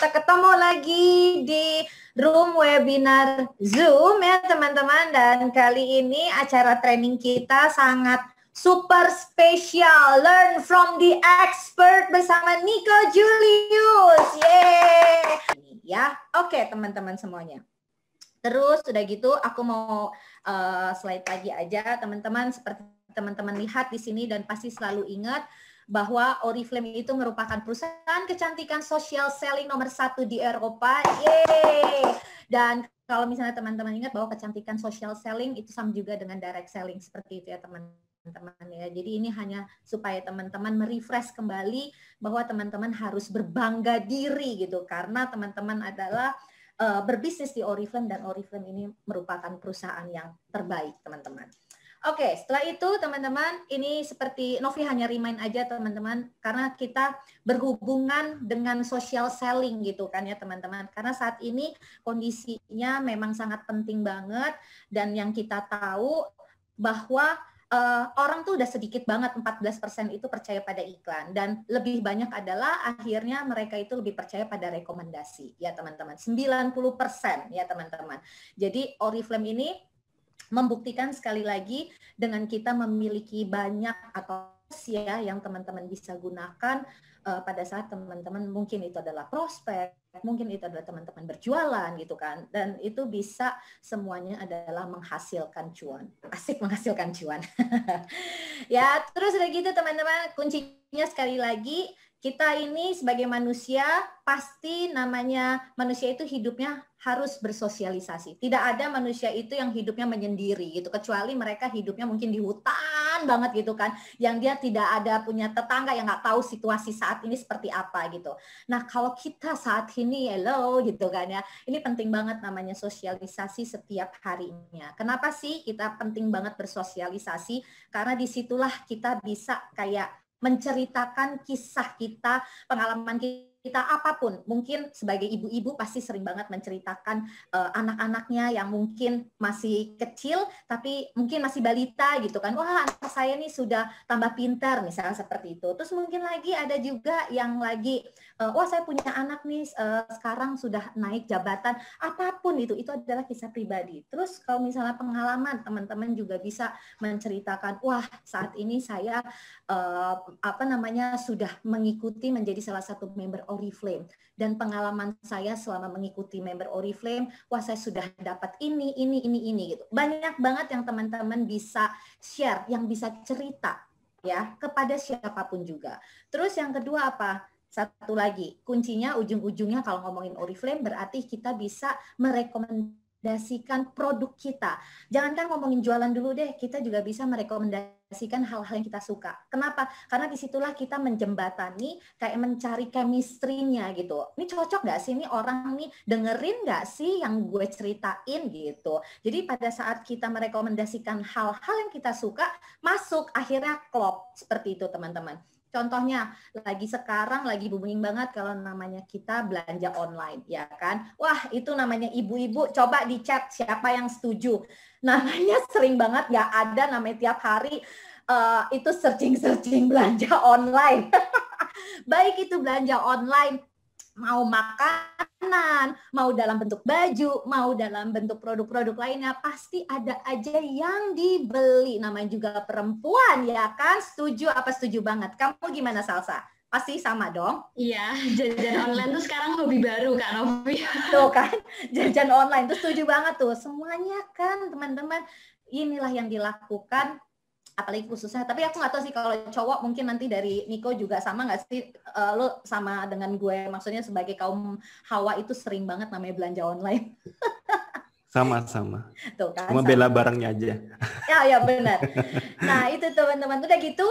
Kita ketemu lagi di room webinar Zoom ya teman-teman dan kali ini acara training kita sangat super spesial Learn from the expert bersama Nico Julius. Yeay. Ya, oke okay, teman-teman semuanya. Terus sudah gitu aku mau uh, slide lagi aja teman-teman seperti teman-teman lihat di sini dan pasti selalu ingat bahwa Oriflame itu merupakan perusahaan kecantikan social selling nomor satu di Eropa. Yeay! Dan kalau misalnya teman-teman ingat bahwa kecantikan social selling itu sama juga dengan direct selling seperti itu ya teman teman ya. Jadi ini hanya supaya teman-teman merefresh kembali bahwa teman-teman harus berbangga diri gitu karena teman-teman adalah eh, berbisnis di Oriflame dan Oriflame ini merupakan perusahaan yang terbaik teman-teman. Oke, okay, setelah itu teman-teman, ini seperti Novi hanya remind aja teman-teman, karena kita berhubungan dengan social selling gitu kan ya teman-teman. Karena saat ini kondisinya memang sangat penting banget dan yang kita tahu bahwa uh, orang tuh udah sedikit banget 14% itu percaya pada iklan dan lebih banyak adalah akhirnya mereka itu lebih percaya pada rekomendasi ya teman-teman. 90% ya teman-teman. Jadi Oriflame ini membuktikan sekali lagi dengan kita memiliki banyak atau ya yang teman-teman bisa gunakan uh, pada saat teman-teman mungkin itu adalah prospek, mungkin itu adalah teman-teman berjualan gitu kan. Dan itu bisa semuanya adalah menghasilkan cuan. Asik menghasilkan cuan. ya, terus udah gitu teman-teman, kuncinya sekali lagi kita ini sebagai manusia pasti namanya manusia itu hidupnya harus bersosialisasi. Tidak ada manusia itu yang hidupnya menyendiri gitu, kecuali mereka hidupnya mungkin di hutan banget gitu kan, yang dia tidak ada punya tetangga yang nggak tahu situasi saat ini seperti apa gitu. Nah kalau kita saat ini hello gitu kan ya, ini penting banget namanya sosialisasi setiap harinya. Kenapa sih kita penting banget bersosialisasi? Karena disitulah kita bisa kayak menceritakan kisah kita, pengalaman kita kita apapun, mungkin sebagai ibu-ibu pasti sering banget menceritakan uh, anak-anaknya yang mungkin masih kecil tapi mungkin masih balita gitu kan. Wah, anak saya nih sudah tambah pintar misalnya seperti itu. Terus mungkin lagi ada juga yang lagi uh, wah saya punya anak nih uh, sekarang sudah naik jabatan apapun itu. Itu adalah kisah pribadi. Terus kalau misalnya pengalaman teman-teman juga bisa menceritakan, wah saat ini saya uh, apa namanya sudah mengikuti menjadi salah satu member Oriflame dan pengalaman saya selama mengikuti member Oriflame, wah saya sudah dapat ini, ini, ini, ini gitu. Banyak banget yang teman-teman bisa share, yang bisa cerita ya kepada siapapun juga. Terus yang kedua apa? Satu lagi, kuncinya ujung-ujungnya kalau ngomongin Oriflame berarti kita bisa merekomendasikan produk kita. Jangankan ngomongin jualan dulu deh, kita juga bisa merekomendasikan mengekspresikan hal-hal yang kita suka. Kenapa? Karena disitulah kita menjembatani kayak mencari chemistry-nya gitu. Ini cocok nggak sih? Ini orang nih dengerin nggak sih yang gue ceritain gitu. Jadi pada saat kita merekomendasikan hal-hal yang kita suka, masuk akhirnya klop seperti itu teman-teman. Contohnya, lagi sekarang lagi booming banget kalau namanya kita belanja online, ya kan? Wah, itu namanya ibu-ibu. Coba di chat siapa yang setuju namanya sering banget ya ada namanya tiap hari uh, itu searching-searching belanja online. Baik itu belanja online mau makanan, mau dalam bentuk baju, mau dalam bentuk produk-produk lainnya, pasti ada aja yang dibeli. Namanya juga perempuan, ya kan? Setuju apa setuju banget? Kamu gimana, Salsa? pasti sama dong. Iya, jajan online tuh sekarang hobi baru kan Novi. Tuh kan, jajan online tuh setuju banget tuh. Semuanya kan teman-teman, inilah yang dilakukan apalagi khususnya. Tapi aku nggak tahu sih kalau cowok mungkin nanti dari Niko juga sama nggak sih? Uh, lo sama dengan gue, maksudnya sebagai kaum hawa itu sering banget namanya belanja online. Sama-sama. Tuh kan. Cuma sama. bela barangnya aja. Ya, ya benar. Nah, itu teman-teman. Udah gitu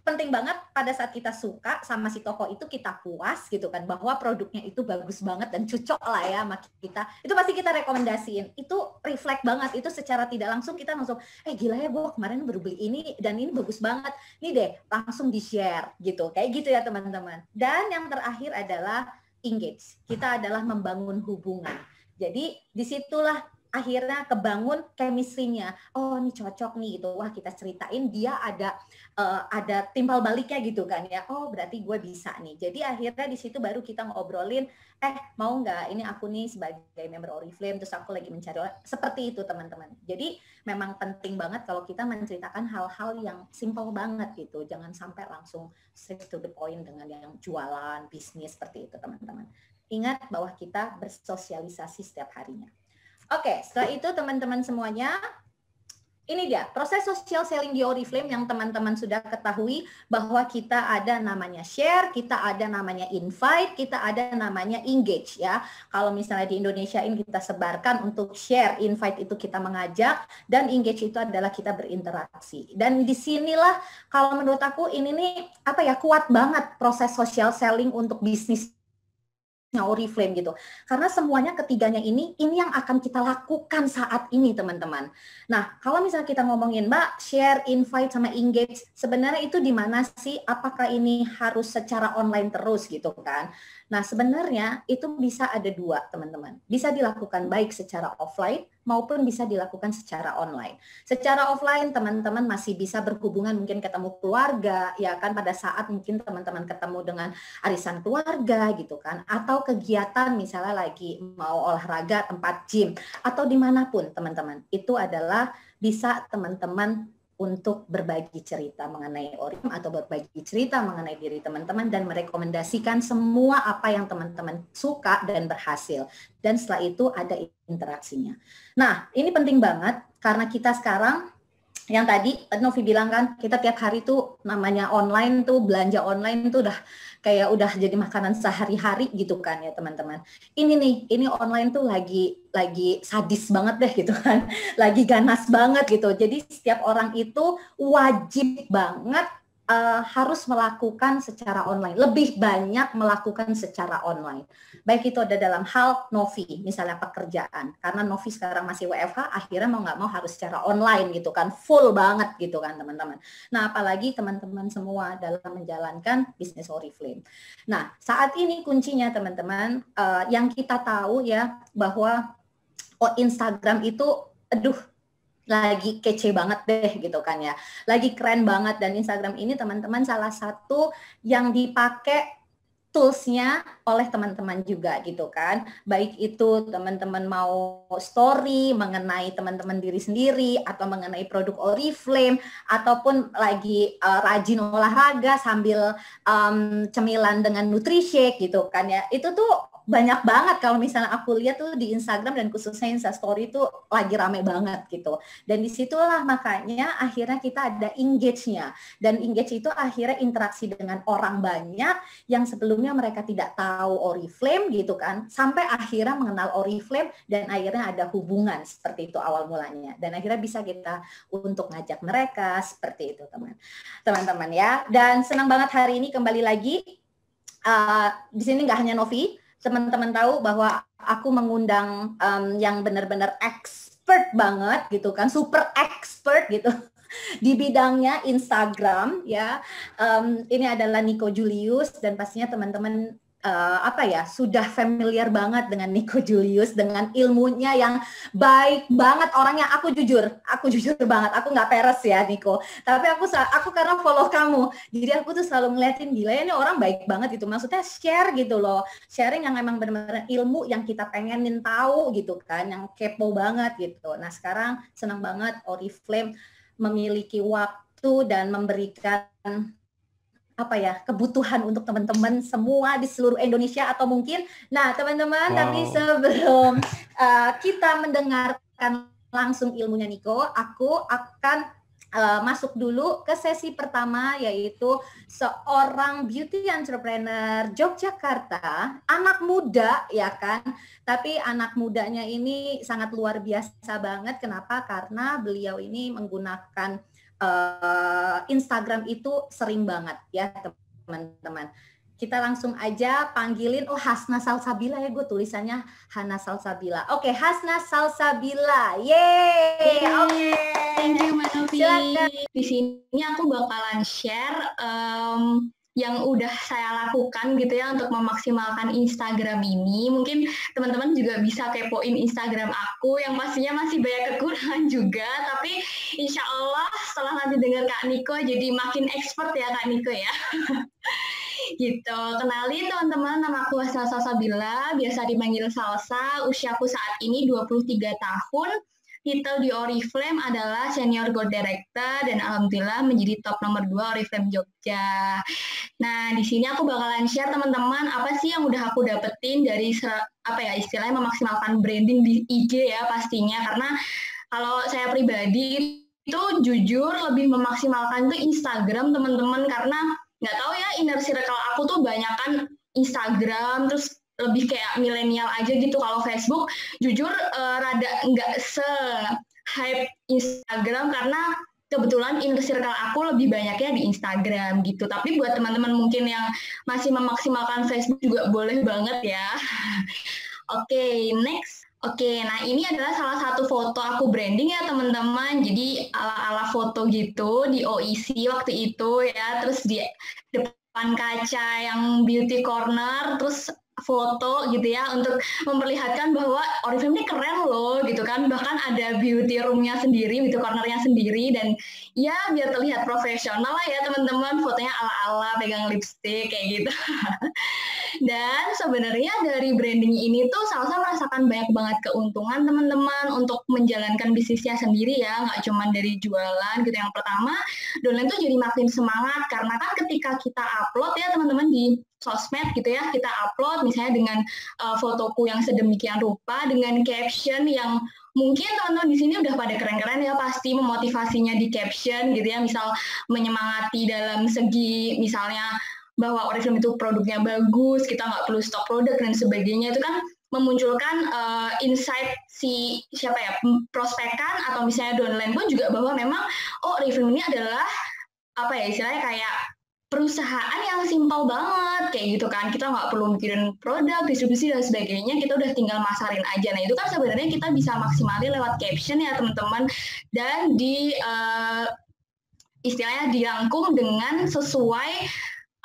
penting banget pada saat kita suka sama si toko itu kita puas gitu kan bahwa produknya itu bagus banget dan cocok lah ya sama kita. Itu pasti kita rekomendasiin. Itu reflect banget. Itu secara tidak langsung kita langsung eh gila ya gua kemarin baru beli ini dan ini bagus banget. Nih deh, langsung di-share gitu. Kayak gitu ya teman-teman. Dan yang terakhir adalah engage. Kita adalah membangun hubungan jadi disitulah akhirnya kebangun chemistry Oh, ini cocok nih gitu. Wah, kita ceritain dia ada uh, ada timbal baliknya gitu kan ya. Oh, berarti gue bisa nih. Jadi akhirnya di situ baru kita ngobrolin, eh mau nggak ini aku nih sebagai member Oriflame terus aku lagi mencari seperti itu teman-teman. Jadi memang penting banget kalau kita menceritakan hal-hal yang simpel banget gitu. Jangan sampai langsung straight to the point dengan yang jualan, bisnis seperti itu teman-teman. Ingat bahwa kita bersosialisasi setiap harinya. Oke, setelah itu teman-teman semuanya, ini dia proses social selling di Oriflame yang teman-teman sudah ketahui bahwa kita ada namanya share, kita ada namanya invite, kita ada namanya engage ya. Kalau misalnya di Indonesia ini kita sebarkan untuk share, invite itu kita mengajak dan engage itu adalah kita berinteraksi. Dan disinilah kalau menurut aku ini nih apa ya kuat banget proses social selling untuk bisnis Nah, Oriflame gitu. Karena semuanya ketiganya ini, ini yang akan kita lakukan saat ini, teman-teman. Nah, kalau misalnya kita ngomongin, Mbak, share, invite, sama engage, sebenarnya itu di mana sih? Apakah ini harus secara online terus gitu kan? Nah, sebenarnya itu bisa ada dua, teman-teman. Bisa dilakukan baik secara offline maupun bisa dilakukan secara online. Secara offline teman-teman masih bisa berhubungan mungkin ketemu keluarga ya kan pada saat mungkin teman-teman ketemu dengan arisan keluarga gitu kan atau kegiatan misalnya lagi mau olahraga tempat gym atau dimanapun teman-teman itu adalah bisa teman-teman untuk berbagi cerita mengenai Orim atau berbagi cerita mengenai diri teman-teman dan merekomendasikan semua apa yang teman-teman suka dan berhasil. Dan setelah itu ada interaksinya. Nah, ini penting banget karena kita sekarang yang tadi Novi bilang kan kita tiap hari tuh namanya online tuh belanja online tuh udah kayak udah jadi makanan sehari-hari gitu kan ya teman-teman. Ini nih, ini online tuh lagi lagi sadis banget deh gitu kan. Lagi ganas banget gitu. Jadi setiap orang itu wajib banget uh, harus melakukan secara online, lebih banyak melakukan secara online. Baik itu ada dalam hal Novi, misalnya pekerjaan, karena Novi sekarang masih WFH, akhirnya mau nggak mau harus secara online gitu kan, full banget gitu kan teman-teman. Nah apalagi teman-teman semua dalam menjalankan bisnis Oriflame. Nah saat ini kuncinya teman-teman, uh, yang kita tahu ya bahwa oh, Instagram itu, aduh lagi kece banget deh gitu kan ya. Lagi keren banget dan Instagram ini teman-teman salah satu yang dipakai toolsnya oleh teman-teman juga gitu kan baik itu teman-teman mau story mengenai teman-teman diri sendiri atau mengenai produk Oriflame ataupun lagi uh, rajin olahraga sambil um, cemilan dengan nutrisi gitu kan ya itu tuh banyak banget kalau misalnya aku lihat tuh di Instagram dan khususnya Story itu lagi rame banget gitu. Dan disitulah makanya akhirnya kita ada engage-nya. Dan engage itu akhirnya interaksi dengan orang banyak yang sebelumnya mereka tidak tahu Oriflame gitu kan. Sampai akhirnya mengenal Oriflame dan akhirnya ada hubungan seperti itu awal mulanya. Dan akhirnya bisa kita untuk ngajak mereka seperti itu teman. Teman-teman ya. Dan senang banget hari ini kembali lagi. Uh, di sini nggak hanya Novi, teman-teman tahu bahwa aku mengundang um, yang benar-benar expert banget gitu kan, super expert gitu di bidangnya Instagram ya. Um, ini adalah Nico Julius dan pastinya teman-teman uh, apa ya sudah familiar banget dengan Nico Julius dengan ilmunya yang baik banget orangnya aku jujur aku jujur banget aku nggak peres ya Nico tapi aku aku karena follow kamu jadi aku tuh selalu ngeliatin gila ini orang baik banget itu maksudnya share gitu loh sharing yang emang benar-benar ilmu yang kita pengenin tahu gitu kan yang kepo banget gitu nah sekarang senang banget Oriflame memiliki waktu dan memberikan apa ya kebutuhan untuk teman-teman semua di seluruh Indonesia atau mungkin nah teman-teman wow. tapi sebelum uh, kita mendengarkan langsung ilmunya Niko aku akan uh, masuk dulu ke sesi pertama yaitu seorang beauty entrepreneur Yogyakarta, anak muda ya kan. Tapi anak mudanya ini sangat luar biasa banget kenapa? Karena beliau ini menggunakan uh, Instagram itu sering banget ya teman-teman. Kita langsung aja panggilin, oh Hasna Salsabila ya gue tulisannya Hana Salsabila. Oke, okay, Hasna Salsabila. Yeay! Oke. Okay. Thank you, Novi. Di sini aku bakalan share um, yang udah saya lakukan gitu ya untuk memaksimalkan Instagram ini. Mungkin teman-teman juga bisa kepoin Instagram aku yang pastinya masih banyak kekurangan juga. Tapi insya Allah setelah nanti dengar Kak Niko jadi makin expert ya Kak Niko ya. gitu. Kenalin teman-teman, nama aku Salsa Sabila, biasa dipanggil Salsa. Usiaku saat ini 23 tahun Titel di Oriflame adalah senior gold director dan alhamdulillah menjadi top nomor 2 Oriflame Jogja. Nah, di sini aku bakalan share teman-teman apa sih yang udah aku dapetin dari apa ya istilahnya memaksimalkan branding di IG ya pastinya karena kalau saya pribadi itu jujur lebih memaksimalkan tuh Instagram teman-teman karena nggak tahu ya inner circle aku tuh banyak kan Instagram terus lebih kayak milenial aja gitu kalau Facebook jujur uh, rada nggak se hype Instagram karena kebetulan inner circle aku lebih banyaknya di Instagram gitu. Tapi buat teman-teman mungkin yang masih memaksimalkan Facebook juga boleh banget ya. Oke, okay, next. Oke, nah ini adalah salah satu foto aku branding ya teman-teman. Jadi ala-ala foto gitu di OIC e waktu itu ya. Terus di depan kaca yang beauty corner, terus foto gitu ya untuk memperlihatkan bahwa Oriflame ini keren loh gitu kan bahkan ada beauty roomnya sendiri gitu cornernya sendiri dan ya biar terlihat profesional lah ya teman-teman fotonya ala-ala pegang lipstick kayak gitu dan sebenarnya dari branding ini tuh Salsa merasakan banyak banget keuntungan teman-teman untuk menjalankan bisnisnya sendiri ya nggak cuma dari jualan gitu yang pertama donlen tuh jadi makin semangat karena kan ketika kita upload ya teman-teman di sosmed gitu ya kita upload misalnya dengan uh, fotoku yang sedemikian rupa dengan caption yang mungkin teman-teman di sini udah pada keren-keren ya pasti memotivasinya di caption gitu ya misal menyemangati dalam segi misalnya bahwa Oriflame itu produknya bagus kita nggak perlu stop produk dan sebagainya itu kan memunculkan uh, insight si siapa ya prospekan atau misalnya downline pun juga bahwa memang oh Oriflame ini adalah apa ya istilahnya kayak perusahaan yang simpel banget kayak gitu kan kita nggak perlu mikirin produk distribusi dan sebagainya kita udah tinggal masarin aja nah itu kan sebenarnya kita bisa maksimalin lewat caption ya teman-teman dan di uh, istilahnya dirangkum dengan sesuai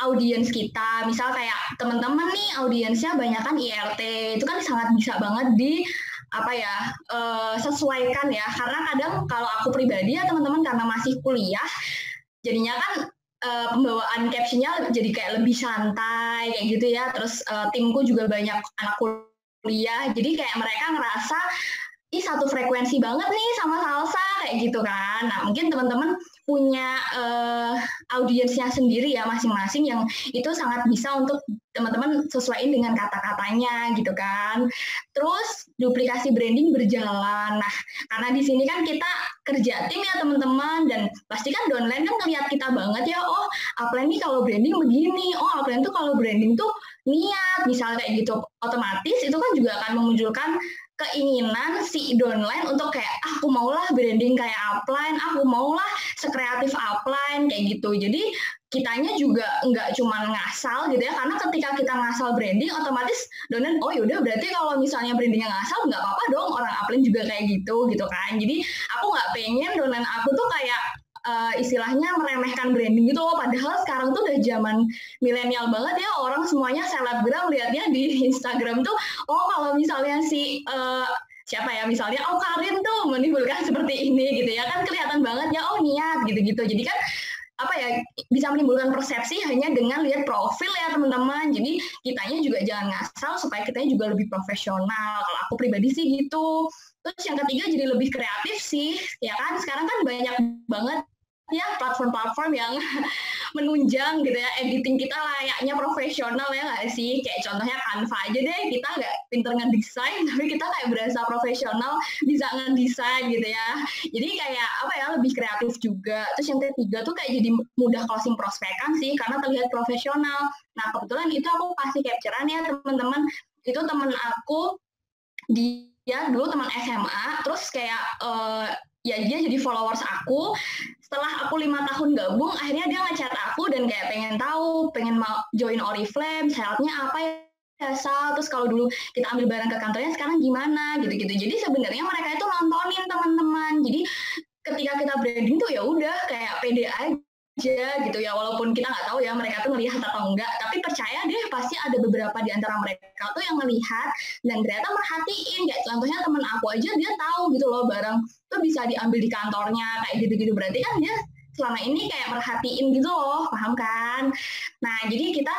audiens kita misal kayak teman-teman nih audiensnya banyak kan IRT itu kan sangat bisa banget di apa ya uh, sesuaikan ya karena kadang kalau aku pribadi ya teman-teman karena masih kuliah jadinya kan uh, pembawaan captionnya jadi kayak lebih santai kayak gitu ya terus uh, timku juga banyak anak kuliah jadi kayak mereka ngerasa ih satu frekuensi banget nih sama salsa kayak gitu kan. Nah, mungkin teman-teman punya uh, audiensnya sendiri ya masing-masing yang itu sangat bisa untuk teman-teman sesuaiin dengan kata-katanya gitu kan. Terus duplikasi branding berjalan. Nah, karena di sini kan kita kerja tim ya teman-teman dan pasti kan downline kan ngeliat kita banget ya, oh upline nih kalau branding begini, oh upline tuh kalau branding tuh niat, misalnya kayak gitu. Otomatis itu kan juga akan memunculkan keinginan si downline untuk kayak ah, aku maulah branding kayak upline, ah, aku maulah sekreatif upline kayak gitu. Jadi kitanya juga nggak cuma ngasal gitu ya karena ketika kita ngasal branding otomatis donen oh yaudah berarti kalau misalnya brandingnya ngasal nggak apa-apa dong orang upline juga kayak gitu gitu kan jadi aku nggak pengen donen aku tuh kayak uh, istilahnya meremehkan branding gitu loh. Padahal sekarang tuh udah zaman milenial banget ya orang semuanya selebgram lihatnya di Instagram tuh oh kalau misalnya si uh, siapa ya misalnya oh Karin tuh menimbulkan seperti ini gitu ya kan kelihatan banget ya oh niat gitu-gitu. Jadi kan apa ya bisa menimbulkan persepsi hanya dengan lihat profil ya teman-teman jadi kitanya juga jangan ngasal supaya kitanya juga lebih profesional kalau aku pribadi sih gitu terus yang ketiga jadi lebih kreatif sih ya kan sekarang kan banyak banget ya platform-platform yang menunjang gitu ya editing kita layaknya profesional ya nggak sih kayak contohnya Canva aja deh kita nggak pinter ngedesain tapi kita kayak berasa profesional bisa ngedesain gitu ya jadi kayak apa ya lebih kreatif juga terus yang ketiga tuh kayak jadi mudah closing prospekan sih karena terlihat profesional nah kebetulan itu aku pasti capturean ya teman-teman itu teman aku dia dulu teman SMA terus kayak uh, ya dia jadi followers aku setelah aku lima tahun gabung akhirnya dia ngechat aku dan kayak pengen tahu pengen mau join Oriflame syaratnya apa ya asal terus kalau dulu kita ambil barang ke kantornya sekarang gimana gitu-gitu jadi sebenarnya mereka itu nontonin teman-teman jadi ketika kita branding tuh ya udah kayak PDA aja gitu ya walaupun kita nggak tahu ya mereka tuh ngelihat atau enggak tapi percaya deh pasti ada beberapa di antara mereka tuh yang melihat dan ternyata merhatiin kayak contohnya teman aku aja dia tahu gitu loh barang tuh bisa diambil di kantornya kayak gitu-gitu berarti kan dia selama ini kayak merhatiin gitu loh paham kan nah jadi kita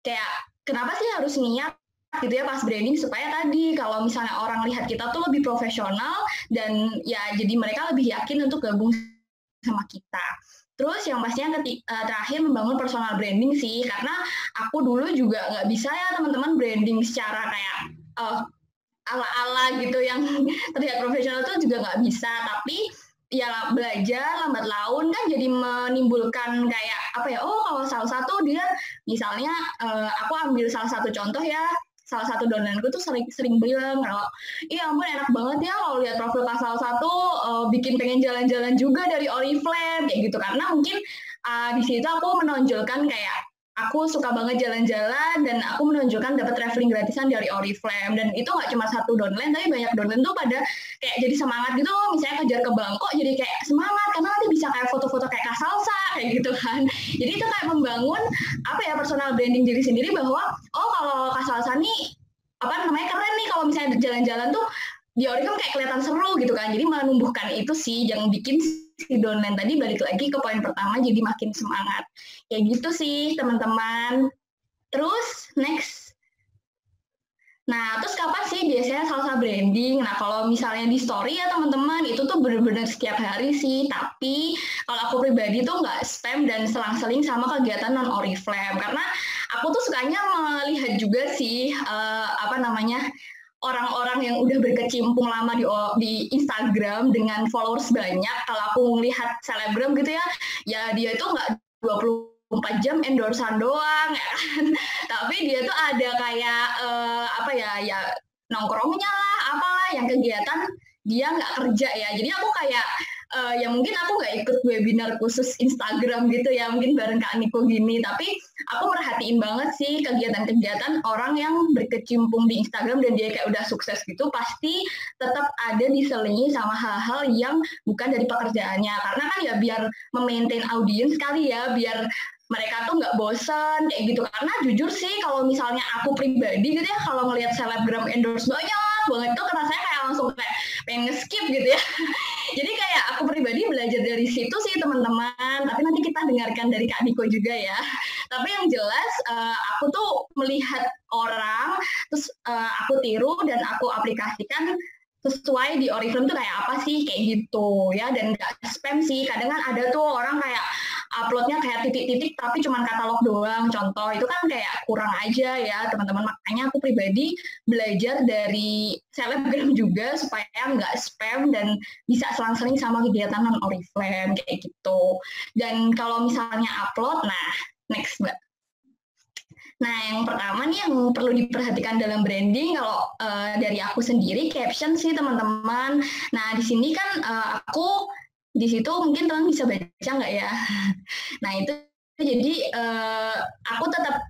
kayak kenapa sih harus niat gitu ya pas branding supaya tadi kalau misalnya orang lihat kita tuh lebih profesional dan ya jadi mereka lebih yakin untuk gabung sama kita. Terus yang pastinya keti- eh, terakhir membangun personal branding sih, karena aku dulu juga nggak bisa ya teman-teman branding secara kayak uh, ala-ala gitu yang terlihat profesional itu juga nggak bisa. Tapi ya belajar lambat laun kan jadi menimbulkan kayak apa ya? Oh kalau salah satu dia misalnya uh, aku ambil salah satu contoh ya salah satu donanku tuh sering sering bilang kalau iya ampun enak banget ya kalau lihat profil pasal satu uh, bikin pengen jalan-jalan juga dari Oriflame kayak gitu karena mungkin uh, di situ aku menonjolkan kayak aku suka banget jalan-jalan dan aku menunjukkan dapat traveling gratisan dari Oriflame dan itu nggak cuma satu downline tapi banyak downline tuh pada kayak jadi semangat gitu misalnya kejar ke Bangkok jadi kayak semangat karena nanti bisa kayak foto-foto kayak kasalsa kayak gitu kan jadi itu kayak membangun apa ya personal branding diri sendiri bahwa oh kalau kasalsa nih apa namanya keren nih kalau misalnya jalan-jalan tuh di Oriflame kayak kelihatan seru gitu kan jadi menumbuhkan itu sih yang bikin si donen tadi balik lagi ke poin pertama jadi makin semangat. Ya gitu sih teman-teman. Terus next. Nah, terus kapan sih biasanya salsa branding? Nah, kalau misalnya di story ya teman-teman, itu tuh bener-bener setiap hari sih. Tapi kalau aku pribadi tuh nggak spam dan selang-seling sama kegiatan non-oriflame. Karena aku tuh sukanya melihat juga sih, uh, apa namanya, orang-orang yang udah berkecimpung lama di di Instagram dengan followers banyak kalau aku melihat selebgram gitu ya ya dia itu nggak 24 jam endorsean doang ya kan tapi dia tuh ada kayak uh, apa ya ya nongkrongnya lah apalah yang kegiatan dia nggak kerja ya jadi aku kayak uh, ya mungkin aku nggak ikut webinar khusus Instagram gitu ya mungkin bareng Kak Niko gini tapi aku merhatiin banget sih kegiatan-kegiatan orang yang berkecimpung di Instagram dan dia kayak udah sukses gitu pasti tetap ada diselingi sama hal-hal yang bukan dari pekerjaannya karena kan ya biar memaintain audiens kali ya biar mereka tuh nggak bosen kayak gitu karena jujur sih kalau misalnya aku pribadi gitu ya kalau ngelihat selebgram endorse banyak banget tuh saya kayak langsung kayak pengen skip gitu ya dengarkan dari Kak Niko juga ya. Tapi yang jelas uh, aku tuh melihat orang terus uh, aku tiru dan aku aplikasikan sesuai di Oriflame tuh kayak apa sih kayak gitu ya dan gak spam sih kadang kan ada tuh orang kayak uploadnya kayak titik-titik tapi cuman katalog doang contoh itu kan kayak kurang aja ya teman-teman makanya aku pribadi belajar dari selebgram juga supaya nggak spam dan bisa selang-seling sama kegiatan non Oriflame kayak gitu dan kalau misalnya upload nah next mbak Nah, yang pertama nih yang perlu diperhatikan dalam branding kalau uh, dari aku sendiri caption sih teman-teman. Nah, di sini kan uh, aku di situ mungkin teman bisa baca nggak ya? Nah, itu jadi uh, aku tetap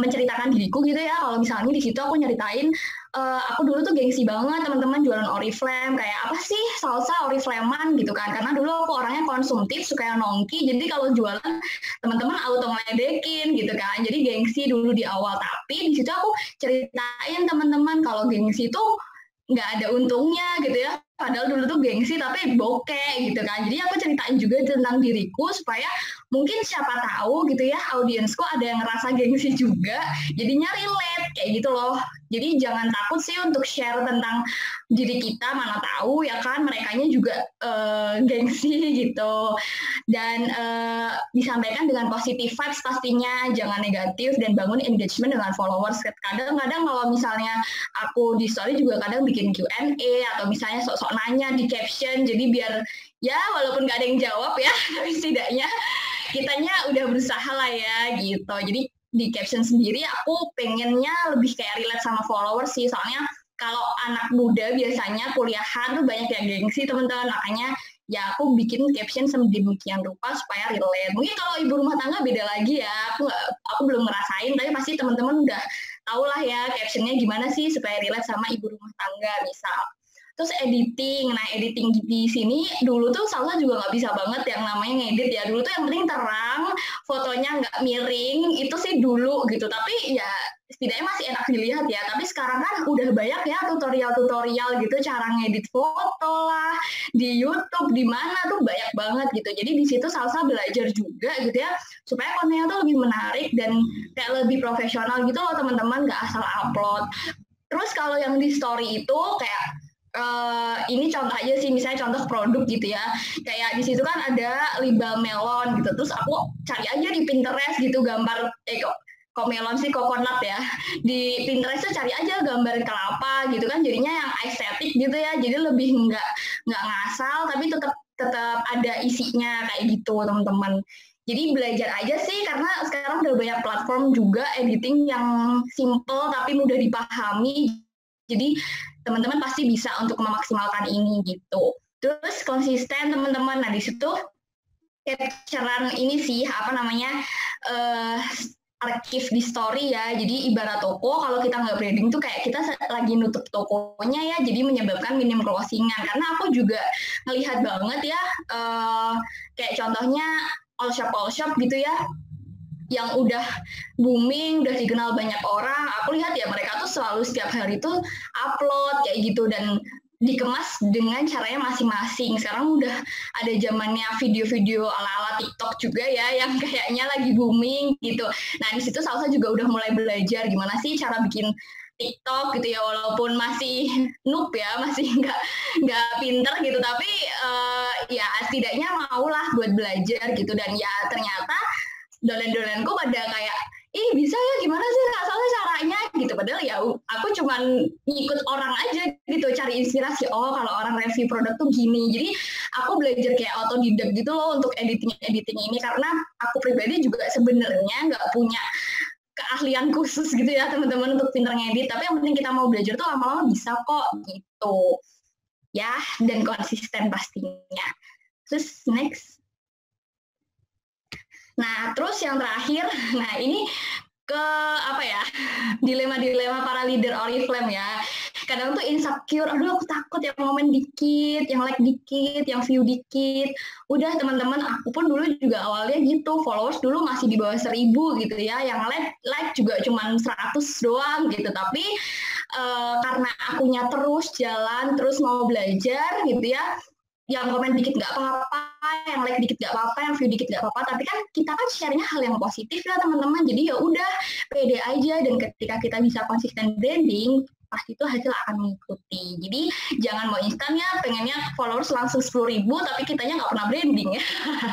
menceritakan diriku gitu ya kalau misalnya di situ aku nyeritain uh, aku dulu tuh gengsi banget teman-teman jualan oriflame kayak apa sih salsa oriflaman gitu kan karena dulu aku orangnya konsumtif suka yang nongki jadi kalau jualan teman-teman auto ngeledekin gitu kan jadi gengsi dulu di awal tapi di situ aku ceritain teman-teman kalau gengsi tuh nggak ada untungnya gitu ya padahal dulu tuh gengsi tapi bokeh gitu kan jadi aku ceritain juga tentang diriku supaya mungkin siapa tahu gitu ya audiensku ada yang ngerasa gengsi juga jadi nyari relate kayak gitu loh jadi jangan takut sih untuk share tentang diri kita mana tahu ya kan merekanya juga uh, gengsi gitu dan uh, disampaikan dengan positif vibes pastinya jangan negatif dan bangun engagement dengan followers kadang-kadang kalau misalnya aku di story juga kadang bikin Q&A atau misalnya sok-sok nanya di caption jadi biar ya walaupun gak ada yang jawab ya tapi setidaknya kitanya udah berusaha lah ya gitu jadi di caption sendiri aku pengennya lebih kayak relate sama followers sih soalnya kalau anak muda biasanya kuliahan tuh banyak yang gengsi teman-teman makanya ya aku bikin caption sedemikian rupa supaya relate mungkin kalau ibu rumah tangga beda lagi ya aku gak, aku belum ngerasain tapi pasti teman-teman udah tau lah ya captionnya gimana sih supaya relate sama ibu rumah tangga misal terus editing nah editing di sini dulu tuh Salsa juga nggak bisa banget yang namanya ngedit ya dulu tuh yang penting terang fotonya nggak miring itu sih dulu gitu tapi ya setidaknya masih enak dilihat ya tapi sekarang kan udah banyak ya tutorial-tutorial gitu cara ngedit foto lah di YouTube di mana tuh banyak banget gitu jadi di situ salsa belajar juga gitu ya supaya kontennya tuh lebih menarik dan kayak lebih profesional gitu loh teman-teman nggak asal upload terus kalau yang di story itu kayak uh, ini contoh aja sih misalnya contoh produk gitu ya kayak di situ kan ada liba melon gitu terus aku cari aja di Pinterest gitu gambar eh kok kok melon sih coconut ya di Pinterest tuh cari aja gambar kelapa gitu kan jadinya yang estetik gitu ya jadi lebih nggak nggak ngasal tapi tetap tetap ada isinya kayak gitu teman-teman jadi belajar aja sih karena sekarang udah banyak platform juga editing yang simple tapi mudah dipahami jadi teman-teman pasti bisa untuk memaksimalkan ini gitu. Terus konsisten teman-teman. Nah di situ capturean ini sih apa namanya uh, eh, arkif di story ya. Jadi ibarat toko kalau kita nggak branding tuh kayak kita lagi nutup tokonya ya. Jadi menyebabkan minim closingan. Karena aku juga ngelihat banget ya uh, kayak contohnya all shop all shop gitu ya yang udah booming, udah dikenal banyak orang, aku lihat ya mereka tuh selalu setiap hari itu upload kayak gitu dan dikemas dengan caranya masing-masing. Sekarang udah ada zamannya video-video ala-ala TikTok juga ya yang kayaknya lagi booming gitu. Nah, di situ Salsa juga udah mulai belajar gimana sih cara bikin TikTok gitu ya walaupun masih noob ya masih nggak nggak pinter gitu tapi uh, ya setidaknya maulah buat belajar gitu dan ya ternyata dolen-dolenku pada kayak ih bisa ya gimana sih nggak salah caranya gitu padahal ya aku cuman ngikut orang aja gitu cari inspirasi oh kalau orang review produk tuh gini jadi aku belajar kayak otodidak gitu loh untuk editing editing ini karena aku pribadi juga sebenarnya nggak punya keahlian khusus gitu ya teman-teman untuk pinter ngedit tapi yang penting kita mau belajar tuh lama-lama bisa kok gitu ya dan konsisten pastinya terus next Nah, terus yang terakhir, nah ini ke apa ya dilema-dilema para leader Oriflame ya kadang tuh insecure aduh aku takut yang momen dikit yang like dikit yang view dikit udah teman-teman aku pun dulu juga awalnya gitu followers dulu masih di bawah seribu gitu ya yang like like juga cuma seratus doang gitu tapi uh, karena akunya terus jalan terus mau belajar gitu ya yang komen dikit nggak apa-apa, yang like dikit nggak apa-apa, yang view dikit nggak apa-apa. Tapi kan kita kan sharenya hal yang positif ya teman-teman. Jadi ya udah pede aja dan ketika kita bisa konsisten branding, pasti itu hasil akan mengikuti. Jadi jangan mau instan ya, pengennya followers langsung sepuluh ribu tapi kitanya nggak pernah branding ya.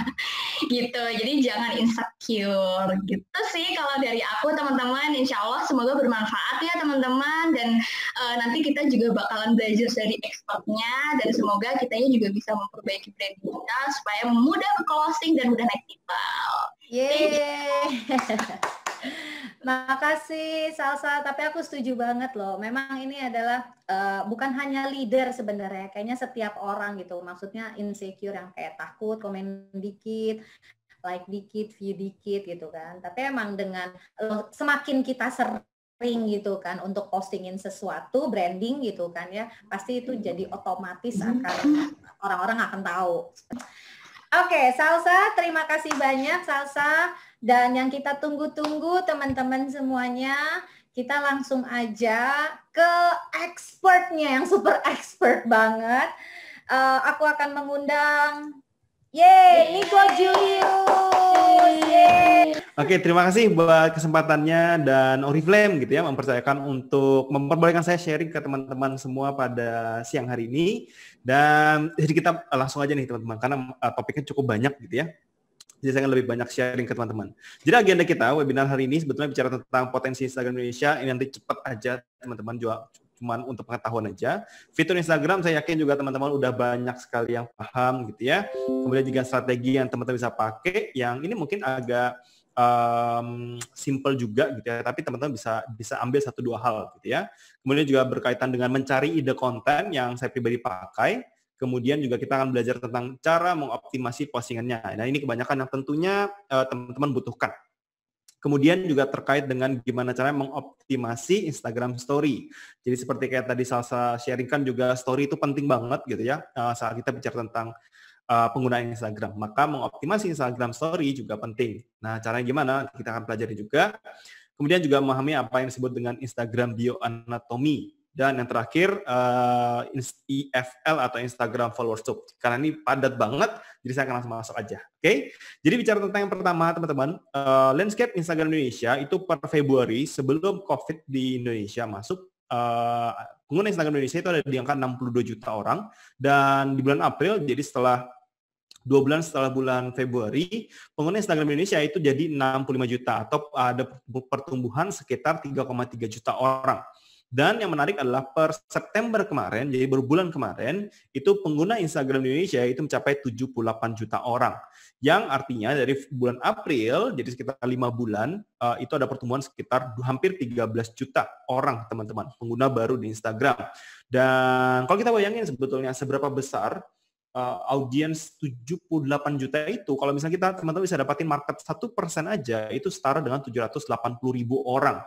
gitu, jadi jangan insecure. Gitu sih kalau dari aku teman-teman, insya Allah semoga bermanfaat ya teman-teman dan uh, nanti kita juga bakalan belajar dari expertnya dan semoga kitanya juga bisa memperbaiki branding kita supaya mudah ke closing dan mudah naik timbal. Yeay. Makasih Salsa, tapi aku setuju banget loh. Memang ini adalah uh, bukan hanya leader sebenarnya, kayaknya setiap orang gitu. Maksudnya insecure yang kayak takut, komen dikit, like dikit, view dikit gitu kan. Tapi emang dengan uh, semakin kita sering gitu kan untuk postingin sesuatu, branding gitu kan ya, pasti itu jadi otomatis akan orang-orang akan tahu. Oke, okay, Salsa, terima kasih banyak Salsa. Dan yang kita tunggu-tunggu teman-teman semuanya, kita langsung aja ke expertnya yang super expert banget. Uh, aku akan mengundang Yeay, Niko Julius. Oke, terima kasih buat kesempatannya dan Oriflame gitu ya mempercayakan untuk memperbolehkan saya sharing ke teman-teman semua pada siang hari ini. Dan jadi kita langsung aja nih teman-teman karena eh, topiknya cukup banyak gitu ya. Jadi saya akan lebih banyak sharing ke teman-teman. Jadi agenda kita webinar hari ini sebetulnya bicara tentang potensi Instagram Indonesia. Ini nanti cepat aja teman-teman juga cuman untuk pengetahuan aja. Fitur Instagram saya yakin juga teman-teman udah banyak sekali yang paham gitu ya. Kemudian juga strategi yang teman-teman bisa pakai yang ini mungkin agak um, simple juga gitu ya, tapi teman-teman bisa bisa ambil satu dua hal gitu ya. Kemudian juga berkaitan dengan mencari ide konten yang saya pribadi pakai Kemudian juga kita akan belajar tentang cara mengoptimasi postingannya. Nah, ini kebanyakan yang tentunya eh, teman-teman uh, butuhkan. Kemudian juga terkait dengan gimana cara mengoptimasi Instagram Story. Jadi seperti kayak tadi Salsa sharingkan juga story itu penting banget gitu ya eh, saat kita bicara tentang uh, eh, penggunaan Instagram. Maka mengoptimasi Instagram Story juga penting. Nah caranya gimana kita akan pelajari juga. Kemudian juga memahami apa yang disebut dengan Instagram Bio Anatomy. Dan yang terakhir, uh, eh, IFL atau Instagram followership. Karena ini padat banget, jadi saya akan langsung masuk aja. Oke? Okay? Jadi bicara tentang yang pertama, teman-teman. Uh, landscape Instagram Indonesia itu per Februari sebelum COVID di Indonesia masuk, uh, pengguna Instagram Indonesia itu ada di angka 62 juta orang. Dan di bulan April, jadi setelah dua bulan setelah bulan Februari, pengguna Instagram Indonesia itu jadi 65 juta atau ada pertumbuhan sekitar 3,3 juta orang. Dan yang menarik adalah per September kemarin, jadi berbulan kemarin, itu pengguna Instagram di Indonesia itu mencapai 78 juta orang. Yang artinya dari bulan April, jadi sekitar lima bulan, eh, itu ada pertumbuhan sekitar hampir 13 juta orang, teman-teman, pengguna baru di Instagram. Dan kalau kita bayangin sebetulnya seberapa besar uh, audiens 78 juta itu, kalau misalnya kita teman-teman bisa dapatin market 1% aja, itu setara dengan 780 ribu orang.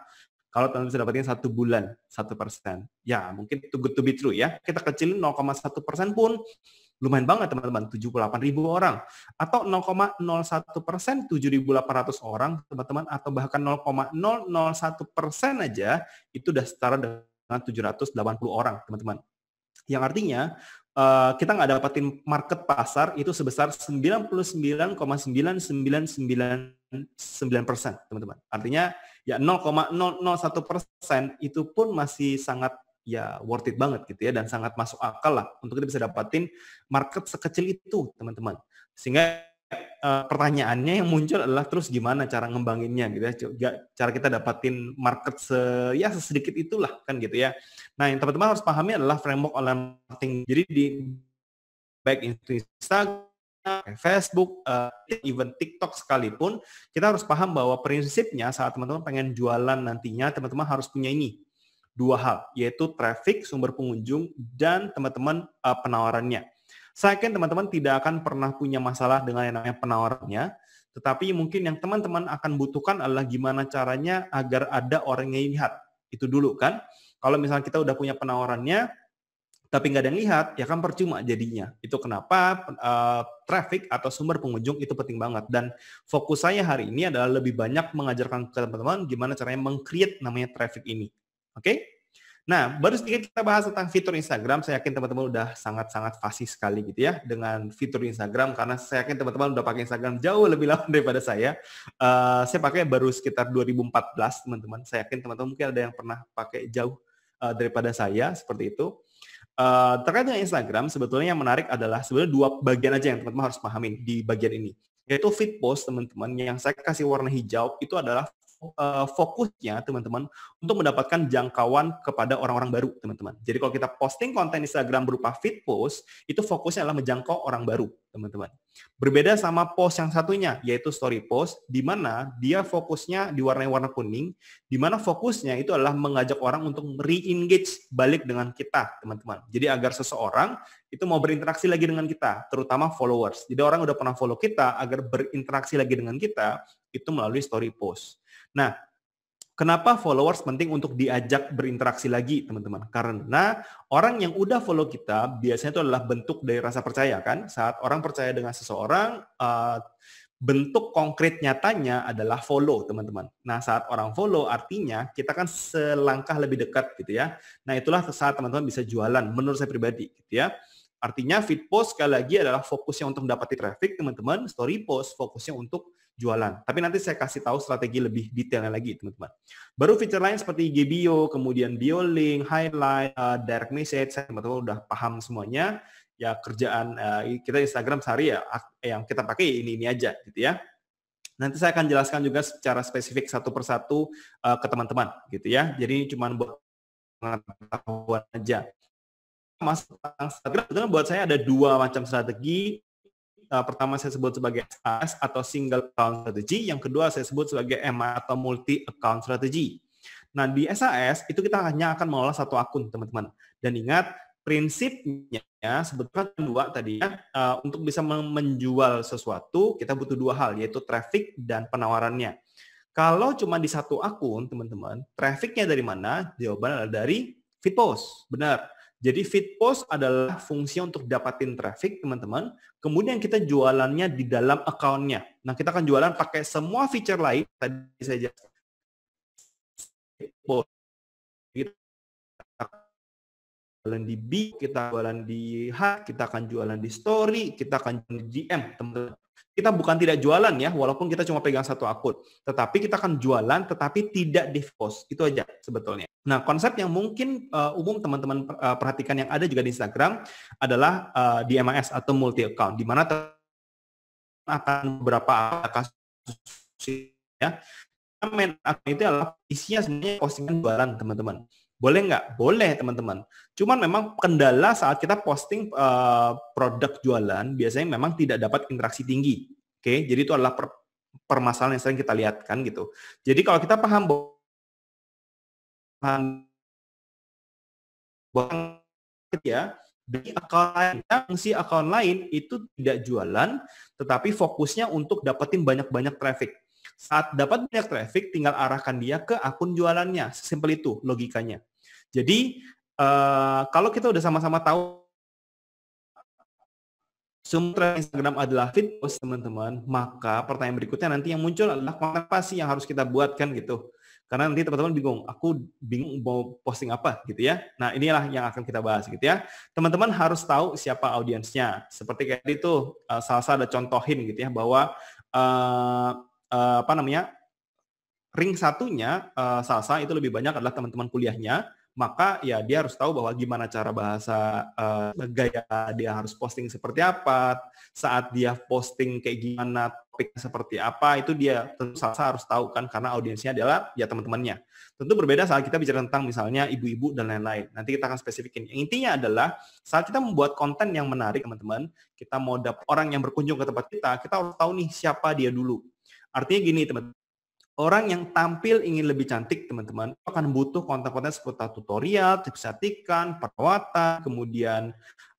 Kalau teman bisa dapetin satu bulan, satu persen. Ya, mungkin itu good to be true ya. Kita kecilin 0,1 persen pun lumayan banget teman-teman, 78 ribu orang. Atau 0,01 persen, 7.800 orang teman-teman, atau bahkan 0,001 persen aja, itu udah setara dengan 780 orang teman-teman. Yang artinya eh, kita nggak dapatin market pasar itu sebesar 99,9999 persen, teman-teman. Artinya ya 0,001 persen itu pun masih sangat ya worth it banget gitu ya dan sangat masuk akal lah untuk kita bisa dapatin market sekecil itu teman-teman sehingga uh, pertanyaannya yang muncul adalah terus gimana cara ngembanginnya gitu ya cara kita dapatin market se ya sesedikit itulah kan gitu ya nah yang teman-teman harus pahami adalah framework online marketing jadi di baik itu Instagram Facebook, uh, even TikTok sekalipun, kita harus paham bahwa prinsipnya saat teman-teman pengen jualan nantinya, teman-teman harus punya ini. Dua hal, yaitu traffic, sumber pengunjung, dan teman-teman uh, penawarannya. Saya yakin teman-teman tidak akan pernah punya masalah dengan yang namanya penawarannya, tetapi mungkin yang teman-teman akan butuhkan adalah gimana caranya agar ada orang yang lihat. Itu dulu kan. Kalau misalnya kita udah punya penawarannya, tapi nggak ada yang lihat, ya kan percuma jadinya. Itu kenapa uh, traffic atau sumber pengunjung itu penting banget. Dan fokus saya hari ini adalah lebih banyak mengajarkan ke teman-teman gimana caranya mengcreate namanya traffic ini. Oke? Okay? Nah, baru sedikit kita bahas tentang fitur Instagram. Saya yakin teman-teman udah sangat-sangat fasih sekali gitu ya dengan fitur Instagram karena saya yakin teman-teman udah pakai Instagram jauh lebih lama daripada saya. Uh, saya pakai baru sekitar 2014, teman-teman. Saya yakin teman-teman mungkin ada yang pernah pakai jauh eh, daripada saya seperti itu. Uh, eh, terkait dengan Instagram, sebetulnya yang menarik adalah sebenarnya dua bagian aja yang teman-teman harus pahamin di bagian ini. Yaitu feed post, teman-teman, yang saya kasih warna hijau, itu adalah Eh, fokusnya teman-teman untuk mendapatkan jangkauan kepada orang-orang baru teman-teman. Jadi kalau kita posting konten Instagram berupa feed post, itu fokusnya adalah menjangkau orang baru teman-teman. Berbeda sama post yang satunya, yaitu story post, di mana dia fokusnya diwarnai warna kuning, di mana fokusnya itu adalah mengajak orang untuk re-engage balik dengan kita, teman-teman. Jadi agar seseorang itu mau berinteraksi lagi dengan kita, terutama followers. Jadi orang udah pernah follow kita, agar berinteraksi lagi dengan kita, itu melalui story post. Nah, Kenapa followers penting untuk diajak berinteraksi lagi, teman-teman? Karena orang yang udah follow kita biasanya itu adalah bentuk dari rasa percaya, kan? Saat orang percaya dengan seseorang, eh, bentuk konkret nyatanya adalah follow, teman-teman. Nah, saat orang follow artinya kita kan selangkah lebih dekat, gitu ya. Nah, itulah saat teman-teman bisa jualan, menurut saya pribadi, gitu ya. Artinya feed post sekali lagi adalah fokusnya untuk mendapati traffic, teman-teman. Story post fokusnya untuk jualan. Tapi nanti saya kasih tahu strategi lebih detailnya lagi, teman-teman. Baru fitur lain seperti IG Bio, kemudian Bio Link, Highlight, uh, Direct Message, Saya teman-teman udah paham semuanya. Ya kerjaan uh, kita Instagram sehari ya eh, yang kita pakai ini ini aja gitu ya. Nanti saya akan jelaskan juga secara spesifik satu persatu uh, ke teman-teman gitu ya. Jadi ini cuma buat pengetahuan aja. Mas Instagram buat saya ada dua macam strategi uh, pertama saya sebut sebagai SAS atau single account strategy, yang kedua saya sebut sebagai MA atau multi account strategy. Nah, di SAS itu kita hanya akan mengelola satu akun, teman-teman. Dan ingat, prinsipnya sebetulnya dua tadi ya uh, untuk bisa menjual sesuatu kita butuh dua hal yaitu traffic dan penawarannya kalau cuma di satu akun teman-teman trafficnya dari mana Jawabannya adalah dari feed post benar jadi feed post adalah fungsi untuk dapatin traffic, teman-teman. Kemudian kita jualannya di dalam account Nah, kita akan jualan pakai semua feature lain tadi saya jelaskan. Post jualan di B, kita jualan di H, kita akan jualan di Story, kita akan jualan di GM, teman-teman. Kita bukan tidak jualan ya, walaupun kita cuma pegang satu akun. Tetapi kita akan jualan, tetapi tidak di post. Itu aja sebetulnya. Nah, konsep yang mungkin uh, umum teman-teman eh, perhatikan yang ada juga di Instagram adalah uh, di MAS atau multi account, di mana akan beberapa kasus ya. Main akun itu adalah isinya sebenarnya postingan jualan teman-teman. Boleh nggak? Boleh, teman-teman. Cuman memang kendala saat kita posting uh, produk jualan biasanya memang tidak dapat interaksi tinggi. Oke, okay? jadi itu adalah per permasalahan yang sering kita lihat kan gitu. Jadi kalau kita paham bahwa ya di lain, si akun lain itu tidak jualan tetapi fokusnya untuk dapetin banyak-banyak traffic saat dapat banyak traffic, tinggal arahkan dia ke akun jualannya. Sesimpel itu logikanya. Jadi eh, kalau kita udah sama-sama tahu sumber Instagram adalah feed post teman-teman, maka pertanyaan berikutnya nanti yang muncul adalah konten apa sih yang harus kita buatkan gitu. Karena nanti teman-teman bingung, aku bingung mau posting apa gitu ya. Nah inilah yang akan kita bahas gitu ya. Teman-teman harus tahu siapa audiensnya. Seperti kayak itu uh, eh, Salsa ada contohin gitu ya bahwa eh, Eh, apa namanya ring satunya uh, Salsa itu lebih banyak adalah teman-teman kuliahnya maka ya dia harus tahu bahwa gimana cara bahasa uh, gaya dia harus posting seperti apa saat dia posting kayak gimana topik seperti apa itu dia tentu salsa harus tahu kan karena audiensnya adalah ya teman-temannya tentu berbeda saat kita bicara tentang misalnya ibu-ibu dan lain-lain nanti kita akan spesifikin intinya adalah saat kita membuat konten yang menarik teman-teman kita mau dapat orang yang berkunjung ke tempat kita kita harus tahu nih siapa dia dulu Artinya gini, teman-teman. Orang yang tampil ingin lebih cantik, teman-teman, akan butuh konten-konten seputar tutorial, tips atikan, perawatan, kemudian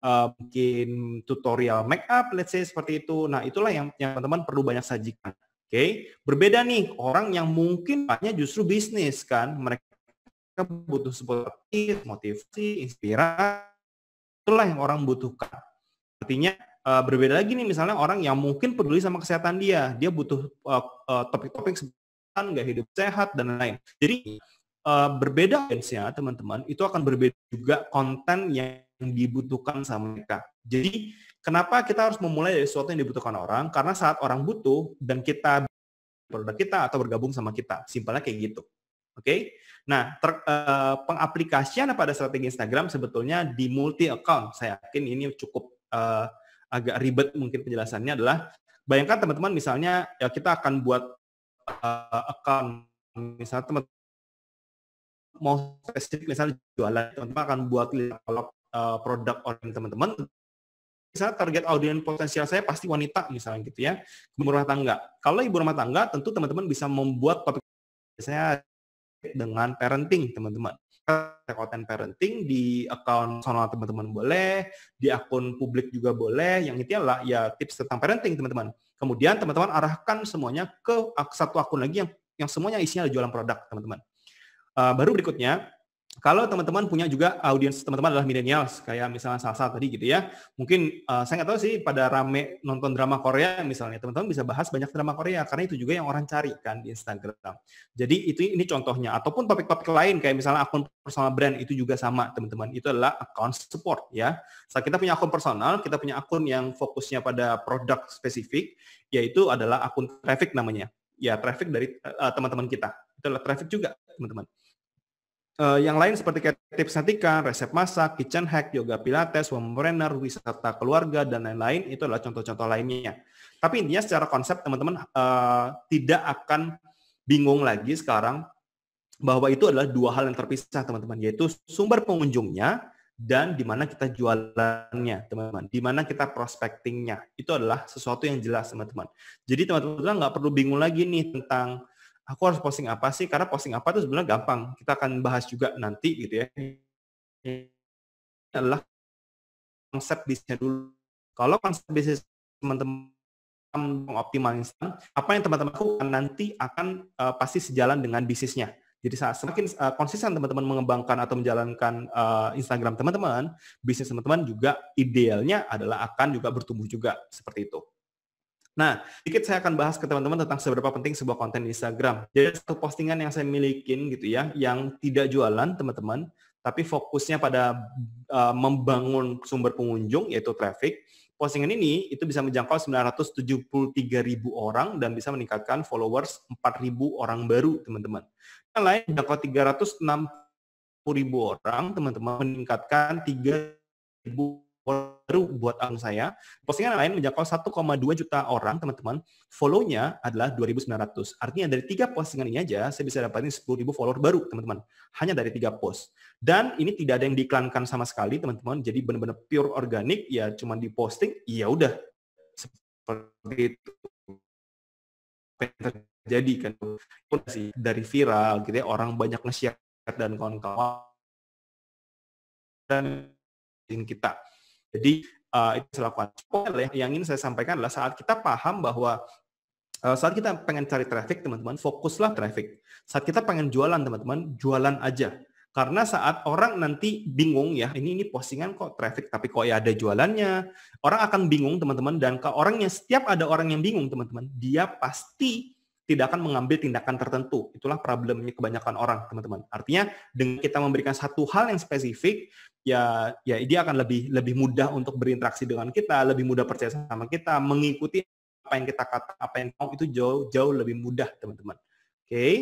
uh, mungkin tutorial make up, let's say seperti itu. Nah, itulah yang teman-teman perlu banyak sajikan. Oke, okay? berbeda nih orang yang mungkin banyak justru bisnis kan, mereka butuh seperti tips, motivasi, inspirasi. Itulah yang orang butuhkan. Artinya Uh, berbeda lagi nih misalnya orang yang mungkin peduli sama kesehatan dia, dia butuh eh, eh, topik-topik uh, uh, nggak hidup sehat dan lain. Jadi uh, berbeda ya teman-teman, itu akan berbeda juga konten yang dibutuhkan sama mereka. Jadi kenapa kita harus memulai dari sesuatu yang dibutuhkan orang? Karena saat orang butuh dan kita produk kita atau bergabung sama kita, simpelnya kayak gitu. Oke. Okay? Nah, ter, uh, pengaplikasian pada strategi Instagram sebetulnya di multi account. Saya yakin ini cukup uh, agak ribet mungkin penjelasannya adalah bayangkan teman-teman misalnya ya kita akan buat uh, account misalnya teman mau spesifik misalnya jualan teman-teman akan buat uh, produk online teman-teman misalnya target audiens potensial saya pasti wanita misalnya gitu ya ibu rumah tangga kalau ibu rumah tangga tentu teman-teman bisa membuat topik saya dengan parenting teman-teman konten parenting di akun personal teman-teman boleh, di akun publik juga boleh. Yang intinya lah ya tips tentang parenting teman-teman. Kemudian teman-teman arahkan semuanya ke satu akun lagi yang yang semuanya isinya adalah jualan produk teman-teman. Uh, baru berikutnya kalau teman-teman punya juga audiens teman-teman adalah millennials kayak misalnya Salsa tadi gitu ya mungkin uh, saya nggak tahu sih pada rame nonton drama Korea misalnya teman-teman bisa bahas banyak drama Korea karena itu juga yang orang cari kan di Instagram jadi itu ini contohnya ataupun topik-topik lain kayak misalnya akun personal brand itu juga sama teman-teman itu adalah account support ya saat kita punya akun personal kita punya akun yang fokusnya pada produk spesifik yaitu adalah akun traffic namanya ya traffic dari eh, eh, teman-teman uh, teman -teman kita itu adalah traffic juga teman-teman Uh, yang lain seperti tips santika, resep masak, kitchen hack, yoga pilates, home trainer, wisata keluarga, dan lain-lain, itu adalah contoh-contoh lainnya. Tapi intinya secara konsep teman-teman uh, tidak akan bingung lagi sekarang bahwa itu adalah dua hal yang terpisah teman-teman, yaitu sumber pengunjungnya dan di mana kita jualannya, teman-teman. Di mana kita prospectingnya. Itu adalah sesuatu yang jelas, teman-teman. Jadi teman-teman nggak perlu bingung lagi nih tentang aku harus posting apa sih? Karena posting apa itu sebenarnya gampang. Kita akan bahas juga nanti gitu ya. Ini adalah konsep bisnisnya dulu. Kalau konsep bisnis teman-teman mengoptimalkan apa yang teman-teman lakukan nanti akan uh, pasti sejalan dengan bisnisnya. Jadi saat semakin uh, konsisten teman-teman mengembangkan atau menjalankan uh, Instagram teman-teman, bisnis teman-teman juga idealnya adalah akan juga bertumbuh juga seperti itu. Nah, sedikit saya akan bahas ke teman-teman tentang seberapa penting sebuah konten di Instagram. Jadi satu postingan yang saya milikin gitu ya, yang tidak jualan teman-teman, tapi fokusnya pada uh, membangun sumber pengunjung yaitu traffic. Postingan ini itu bisa menjangkau 973 ribu orang dan bisa meningkatkan followers 4 ribu orang baru, teman-teman. Yang lain menjangkau ribu orang, teman-teman, meningkatkan 3.000 baru buat akun saya. Postingan lain menjangkau 1,2 juta orang, teman-teman. Follow-nya adalah 2.900. Artinya dari tiga postingan ini aja, saya bisa dapatin 10.000 follower baru, teman-teman. Hanya dari tiga post. Dan ini tidak ada yang diiklankan sama sekali, teman-teman. Jadi benar-benar pure organik, ya cuma diposting, ya udah. Seperti itu. Jadi kan dari viral gitu ya, orang banyak nge-share dan kawan-kawan dan kita jadi uh, itu dilakukan. Ya. Yang ingin saya sampaikan adalah saat kita paham bahwa eh, saat kita pengen cari traffic, teman-teman, fokuslah traffic. Saat kita pengen jualan, teman-teman, jualan aja. Karena saat orang nanti bingung ya, ini ini postingan kok traffic tapi kok ya ada jualannya. Orang akan bingung, teman-teman, dan ke orangnya setiap ada orang yang bingung, teman-teman, dia pasti tidak akan mengambil tindakan tertentu. Itulah problemnya kebanyakan orang, teman-teman. Artinya, dengan kita memberikan satu hal yang spesifik, ya ya dia akan lebih lebih mudah untuk berinteraksi dengan kita, lebih mudah percaya sama kita, mengikuti apa yang kita kata, apa yang mau itu jauh jauh lebih mudah, teman-teman. Oke. Okay?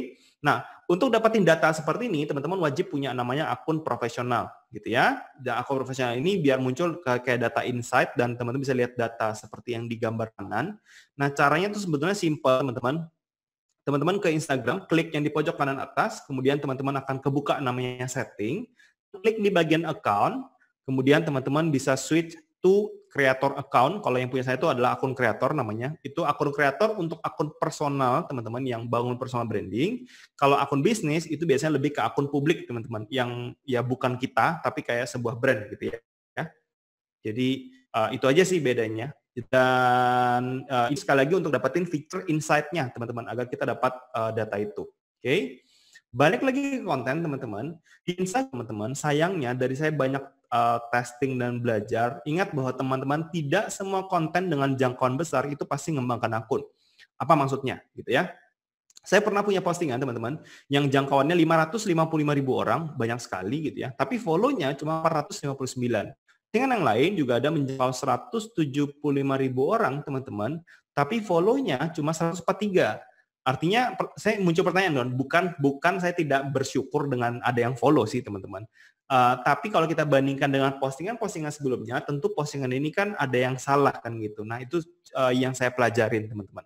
Nah, untuk dapatin data seperti ini, teman-teman wajib punya namanya akun profesional, gitu ya. Dan akun profesional ini biar muncul kayak data insight dan teman-teman bisa lihat data seperti yang digambar kanan. Nah, caranya itu sebetulnya simple, teman-teman teman-teman ke Instagram, klik yang di pojok kanan atas, kemudian teman-teman akan kebuka namanya setting klik di bagian account, kemudian teman-teman bisa switch to creator account. Kalau yang punya saya itu adalah akun creator namanya. Itu akun creator untuk akun personal teman-teman yang bangun personal branding. Kalau akun bisnis itu biasanya lebih ke akun publik teman-teman yang ya bukan kita tapi kayak sebuah brand gitu ya. Jadi uh, itu aja sih bedanya. Dan uh, sekali lagi untuk dapetin feature insight-nya teman-teman agar kita dapat uh, data itu. Oke. Okay? Balik lagi ke konten teman-teman. Di Insight teman-teman, sayangnya dari saya banyak uh, testing dan belajar, ingat bahwa teman-teman tidak semua konten dengan jangkauan besar itu pasti mengembangkan akun. Apa maksudnya gitu ya? Saya pernah punya postingan teman-teman yang jangkauannya 555 ribu orang, banyak sekali gitu ya. Tapi follow-nya cuma 459. Dengan yang lain juga ada menjangkau 175 ribu orang teman-teman, tapi follow-nya cuma 143. Artinya saya muncul pertanyaan dong, bukan bukan saya tidak bersyukur dengan ada yang follow sih teman-teman. Uh, tapi kalau kita bandingkan dengan postingan-postingan sebelumnya, tentu postingan ini kan ada yang salah kan gitu. Nah itu uh, yang saya pelajarin teman-teman.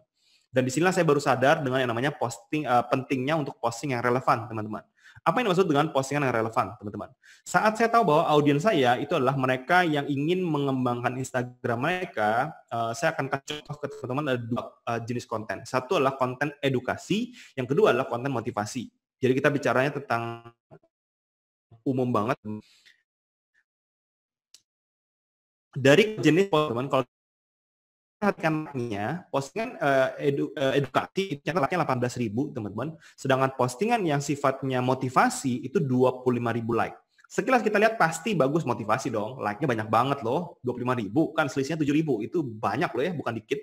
Dan disinilah saya baru sadar dengan yang namanya posting uh, pentingnya untuk posting yang relevan teman-teman. Apa yang dimaksud dengan postingan yang relevan, teman-teman? Saat saya tahu bahwa audiens saya itu adalah mereka yang ingin mengembangkan Instagram mereka, eh, saya akan kasih contoh ke teman-teman ada dua eh, jenis konten. Satu adalah konten edukasi, yang kedua adalah konten motivasi. Jadi kita bicaranya tentang umum banget. Dari jenis teman kalau perhatikan anaknya, postingan uh, edu, uh, edukasi itu 18 ribu teman-teman, sedangkan postingan yang sifatnya motivasi itu 25 ribu like. Sekilas kita lihat pasti bagus motivasi dong, like-nya banyak banget loh, 25 ribu kan selisihnya ribu itu banyak loh ya, bukan dikit.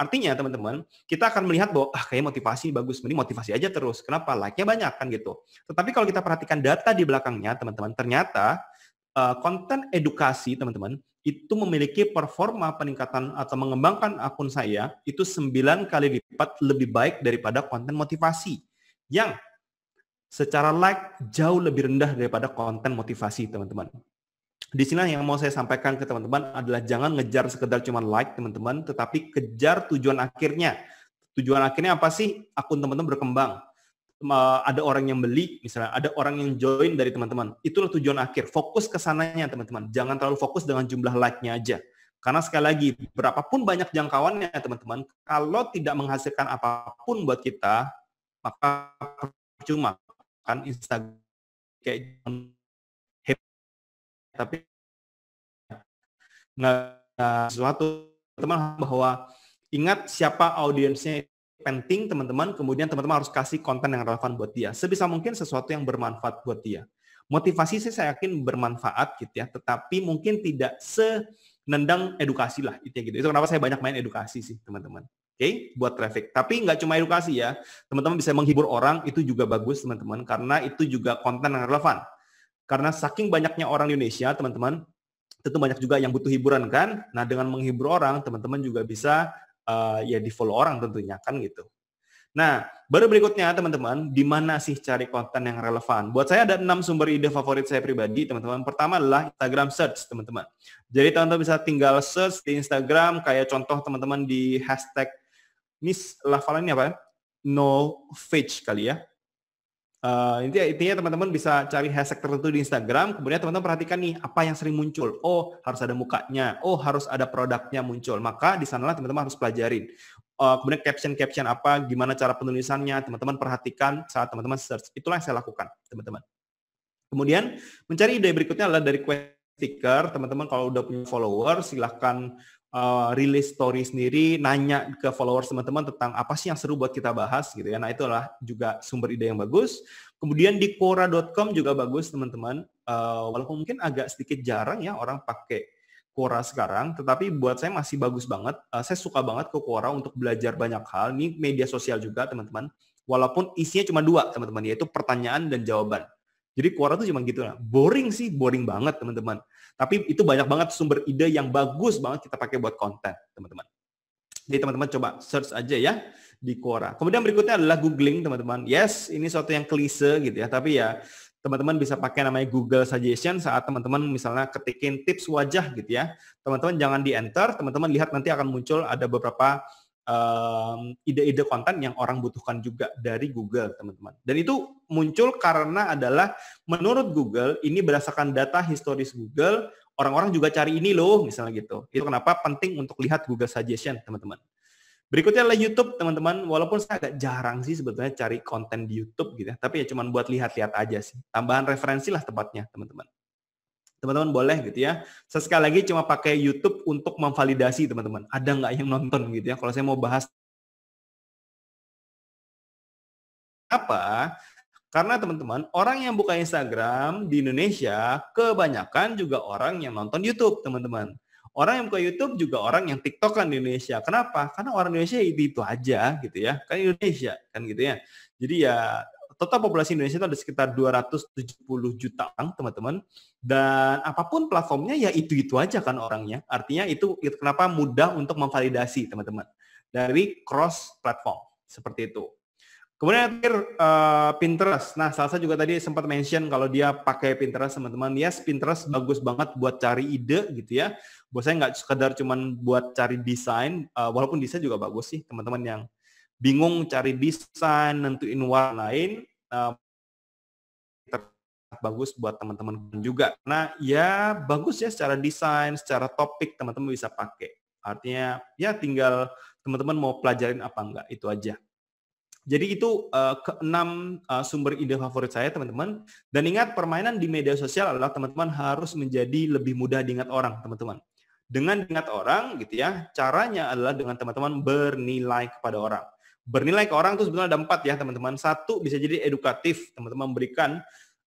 Artinya teman-teman, kita akan melihat bahwa ah kayak motivasi bagus, mending motivasi aja terus. Kenapa? Like-nya banyak kan gitu. Tetapi kalau kita perhatikan data di belakangnya teman-teman, ternyata eh, konten edukasi teman-teman itu memiliki performa peningkatan atau mengembangkan akun saya itu 9 kali lipat lebih baik daripada konten motivasi yang secara like jauh lebih rendah daripada konten motivasi teman-teman. Di sini yang mau saya sampaikan ke teman-teman adalah jangan ngejar sekedar cuma like teman-teman, tetapi kejar tujuan akhirnya. Tujuan akhirnya apa sih? Akun teman-teman berkembang ada orang yang beli, misalnya ada orang yang join dari teman-teman. Itulah tujuan akhir. Fokus ke sananya, teman-teman. Jangan terlalu fokus dengan jumlah like-nya aja. Karena sekali lagi, berapapun banyak jangkauannya, teman-teman, kalau tidak menghasilkan apapun buat kita, maka percuma kan Instagram kayak gitu. tapi nggak sesuatu teman bahwa ingat siapa audiensnya penting teman-teman, kemudian teman-teman harus kasih konten yang relevan buat dia. Sebisa mungkin sesuatu yang bermanfaat buat dia. Motivasi sih saya yakin bermanfaat gitu ya, tetapi mungkin tidak senendang edukasi lah itu ya gitu. Itu kenapa saya banyak main edukasi sih teman-teman. Oke, okay? buat traffic. Tapi nggak cuma edukasi ya, teman-teman bisa menghibur orang itu juga bagus teman-teman, karena itu juga konten yang relevan. Karena saking banyaknya orang di Indonesia teman-teman, tentu banyak juga yang butuh hiburan kan. Nah, dengan menghibur orang, teman-teman juga bisa uh, ya di follow orang tentunya kan gitu. Nah, baru berikutnya teman-teman, di mana sih cari konten yang relevan? Buat saya ada enam sumber ide favorit saya pribadi, teman-teman. Pertama adalah Instagram search, teman-teman. Jadi teman-teman bisa tinggal search di Instagram, kayak contoh teman-teman di hashtag, ini lafalan ini apa ya? No Fitch kali ya. Uh, intinya, intinya teman-teman bisa cari hashtag tertentu di Instagram, kemudian teman-teman perhatikan nih apa yang sering muncul. Oh, harus ada mukanya. Oh, harus ada produknya muncul. Maka di sanalah teman-teman harus pelajarin. Uh, kemudian caption-caption apa, gimana cara penulisannya, teman-teman perhatikan saat teman-teman search. Itulah yang saya lakukan, teman-teman. Kemudian mencari ide berikutnya adalah dari quest sticker, Teman-teman kalau udah punya follower, silahkan uh, rilis story sendiri, nanya ke followers teman-teman tentang apa sih yang seru buat kita bahas gitu ya. Nah itulah juga sumber ide yang bagus. Kemudian di Quora.com juga bagus teman-teman. Uh, walaupun mungkin agak sedikit jarang ya orang pakai Quora sekarang, tetapi buat saya masih bagus banget. Uh, saya suka banget ke Quora untuk belajar banyak hal. Ini media sosial juga teman-teman. Walaupun isinya cuma dua teman-teman, yaitu pertanyaan dan jawaban. Jadi Quora itu cuma gitu lah. Boring sih, boring banget teman-teman tapi itu banyak banget sumber ide yang bagus banget kita pakai buat konten, teman-teman. Jadi teman-teman coba search aja ya di Quora. Kemudian berikutnya adalah googling, teman-teman. Yes, ini suatu yang klise gitu ya, tapi ya teman-teman bisa pakai namanya Google Suggestion saat teman-teman misalnya ketikin tips wajah gitu ya. Teman-teman jangan di enter, teman-teman lihat nanti akan muncul ada beberapa ide ide-ide konten yang orang butuhkan juga dari Google, teman-teman. Dan itu muncul karena adalah menurut Google ini berdasarkan data historis Google, orang-orang juga cari ini loh, misalnya gitu. Itu kenapa penting untuk lihat Google Suggestion, teman-teman. Berikutnya adalah YouTube, teman-teman. Walaupun saya agak jarang sih sebetulnya cari konten di YouTube gitu ya, tapi ya cuman buat lihat-lihat aja sih. Tambahan referensi lah tepatnya, teman-teman teman-teman boleh gitu ya. Saya sekali lagi cuma pakai YouTube untuk memvalidasi teman-teman. Ada nggak yang nonton gitu ya? Kalau saya mau bahas apa? Karena teman-teman, orang yang buka Instagram di Indonesia kebanyakan juga orang yang nonton YouTube, teman-teman. Orang yang buka YouTube juga orang yang TikTokan di Indonesia. Kenapa? Karena orang Indonesia itu itu aja gitu ya. Kan Indonesia kan gitu ya. Jadi ya total populasi Indonesia itu ada sekitar 270 juta orang, teman-teman. Dan apapun platformnya ya itu-itu aja kan orangnya. Artinya itu, kenapa mudah untuk memvalidasi, teman-teman. Dari cross platform, seperti itu. Kemudian akhir eh, Pinterest. Nah, Salsa juga tadi sempat mention kalau dia pakai Pinterest, teman-teman. Yes, Pinterest bagus banget buat cari ide gitu ya. Buat saya nggak sekedar cuman buat cari desain, eh, walaupun desain juga bagus sih, teman-teman yang bingung cari desain, nentuin warna lain uh, bagus buat teman-teman juga. Nah, ya bagus ya secara desain, secara topik teman-teman bisa pakai. Artinya ya tinggal teman-teman mau pelajarin apa enggak itu aja. Jadi itu uh, keenam uh, sumber ide favorit saya teman-teman. Dan ingat permainan di media sosial adalah teman-teman harus menjadi lebih mudah diingat orang teman-teman. Dengan diingat orang gitu ya, caranya adalah dengan teman-teman bernilai kepada orang bernilai ke orang itu sebenarnya ada empat ya teman-teman. Satu bisa jadi edukatif, teman-teman memberikan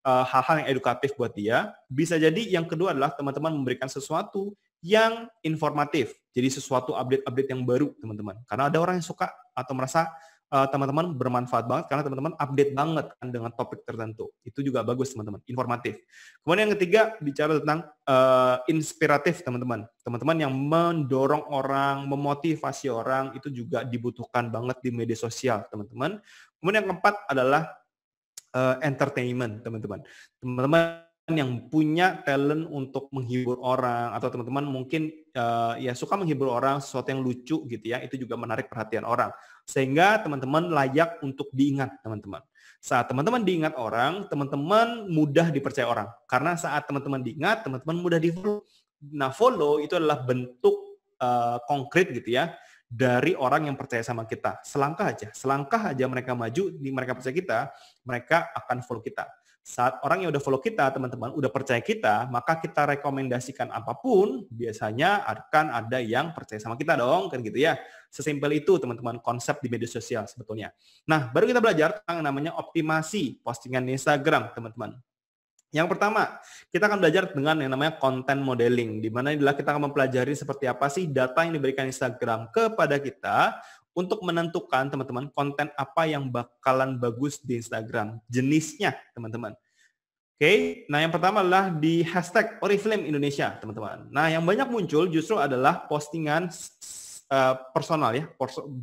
hal eh, hal-hal yang edukatif buat dia. Bisa jadi yang kedua adalah teman-teman memberikan sesuatu yang informatif. Jadi sesuatu update-update yang baru, teman-teman. Karena ada orang yang suka atau merasa teman eh, teman-teman bermanfaat banget karena teman-teman update banget kan dengan topik tertentu. Itu juga bagus teman-teman, informatif. Kemudian yang ketiga bicara tentang uh, inspiratif teman-teman. Teman-teman yang mendorong orang, memotivasi orang itu juga dibutuhkan banget di media sosial teman-teman. Kemudian yang keempat adalah uh, entertainment teman-teman. Teman-teman yang punya talent untuk menghibur orang atau teman-teman mungkin uh, ya suka menghibur orang, sesuatu yang lucu gitu ya, itu juga menarik perhatian orang. Sehingga teman-teman layak untuk diingat, teman-teman. Saat teman-teman diingat orang, teman-teman mudah dipercaya orang. Karena saat teman-teman diingat, teman-teman mudah di follow. Nah, follow itu adalah bentuk uh, konkret gitu ya dari orang yang percaya sama kita. Selangkah aja, selangkah aja mereka maju, di mereka percaya kita, mereka akan follow kita saat orang yang udah follow kita, teman-teman, udah percaya kita, maka kita rekomendasikan apapun, biasanya akan ada yang percaya sama kita dong, kan gitu ya. Sesimpel itu, teman-teman, konsep di media sosial sebetulnya. Nah, baru kita belajar tentang namanya optimasi postingan Instagram, teman-teman. Yang pertama, kita akan belajar dengan yang namanya content modeling, di mana kita akan mempelajari seperti apa sih data yang diberikan Instagram kepada kita untuk menentukan teman-teman konten apa yang bakalan bagus di Instagram, jenisnya teman-teman. Oke, okay? nah yang pertama adalah di hashtag Oriflame Indonesia, teman-teman. Nah, yang banyak muncul justru adalah postingan uh, personal ya,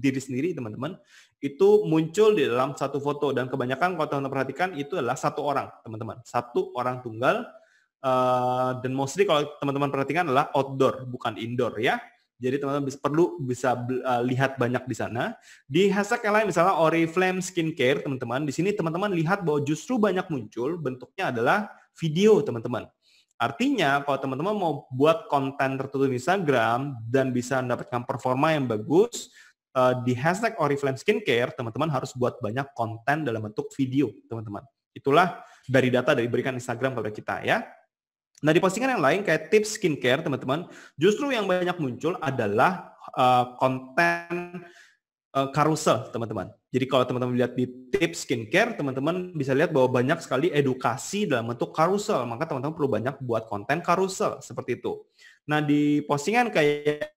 diri sendiri, teman-teman. Itu muncul di dalam satu foto dan kebanyakan kalau teman-teman perhatikan itu adalah satu orang, teman-teman. Satu orang tunggal uh, dan mostly kalau teman-teman perhatikan adalah outdoor, bukan indoor ya. Jadi teman-teman bisa, perlu bisa uh, lihat banyak di sana. Di hashtag yang lain misalnya Oriflame Skincare teman-teman. Di sini teman-teman lihat bahwa justru banyak muncul bentuknya adalah video teman-teman. Artinya kalau teman-teman mau buat konten tertutup di Instagram dan bisa mendapatkan performa yang bagus, uh, di hashtag Oriflame Skincare teman-teman harus buat banyak konten dalam bentuk video teman-teman. Itulah dari data dari berikan Instagram kepada kita ya. Nah, di postingan yang lain kayak tips skincare, teman-teman, justru yang banyak muncul adalah eh, konten uh, karusel, teman-teman. Jadi kalau teman-teman lihat di tips skincare, teman-teman bisa lihat bahwa banyak sekali edukasi dalam bentuk karusel. Maka teman-teman perlu banyak buat konten karusel seperti itu. Nah, di postingan kayak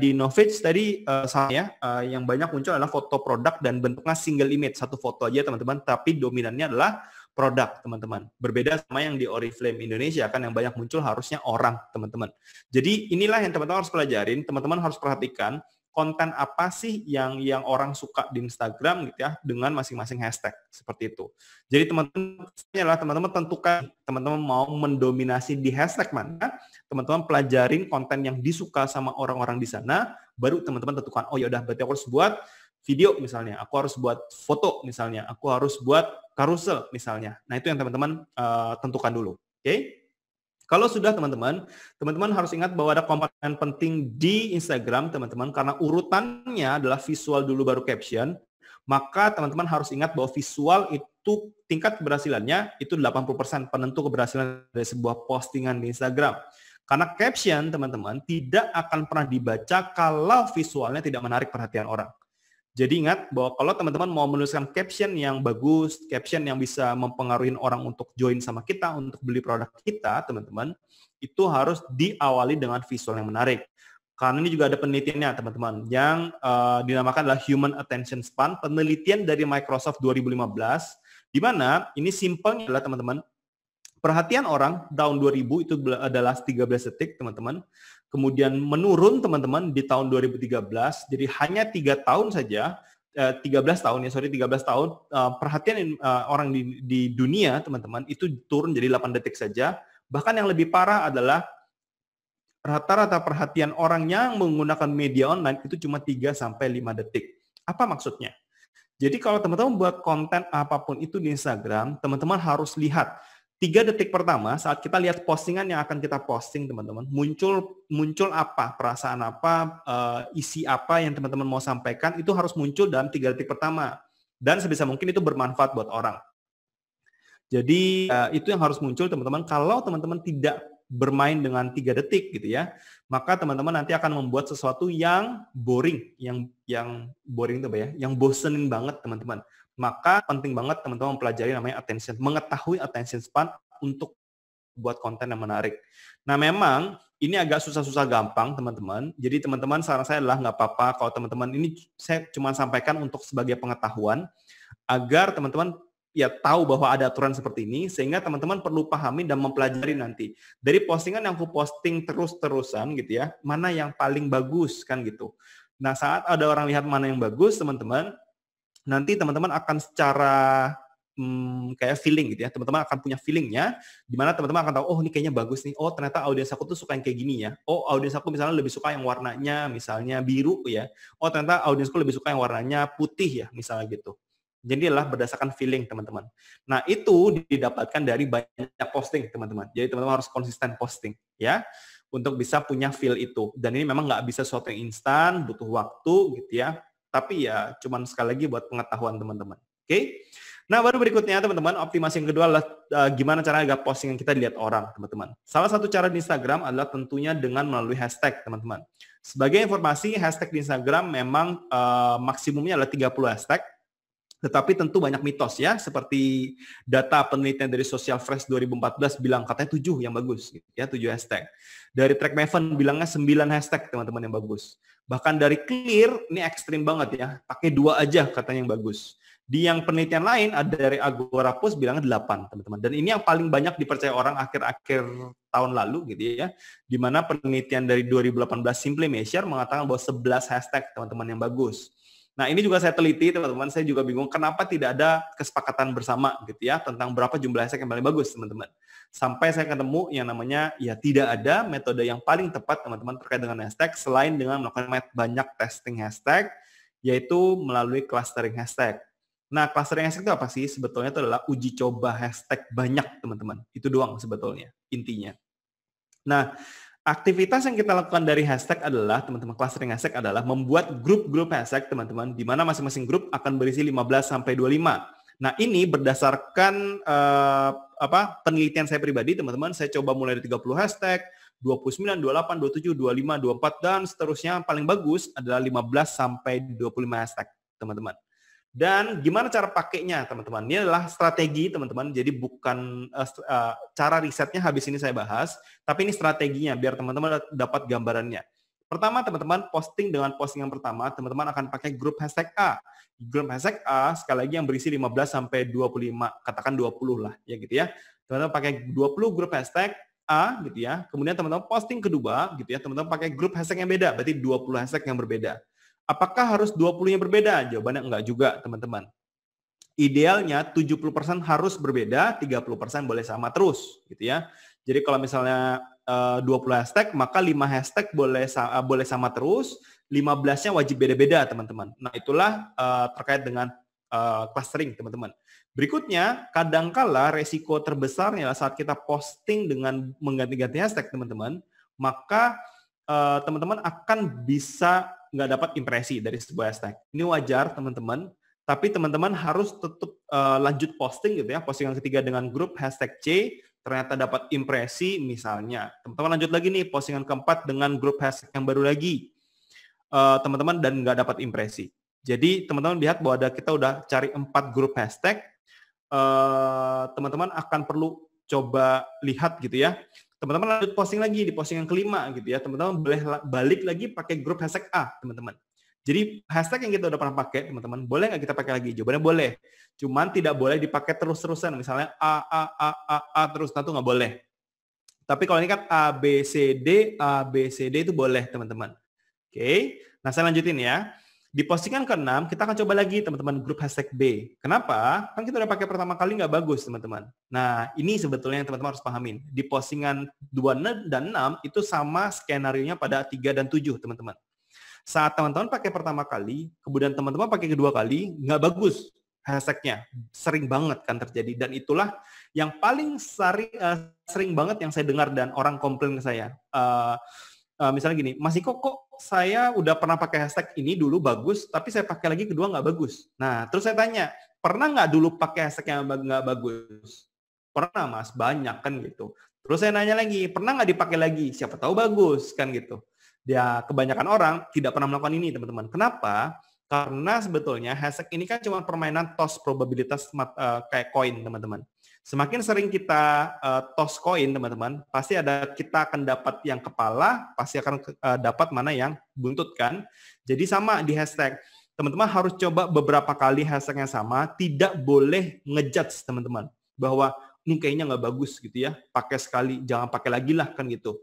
di Novage tadi uh, eh, saya uh, yang banyak muncul adalah foto produk dan bentuknya single image satu foto aja teman-teman tapi dominannya adalah produk teman-teman. Berbeda sama yang di Oriflame Indonesia kan yang banyak muncul harusnya orang teman-teman. Jadi inilah yang teman-teman harus pelajarin, teman-teman harus perhatikan konten apa sih yang yang orang suka di Instagram gitu ya dengan masing-masing hashtag seperti itu. Jadi teman-teman adalah teman-teman tentukan teman-teman mau mendominasi di hashtag mana, teman-teman pelajarin konten yang disuka sama orang-orang di sana, baru teman-teman tentukan oh ya udah berarti aku harus buat video misalnya, aku harus buat foto misalnya, aku harus buat carousel misalnya. Nah itu yang teman-teman uh, tentukan dulu, oke? Okay? Kalau sudah teman-teman, teman-teman harus ingat bahwa ada komponen penting di Instagram teman-teman karena urutannya adalah visual dulu baru caption. Maka teman-teman harus ingat bahwa visual itu tingkat keberhasilannya itu 80% penentu keberhasilan dari sebuah postingan di Instagram. Karena caption teman-teman tidak akan pernah dibaca kalau visualnya tidak menarik perhatian orang. Jadi ingat bahwa kalau teman-teman mau menuliskan caption yang bagus, caption yang bisa mempengaruhi orang untuk join sama kita, untuk beli produk kita, teman-teman, itu harus diawali dengan visual yang menarik. Karena ini juga ada penelitiannya, teman-teman, yang uh, dinamakan adalah Human Attention Span, penelitian dari Microsoft 2015, di mana ini simpelnya adalah, teman-teman, perhatian orang tahun 2000 itu adalah 13 detik, teman-teman kemudian menurun teman-teman di tahun 2013 jadi hanya tiga tahun saja 13 eh, tahun ya sorry 13 tahun eh, perhatian eh, orang di, di dunia teman-teman itu turun jadi 8 detik saja bahkan yang lebih parah adalah rata-rata perhatian orang yang menggunakan media online itu cuma 3 sampai 5 detik apa maksudnya jadi kalau teman-teman buat konten apapun itu di Instagram teman-teman harus lihat tiga detik pertama saat kita lihat postingan yang akan kita posting teman-teman muncul muncul apa perasaan apa uh, isi apa yang teman-teman mau sampaikan itu harus muncul dalam tiga detik pertama dan sebisa mungkin itu bermanfaat buat orang jadi uh, itu yang harus muncul teman-teman kalau teman-teman tidak bermain dengan tiga detik gitu ya maka teman-teman nanti akan membuat sesuatu yang boring yang yang boring tuh ya yang bosenin banget teman-teman maka penting banget teman-teman mempelajari namanya attention, mengetahui attention span untuk buat konten yang menarik. Nah memang ini agak susah-susah gampang teman-teman. Jadi teman-teman saran saya adalah nggak apa-apa kalau teman-teman ini saya cuma sampaikan untuk sebagai pengetahuan agar teman-teman ya tahu bahwa ada aturan seperti ini sehingga teman-teman perlu pahami dan mempelajari nanti. Dari postingan yang aku posting terus-terusan gitu ya, mana yang paling bagus kan gitu. Nah, saat ada orang lihat mana yang bagus, teman-teman, nanti teman-teman akan secara hmm, kayak feeling gitu ya. Teman-teman akan punya feelingnya, di mana teman-teman akan tahu, oh ini kayaknya bagus nih. Oh ternyata audiens aku tuh suka yang kayak gini ya. Oh audiens aku misalnya lebih suka yang warnanya misalnya biru ya. Oh ternyata audiensku lebih suka yang warnanya putih ya misalnya gitu. Jadi adalah berdasarkan feeling teman-teman. Nah itu didapatkan dari banyak posting teman-teman. Jadi teman-teman harus konsisten posting ya untuk bisa punya feel itu. Dan ini memang nggak bisa sesuatu yang instan, butuh waktu gitu ya. Tapi ya cuman sekali lagi buat pengetahuan teman-teman. Oke? Okay? Nah, baru berikutnya teman-teman, optimasi yang kedua adalah uh, gimana cara agar postingan kita dilihat orang, teman-teman. Salah satu cara di Instagram adalah tentunya dengan melalui hashtag, teman-teman. Sebagai informasi, hashtag di Instagram memang uh, maksimumnya adalah 30 hashtag tetapi tentu banyak mitos ya, seperti data penelitian dari Social Fresh 2014 bilang katanya 7 yang bagus, ya 7 hashtag. Dari Track Maven bilangnya 9 hashtag teman-teman yang bagus. Bahkan dari Clear ini ekstrim banget ya, pakai dua aja katanya yang bagus. Di yang penelitian lain ada dari Agora Post bilangnya 8 teman-teman. Dan ini yang paling banyak dipercaya orang akhir-akhir tahun lalu gitu ya, di mana penelitian dari 2018 Simply Measure mengatakan bahwa 11 hashtag teman-teman yang bagus. Nah, ini juga saya teliti, teman-teman. Saya juga bingung kenapa tidak ada kesepakatan bersama gitu ya tentang berapa jumlah hashtag yang paling bagus, teman-teman. Sampai saya ketemu yang namanya ya tidak ada metode yang paling tepat, teman-teman, terkait dengan hashtag selain dengan melakukan banyak testing hashtag yaitu melalui clustering hashtag. Nah, clustering hashtag itu apa sih? Sebetulnya itu adalah uji coba hashtag banyak, teman-teman. Itu doang sebetulnya intinya. Nah, aktivitas yang kita lakukan dari hashtag adalah teman-teman clustering hashtag adalah membuat grup-grup hashtag teman-teman di mana masing-masing grup akan berisi 15 sampai 25. Nah, ini berdasarkan uh, apa penelitian saya pribadi, teman-teman, saya coba mulai dari 30 hashtag, 29, 28, 27, 25, 24 dan seterusnya. Paling bagus adalah 15 sampai 25 hashtag, teman-teman. Dan gimana cara pakainya, teman-teman? Ini adalah strategi, teman-teman. Jadi bukan uh, cara risetnya habis ini saya bahas, tapi ini strateginya biar teman-teman dapat gambarannya. Pertama, teman-teman posting dengan posting yang pertama, teman-teman akan pakai grup hashtag A. Grup hashtag A sekali lagi yang berisi 15 sampai 25, katakan 20 lah ya gitu ya. Teman-teman pakai 20 grup hashtag A gitu ya. Kemudian teman-teman posting kedua gitu ya, teman-teman pakai grup hashtag yang beda, berarti 20 hashtag yang berbeda. Apakah harus 20-nya berbeda? Jawabannya enggak juga, teman-teman. Idealnya 70% harus berbeda, 30% boleh sama terus, gitu ya. Jadi kalau misalnya 20 eh, hashtag, maka 5 hashtag boleh sama, eh, boleh sama terus, 15-nya wajib beda-beda, teman-teman. Nah, itulah eh, terkait dengan clustering, teman-teman. Berikutnya, kadangkala resiko terbesarnya saat kita posting dengan mengganti-ganti hashtag, teman-teman, maka teman -teman akan bisa nggak dapat impresi dari sebuah hashtag. Ini wajar teman-teman, tapi teman-teman harus tetap uh, eh, lanjut posting gitu ya, postingan ketiga dengan grup hashtag C, ternyata dapat impresi misalnya. Teman-teman lanjut lagi nih, postingan keempat dengan grup hashtag yang baru lagi. teman eh, teman-teman dan nggak dapat impresi. Jadi teman-teman lihat bahwa ada kita udah cari empat grup hashtag, teman eh, teman-teman akan perlu coba lihat gitu ya teman-teman lanjut posting lagi di posting yang kelima gitu ya teman-teman boleh balik lagi pakai grup hashtag A teman-teman jadi hashtag yang kita udah pernah pakai teman-teman boleh nggak kita pakai lagi jawabannya boleh cuman tidak boleh dipakai terus-terusan misalnya A A A A A terus tentu nah nggak boleh tapi kalau ini kan A B C D A B C D itu boleh teman-teman oke nah saya lanjutin ya di postingan ke-6, kita akan coba lagi teman-teman grup hashtag B. Kenapa? Kan kita udah pakai pertama kali nggak bagus teman-teman. Nah, ini sebetulnya yang teman-teman harus pahamin. Di postingan 2 dan 6 itu sama skenario-nya pada 3 dan 7 teman-teman. Saat teman-teman pakai pertama kali, kemudian teman-teman pakai kedua kali, nggak bagus hashtagnya. Sering banget kan terjadi. Dan itulah yang paling sering, eh, sering banget yang saya dengar dan orang komplain ke saya. Uh, uh, misalnya gini, masih Iko kok saya udah pernah pakai hashtag ini dulu bagus, tapi saya pakai lagi kedua nggak bagus. Nah, terus saya tanya, pernah nggak dulu pakai hashtag yang nggak bagus? Pernah mas, banyak kan gitu. Terus saya nanya lagi, pernah nggak dipakai lagi? Siapa tahu bagus kan gitu. Ya kebanyakan orang tidak pernah melakukan ini teman-teman. Kenapa? Karena sebetulnya hashtag ini kan cuma permainan tos probabilitas uh, kayak koin teman-teman. Semakin sering kita uh, toss koin, teman-teman, pasti ada kita akan dapat yang kepala, pasti akan uh, dapat mana yang buntut kan. Jadi sama di hashtag. Teman-teman harus coba beberapa kali hashtag yang sama, tidak boleh ngejudge, teman-teman, bahwa ini kayaknya nggak bagus gitu ya, pakai sekali, jangan pakai lagi lah kan gitu.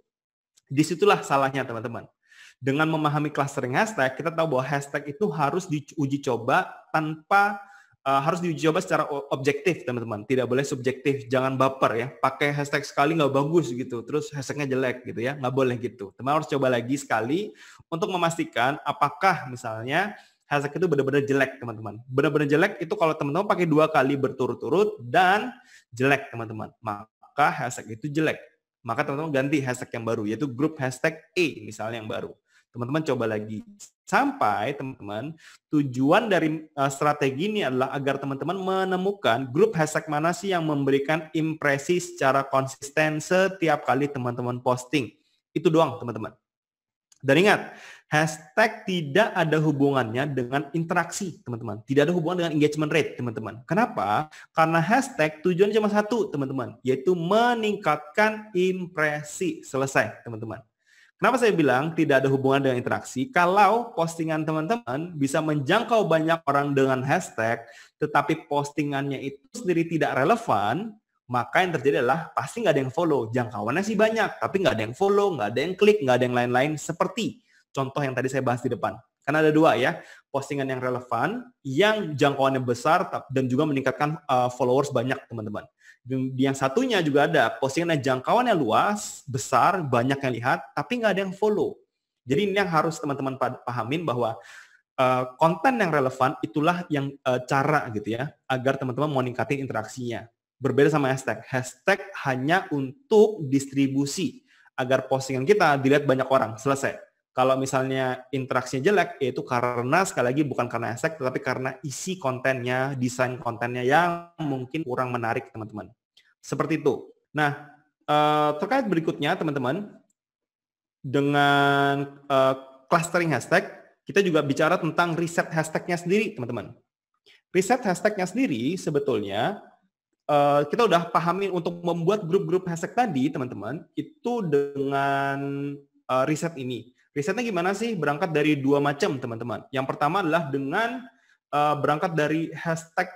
Disitulah salahnya teman-teman. Dengan memahami clustering hashtag, kita tahu bahwa hashtag itu harus diuji coba tanpa uh, harus coba secara objektif teman-teman tidak boleh subjektif jangan baper ya pakai hashtag sekali nggak bagus gitu terus hashtagnya jelek gitu ya nggak boleh gitu teman harus coba lagi sekali untuk memastikan apakah misalnya hashtag itu benar-benar jelek teman-teman benar-benar jelek itu kalau teman-teman pakai dua kali berturut-turut dan jelek teman-teman maka hashtag itu jelek maka teman-teman ganti hashtag yang baru yaitu grup hashtag E misalnya yang baru teman-teman coba lagi sampai teman-teman tujuan dari uh, strategi ini adalah agar teman-teman menemukan grup hashtag mana sih yang memberikan impresi secara konsisten setiap kali teman-teman posting itu doang teman-teman dan ingat hashtag tidak ada hubungannya dengan interaksi teman-teman tidak ada hubungan dengan engagement rate teman-teman kenapa karena hashtag tujuannya cuma satu teman-teman yaitu meningkatkan impresi selesai teman-teman Kenapa saya bilang tidak ada hubungan dengan interaksi? Kalau postingan teman-teman bisa menjangkau banyak orang dengan hashtag, tetapi postingannya itu sendiri tidak relevan, maka yang terjadi adalah pasti nggak ada yang follow. Jangkauannya sih banyak, tapi nggak ada yang follow, nggak ada yang klik, nggak ada yang lain-lain. Seperti contoh yang tadi saya bahas di depan. Karena ada dua ya, postingan yang relevan, yang jangkauannya besar, dan juga meningkatkan eh, followers banyak teman-teman. Di yang satunya juga ada postingan yang jangkauannya luas, besar, banyak yang lihat, tapi nggak ada yang follow. Jadi ini yang harus teman-teman pahamin bahwa uh, konten yang relevan itulah yang uh, cara gitu ya agar teman-teman mau ningkatin interaksinya. Berbeda sama hashtag. Hashtag hanya untuk distribusi agar postingan kita dilihat banyak orang. Selesai. Kalau misalnya interaksinya jelek, yaitu karena sekali lagi bukan karena esek, tetapi karena isi kontennya, desain kontennya yang mungkin kurang menarik teman-teman. Seperti itu. Nah, eh, terkait berikutnya teman-teman, dengan eh, clustering hashtag, kita juga bicara tentang riset hashtagnya sendiri teman-teman. Riset hashtagnya sendiri sebetulnya eh, kita udah pahami untuk membuat grup-grup hashtag tadi, teman-teman, itu dengan riset ini. Risetnya gimana sih? Berangkat dari dua macam, teman-teman. Yang pertama adalah dengan uh, berangkat dari hashtag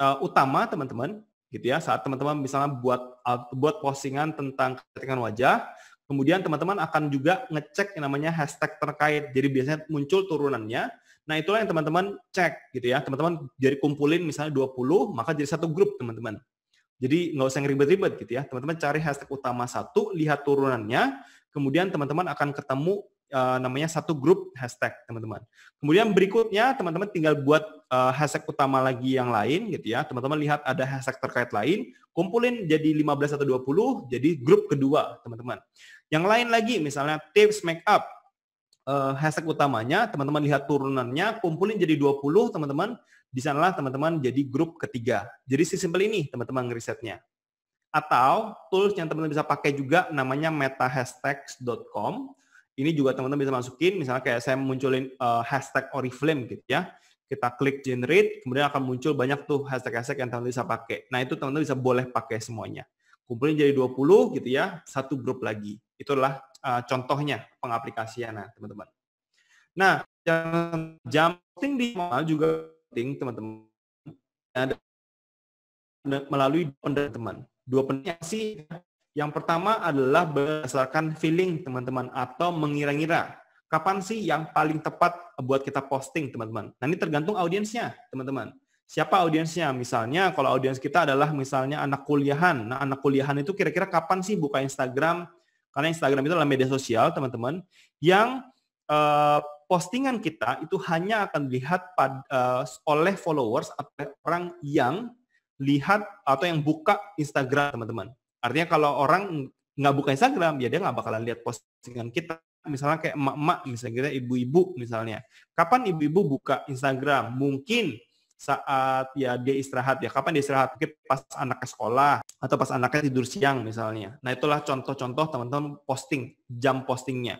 uh, utama, teman-teman, gitu ya. Saat teman-teman misalnya buat uh, buat postingan tentang kecantikan wajah, kemudian teman-teman akan juga ngecek yang namanya hashtag terkait. Jadi biasanya muncul turunannya. Nah, itulah yang teman-teman cek gitu ya. Teman-teman jadi kumpulin misalnya 20, maka jadi satu grup, teman-teman. Jadi nggak usah ribet ribet gitu ya. Teman-teman cari hashtag utama satu, lihat turunannya, kemudian teman-teman akan ketemu uh, namanya satu grup hashtag teman-teman. Kemudian berikutnya teman-teman tinggal buat uh, hashtag utama lagi yang lain gitu ya. Teman-teman lihat ada hashtag terkait lain, kumpulin jadi 15 atau 20 jadi grup kedua teman-teman. Yang lain lagi misalnya tips make up uh, hashtag utamanya, teman-teman lihat turunannya, kumpulin jadi 20 teman-teman. Di sanalah teman-teman jadi grup ketiga. Jadi sesimpel ini teman-teman ngerisetnya. Atau tools yang teman-teman bisa pakai juga namanya metahashtags.com ini juga teman-teman bisa masukin, misalnya kayak saya munculin uh, hashtag Oriflame gitu ya. Kita klik generate, kemudian akan muncul banyak tuh hashtag-hashtag yang teman-teman bisa pakai. Nah itu teman-teman bisa boleh pakai semuanya. Kumpulin jadi 20 gitu ya, satu grup lagi. Itulah uh, eh, contohnya pengaplikasian nah teman-teman. Nah, jam posting di juga penting teman-teman. Melalui melalui teman. Dua penting sih yang pertama adalah berdasarkan feeling teman-teman atau mengira-ngira. Kapan sih yang paling tepat buat kita posting teman-teman? Nah ini tergantung audiensnya teman-teman. Siapa audiensnya? Misalnya kalau audiens kita adalah misalnya anak kuliahan. Nah anak kuliahan itu kira-kira kapan sih buka Instagram? Karena Instagram itu adalah media sosial teman-teman yang eh, postingan kita itu hanya akan dilihat eh, oleh followers atau orang yang lihat atau yang buka Instagram teman-teman. Artinya kalau orang nggak buka Instagram, ya dia nggak bakalan lihat postingan kita. Misalnya kayak emak-emak, misalnya kita ibu-ibu misalnya. Kapan ibu-ibu buka Instagram? Mungkin saat ya dia istirahat ya kapan dia istirahat mungkin pas anaknya sekolah atau pas anaknya tidur siang misalnya nah itulah contoh-contoh teman-teman posting jam postingnya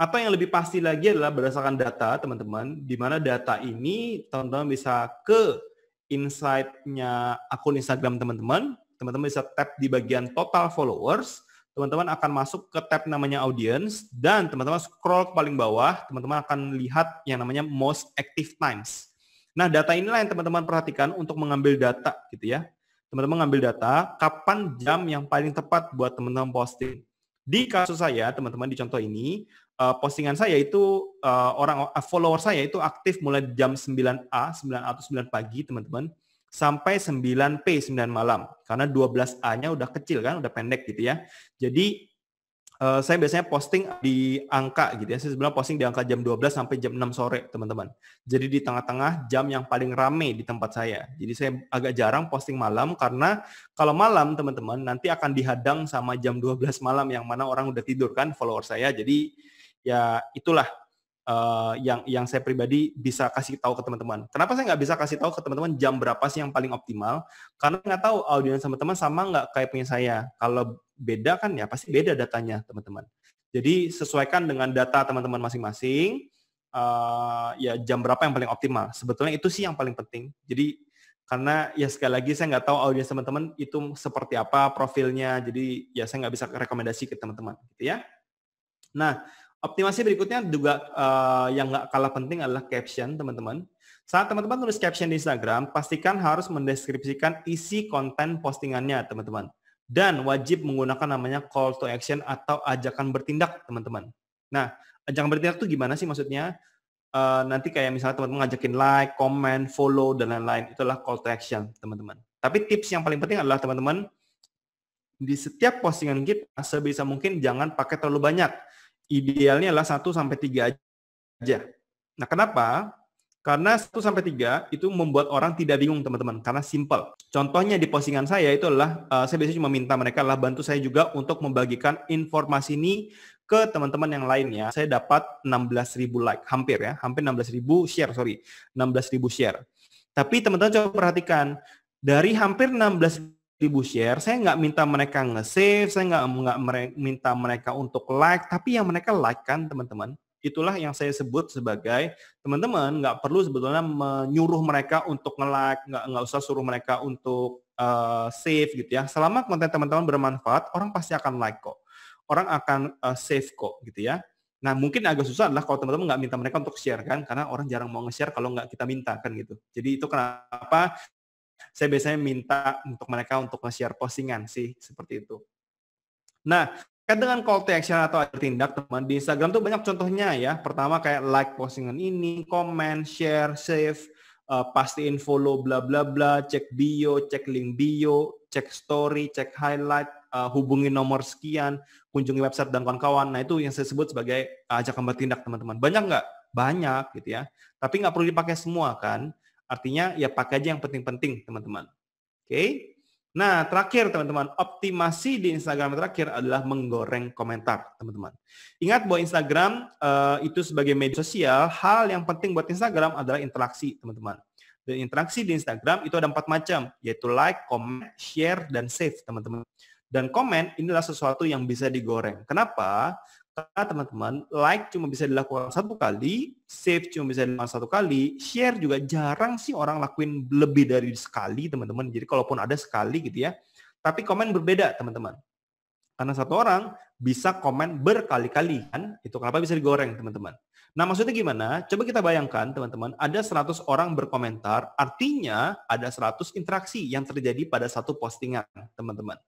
atau yang lebih pasti lagi adalah berdasarkan data teman-teman di mana data ini teman-teman bisa ke insight-nya akun Instagram teman-teman teman-teman bisa tap di bagian total followers, teman-teman akan masuk ke tab namanya audience, dan teman-teman scroll ke paling bawah, teman-teman akan lihat yang namanya most active times. Nah, data inilah yang teman-teman perhatikan untuk mengambil data gitu ya. Teman-teman ngambil data kapan jam yang paling tepat buat teman-teman posting. Di kasus saya, teman-teman di contoh ini, eh, postingan saya itu eh, orang eh, follower saya itu aktif mulai jam 9A, 9 atau 9 pagi, teman-teman sampai 9P 9 malam karena 12A-nya udah kecil kan, udah pendek gitu ya. Jadi uh, saya biasanya posting di angka gitu ya. Saya sebenarnya posting di angka jam 12 sampai jam 6 sore, teman-teman. Jadi di tengah-tengah jam yang paling rame di tempat saya. Jadi saya agak jarang posting malam karena kalau malam, teman-teman, nanti akan dihadang sama jam 12 malam yang mana orang udah tidur kan follower saya. Jadi ya itulah uh, yang yang saya pribadi bisa kasih tahu ke teman-teman. Kenapa saya nggak bisa kasih tahu ke teman-teman jam berapa sih yang paling optimal? Karena nggak tahu audiens teman-teman sama nggak kayak punya saya. Kalau beda kan ya pasti beda datanya teman-teman. Jadi sesuaikan dengan data teman-teman masing-masing. Uh, ya jam berapa yang paling optimal? Sebetulnya itu sih yang paling penting. Jadi karena ya sekali lagi saya nggak tahu audiens teman-teman itu seperti apa profilnya. Jadi ya saya nggak bisa rekomendasi ke teman-teman, gitu ya. Nah, Optimasi berikutnya juga uh, yang nggak kalah penting adalah caption, teman-teman. Saat teman-teman tulis caption di Instagram, pastikan harus mendeskripsikan isi konten postingannya, teman-teman. Dan wajib menggunakan namanya call to action atau ajakan bertindak, teman-teman. Nah, ajakan bertindak itu gimana sih maksudnya? Uh, nanti kayak misalnya teman-teman ngajakin like, comment, follow, dan lain-lain. Itulah call to action, teman-teman. Tapi tips yang paling penting adalah teman-teman, di setiap postingan kita sebisa mungkin jangan pakai terlalu banyak Idealnya adalah 1 sampai 3 aja. Nah, kenapa? Karena 1 sampai 3 itu membuat orang tidak bingung, teman-teman, karena simple. Contohnya di postingan saya itu adalah uh, saya biasanya cuma minta mereka lah bantu saya juga untuk membagikan informasi ini ke teman-teman yang lainnya. Saya dapat 16.000 like, hampir ya, hampir 16.000 share, sorry, 16.000 share. Tapi teman-teman coba perhatikan, dari hampir 16.000 ribu share, saya nggak minta mereka nge-save, saya nggak nggak mere minta mereka untuk like, tapi yang mereka like kan teman-teman, itulah yang saya sebut sebagai teman-teman nggak perlu sebetulnya menyuruh mereka untuk nge-like, nggak nggak usah suruh mereka untuk uh, save gitu ya. Selama konten teman-teman bermanfaat, orang pasti akan like kok, orang akan uh, save kok gitu ya. Nah mungkin agak susah adalah kalau teman-teman nggak minta mereka untuk share kan, karena orang jarang mau nge-share kalau nggak kita minta kan gitu. Jadi itu kenapa saya biasanya minta untuk mereka untuk nge-share postingan sih seperti itu. Nah, Kan dengan call to action atau ada tindak teman di Instagram tuh banyak contohnya ya. Pertama kayak like postingan ini, comment, share, save, uh, pastiin follow bla bla bla, cek bio, cek link bio, cek story, cek highlight, uh, hubungi nomor sekian, kunjungi website dan kawan-kawan. Nah itu yang saya sebut sebagai eh, ajakan bertindak teman-teman. Banyak nggak? Banyak gitu ya. Tapi nggak perlu dipakai semua kan. Artinya ya pakai aja yang penting-penting, teman-teman. Oke. Okay? Nah, terakhir teman-teman, optimasi di Instagram terakhir adalah menggoreng komentar, teman-teman. Ingat bahwa Instagram uh, itu sebagai media sosial, hal yang penting buat Instagram adalah interaksi, teman-teman. Dan interaksi di Instagram itu ada empat macam, yaitu like, comment, share, dan save, teman-teman. Dan komen inilah sesuatu yang bisa digoreng. Kenapa? teman-teman, like cuma bisa dilakukan satu kali, save cuma bisa dilakukan satu kali, share juga jarang sih orang lakuin lebih dari sekali, teman-teman. Jadi kalaupun ada sekali gitu ya. Tapi komen berbeda, teman-teman. Karena satu orang bisa komen berkali-kali kan, itu kenapa bisa digoreng, teman-teman. Nah, maksudnya gimana? Coba kita bayangkan, teman-teman, ada 100 orang berkomentar, artinya ada 100 interaksi yang terjadi pada satu postingan, teman-teman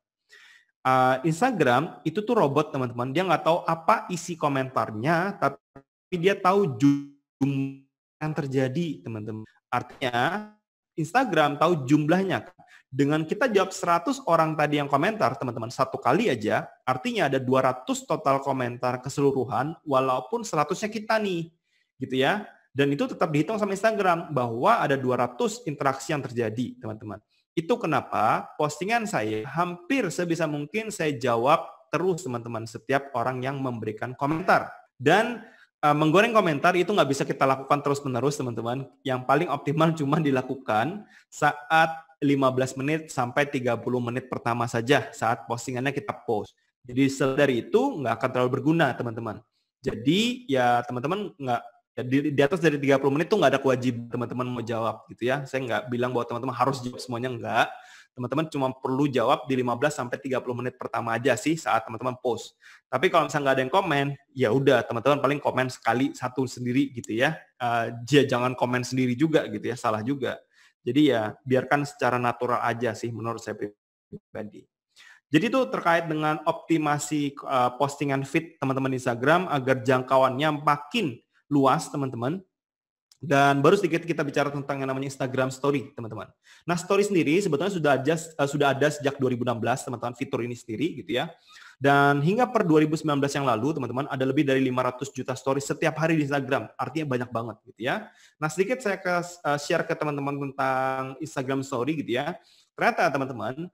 uh, Instagram itu tuh robot teman-teman dia nggak tahu apa isi komentarnya tapi dia tahu jumlah yang terjadi teman-teman artinya Instagram tahu jumlahnya kan? dengan kita jawab 100 orang tadi yang komentar teman-teman satu kali aja artinya ada 200 total komentar keseluruhan walaupun 100-nya kita nih gitu ya dan itu tetap dihitung sama Instagram bahwa ada 200 interaksi yang terjadi teman-teman itu kenapa postingan saya hampir sebisa mungkin saya jawab terus teman-teman setiap orang yang memberikan komentar. Dan uh, menggoreng komentar itu nggak bisa kita lakukan terus-menerus teman-teman. Yang paling optimal cuma dilakukan saat 15 menit sampai 30 menit pertama saja saat postingannya kita post. Jadi dari itu nggak akan terlalu berguna teman-teman. Jadi ya teman-teman nggak Ya, di, di atas dari 30 menit tuh nggak ada kewajiban teman-teman mau jawab gitu ya. Saya nggak bilang bahwa teman-teman harus jawab semuanya enggak Teman-teman cuma perlu jawab di 15 sampai 30 menit pertama aja sih saat teman-teman post. Tapi kalau misalnya nggak ada yang komen, ya udah teman-teman paling komen sekali satu sendiri gitu ya. Uh, jangan komen sendiri juga gitu ya, salah juga. Jadi ya biarkan secara natural aja sih menurut saya pribadi. Jadi itu terkait dengan optimasi eh, postingan feed teman-teman Instagram agar jangkauannya makin luas, teman-teman. Dan baru sedikit kita bicara tentang yang namanya Instagram Story, teman-teman. Nah, Story sendiri sebetulnya sudah ada, eh, sudah ada sejak 2016, teman-teman, fitur ini sendiri gitu ya. Dan hingga per 2019 yang lalu, teman-teman, ada lebih dari 500 juta story setiap hari di Instagram. Artinya banyak banget gitu ya. Nah, sedikit saya ke, eh, share ke teman-teman tentang Instagram story gitu ya. Ternyata teman-teman,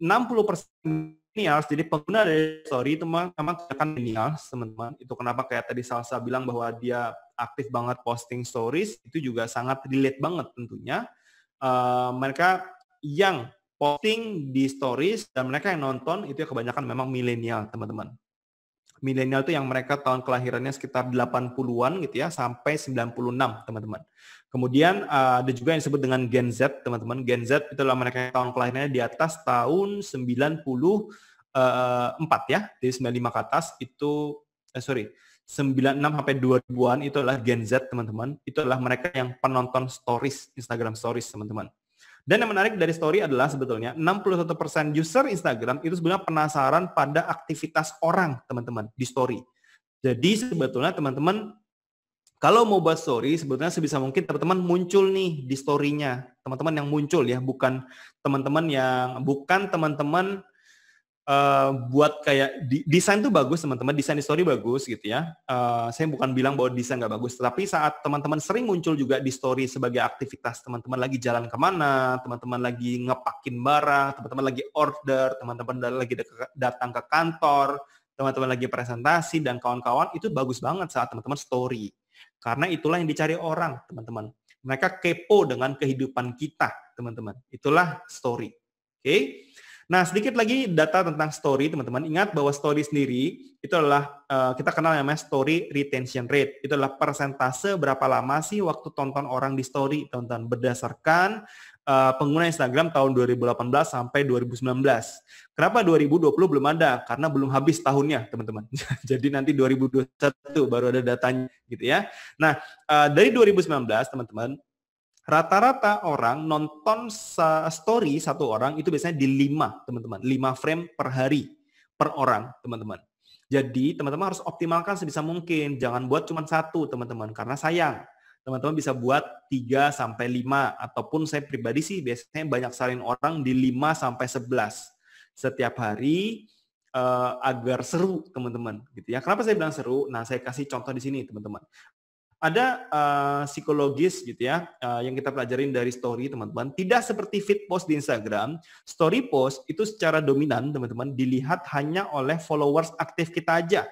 60% persen millennials, ya, jadi pengguna dari story itu memang, memang kebanyakan millennials, teman-teman. Itu kenapa kayak tadi Salsa bilang bahwa dia aktif banget posting stories, itu juga sangat relate banget tentunya. Uh, mereka yang posting di stories dan mereka yang nonton itu ya kebanyakan memang milenial, teman-teman. Milenial itu yang mereka tahun kelahirannya sekitar 80-an gitu ya sampai 96, teman-teman. Kemudian uh, ada juga yang disebut dengan Gen Z, teman-teman. Gen Z itu adalah mereka yang tahun kelahirannya di atas tahun 94 eh, ya, Jadi 95 ke atas itu eh, sorry, 96 sampai 2000-an itu adalah Gen Z, teman-teman. Itu adalah mereka yang penonton stories, Instagram stories, teman-teman. Dan yang menarik dari story adalah sebetulnya 61% user Instagram itu sebenarnya penasaran pada aktivitas orang, teman-teman, di story. Jadi sebetulnya teman-teman kalau mau buat story, sebetulnya sebisa mungkin teman-teman muncul nih di story-nya. Teman-teman yang muncul ya, bukan teman-teman yang bukan teman-teman uh, buat kayak di, desain tuh bagus teman-teman, desain di story bagus gitu ya. Uh, saya bukan bilang bahwa desain nggak bagus, tapi saat teman-teman sering muncul juga di story sebagai aktivitas teman-teman lagi jalan kemana, teman-teman lagi ngepakin barang, teman-teman lagi order, teman-teman lagi datang ke kantor, teman-teman lagi presentasi dan kawan-kawan itu bagus banget saat teman-teman story karena itulah yang dicari orang, teman-teman. Mereka kepo dengan kehidupan kita, teman-teman. Itulah story. Oke. Okay? Nah, sedikit lagi data tentang story, teman-teman. Ingat bahwa story sendiri itu adalah eh, kita kenal namanya story retention rate. Itu adalah persentase berapa lama sih waktu tonton orang di story, tonton berdasarkan Eh, pengguna Instagram tahun 2018 sampai 2019. Kenapa 2020 belum ada? Karena belum habis tahunnya, teman-teman. Jadi nanti 2021 baru ada datanya gitu ya. Nah, eh, dari 2019, teman-teman, rata-rata orang nonton story satu orang itu biasanya di 5, teman-teman. 5 frame per hari per orang, teman-teman. Jadi teman-teman harus optimalkan sebisa mungkin. Jangan buat cuma satu, teman-teman, karena sayang teman-teman bisa buat 3 sampai 5 ataupun saya pribadi sih biasanya banyak saranin orang di 5 sampai 11 setiap hari uh, agar seru teman-teman gitu ya. Kenapa saya bilang seru? Nah, saya kasih contoh di sini teman-teman. Ada uh, psikologis gitu ya uh, yang kita pelajarin dari story teman-teman. Tidak seperti feed post di Instagram, story post itu secara dominan teman-teman dilihat hanya oleh followers aktif kita aja.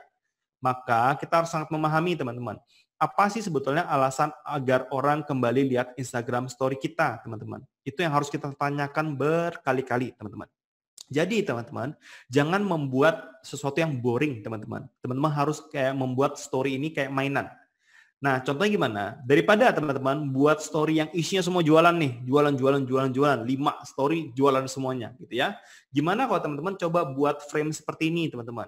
Maka kita harus sangat memahami teman-teman apa sih sebetulnya alasan agar orang kembali lihat Instagram story kita, teman-teman? Itu yang harus kita tanyakan berkali-kali, teman-teman. Jadi, teman-teman, jangan membuat sesuatu yang boring, teman-teman. Teman-teman harus kayak membuat story ini kayak mainan. Nah, contohnya gimana? Daripada teman-teman buat story yang isinya semua jualan nih, jualan, jualan, jualan, jualan, 5 story jualan semuanya gitu ya. Gimana kalau teman-teman coba buat frame seperti ini, teman-teman?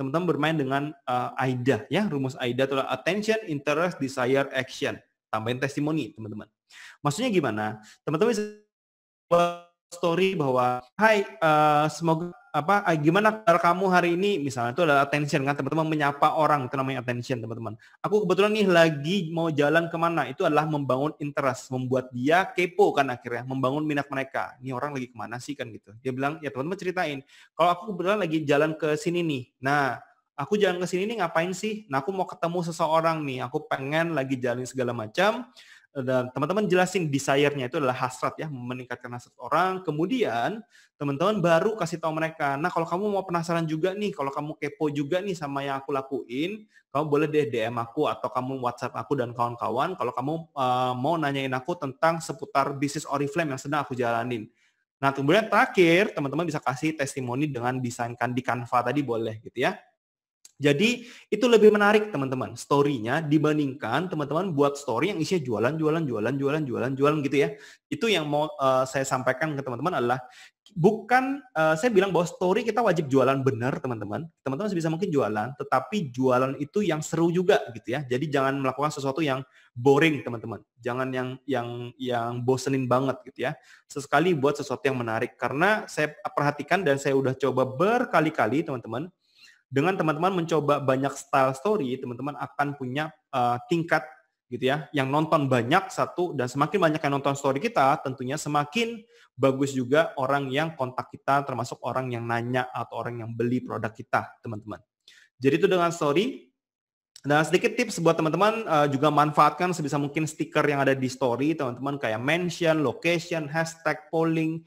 teman-teman bermain dengan uh, AIDA ya rumus AIDA adalah attention, interest, desire, action. Tambahin testimoni teman-teman. Maksudnya gimana? Teman-teman story bahwa Hai uh, semoga apa ah, gimana kamu hari ini misalnya itu adalah attention kan teman-teman menyapa orang itu namanya attention teman-teman aku kebetulan nih lagi mau jalan kemana itu adalah membangun interest membuat dia kepo kan akhirnya membangun minat mereka ini orang lagi kemana sih kan gitu dia bilang ya teman-teman ceritain kalau aku kebetulan lagi jalan ke sini nih nah aku jalan ke sini nih ngapain sih nah aku mau ketemu seseorang nih aku pengen lagi jalan segala macam teman-teman jelasin desire-nya itu adalah hasrat ya, meningkatkan hasrat orang. Kemudian teman-teman baru kasih tahu mereka, nah kalau kamu mau penasaran juga nih, kalau kamu kepo juga nih sama yang aku lakuin, kamu boleh deh DM aku atau kamu WhatsApp aku dan kawan-kawan kalau kamu uh, mau nanyain aku tentang seputar bisnis Oriflame yang sedang aku jalanin. Nah, kemudian terakhir, teman-teman bisa kasih testimoni dengan desainkan di Canva tadi boleh gitu ya. Jadi itu lebih menarik teman-teman story-nya dibandingkan teman-teman buat story yang isinya jualan jualan jualan jualan jualan jualan gitu ya. Itu yang mau uh, saya sampaikan ke teman-teman adalah bukan uh, saya bilang bahwa story kita wajib jualan benar teman-teman. Teman-teman sebisa mungkin jualan, tetapi jualan itu yang seru juga gitu ya. Jadi jangan melakukan sesuatu yang boring teman-teman. Jangan yang yang yang bosenin banget gitu ya. Sesekali buat sesuatu yang menarik karena saya perhatikan dan saya udah coba berkali-kali teman-teman dengan teman-teman mencoba banyak style story, teman-teman akan punya uh, tingkat gitu ya, yang nonton banyak satu dan semakin banyak yang nonton story kita, tentunya semakin bagus juga orang yang kontak kita, termasuk orang yang nanya atau orang yang beli produk kita, teman-teman. Jadi itu dengan story. Dan nah, sedikit tips buat teman-teman uh, juga manfaatkan sebisa mungkin stiker yang ada di story, teman-teman kayak mention, location, hashtag, polling,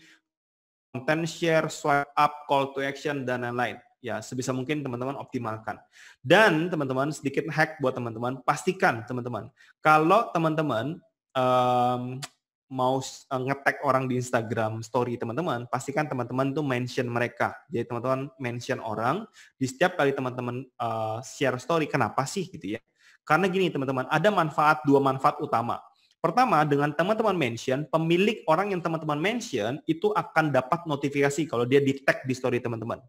content share, swipe up, call to action dan lain-lain ya sebisa mungkin teman-teman optimalkan. Dan teman-teman sedikit hack buat teman-teman, pastikan teman-teman kalau teman-teman um, mau eh, ngetek orang di Instagram story teman-teman, pastikan teman-teman tuh mention mereka. Jadi teman-teman mention orang di setiap kali teman-teman uh, share story, kenapa sih gitu ya? Karena gini teman-teman, ada manfaat dua manfaat utama. Pertama, dengan teman-teman mention, pemilik orang yang teman-teman mention itu akan dapat notifikasi kalau dia di tag di story teman-teman.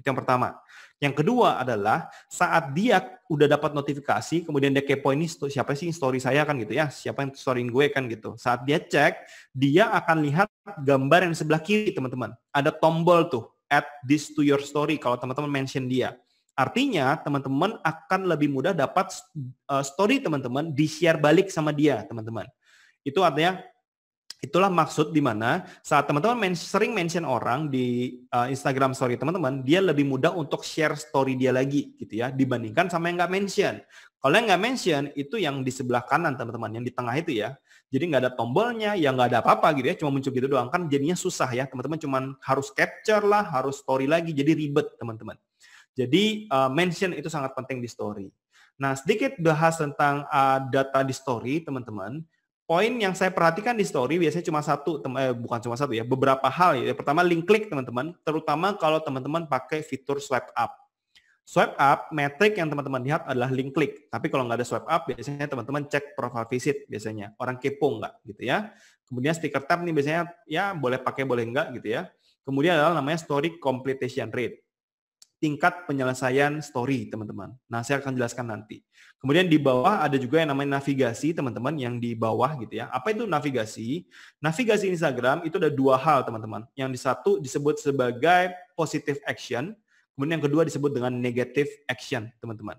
Itu yang pertama. Yang kedua adalah saat dia udah dapat notifikasi, kemudian dia kepo ini siapa sih story saya kan gitu ya, siapa yang storyin gue kan gitu. Saat dia cek, dia akan lihat gambar yang sebelah kiri teman-teman. Ada tombol tuh, add this to your story kalau teman-teman mention dia. Artinya teman-teman akan lebih mudah dapat eh, story teman-teman di-share balik sama dia teman-teman. Itu artinya Itulah maksud di mana saat teman-teman men sering mention orang di uh, Instagram story teman-teman, dia lebih mudah untuk share story dia lagi gitu ya dibandingkan sama yang nggak mention. Kalau yang nggak mention itu yang di sebelah kanan teman-teman, yang di tengah itu ya. Jadi nggak ada tombolnya, ya nggak ada apa-apa gitu ya, cuma muncul gitu doang kan jadinya susah ya teman-teman. Cuman harus capture lah, harus story lagi, jadi ribet teman-teman. Jadi uh, mention itu sangat penting di story. Nah sedikit bahas tentang uh, data di story teman-teman poin yang saya perhatikan di story biasanya cuma satu, eh, bukan cuma satu ya, beberapa hal ya. Pertama link klik teman-teman, terutama kalau teman-teman pakai fitur swipe up. Swipe up, metric yang teman-teman lihat adalah link klik. Tapi kalau nggak ada swipe up, biasanya teman-teman cek profile visit biasanya. Orang kepo nggak gitu ya. Kemudian stiker tab nih biasanya ya boleh pakai boleh nggak gitu ya. Kemudian adalah namanya story completion rate tingkat penyelesaian story, teman-teman. Nah, saya akan jelaskan nanti. Kemudian di bawah ada juga yang namanya navigasi, teman-teman, yang di bawah gitu ya. Apa itu navigasi? Navigasi Instagram itu ada dua hal, teman-teman. Yang di satu disebut sebagai positive action, kemudian yang kedua disebut dengan negative action, teman-teman.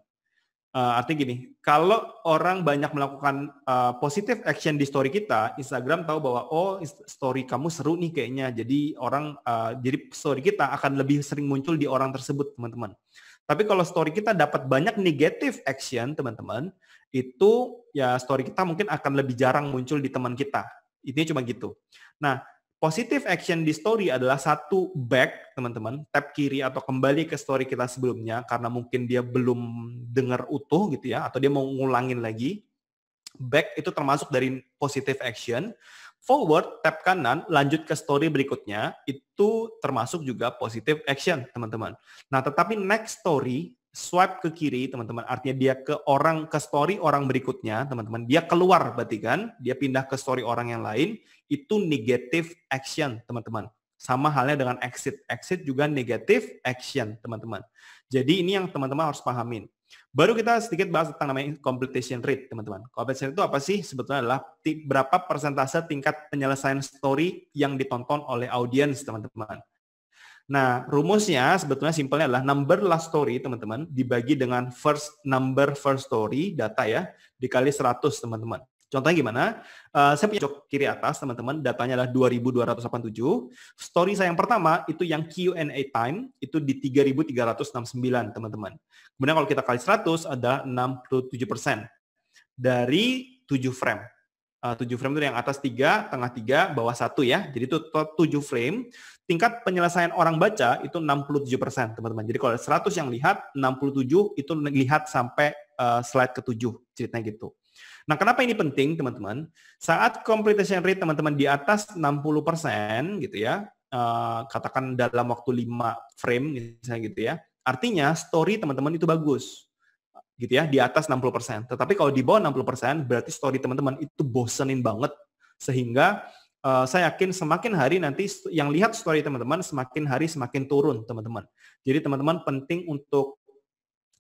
Uh, artinya gini, kalau orang banyak melakukan uh, positive action di story kita, Instagram tahu bahwa oh story kamu seru nih kayaknya. Jadi orang uh, jadi story kita akan lebih sering muncul di orang tersebut, teman-teman. Tapi kalau story kita dapat banyak negative action, teman-teman, itu ya story kita mungkin akan lebih jarang muncul di teman kita. Intinya cuma gitu. Nah, Positive action di story adalah satu back, teman-teman, tap kiri atau kembali ke story kita sebelumnya karena mungkin dia belum dengar utuh gitu ya, atau dia mau ngulangin lagi. Back itu termasuk dari positive action. Forward, tap kanan, lanjut ke story berikutnya, itu termasuk juga positive action, teman-teman. Nah, tetapi next story, swipe ke kiri, teman-teman, artinya dia ke orang, ke story orang berikutnya, teman-teman. Dia keluar berarti kan, dia pindah ke story orang yang lain, itu negative action, teman-teman. Sama halnya dengan exit. Exit juga negative action, teman-teman. Jadi ini yang teman-teman harus pahamin. Baru kita sedikit bahas tentang namanya completion rate, teman-teman. Completion rate itu apa sih? Sebetulnya adalah berapa persentase tingkat penyelesaian story yang ditonton oleh audiens, teman-teman. Nah, rumusnya sebetulnya simpelnya adalah number last story, teman-teman, dibagi dengan first number first story data ya, dikali 100, teman-teman. Contohnya gimana? Uh, saya punya jok kiri atas, teman-teman. Datanya adalah 2287. Story saya yang pertama itu yang Q&A time itu di 3369, teman-teman. Kemudian kalau kita kali 100 ada 67% dari 7 frame. Eh, uh, 7 frame itu yang atas 3, tengah 3, bawah 1 ya. Jadi itu 7 frame. Tingkat penyelesaian orang baca itu 67%, teman-teman. Jadi kalau ada 100 yang lihat, 67 itu lihat sampai uh, slide ke-7, ceritanya gitu. Nah, kenapa ini penting, teman-teman? Saat completion rate teman-teman di atas 60% gitu ya, uh, katakan dalam waktu 5 frame misalnya gitu ya, artinya story teman-teman itu bagus gitu ya di atas 60%. Tetapi kalau di bawah 60% berarti story teman-teman itu bosenin banget sehingga uh, saya yakin semakin hari nanti yang lihat story teman-teman semakin hari semakin turun teman-teman. Jadi teman-teman penting untuk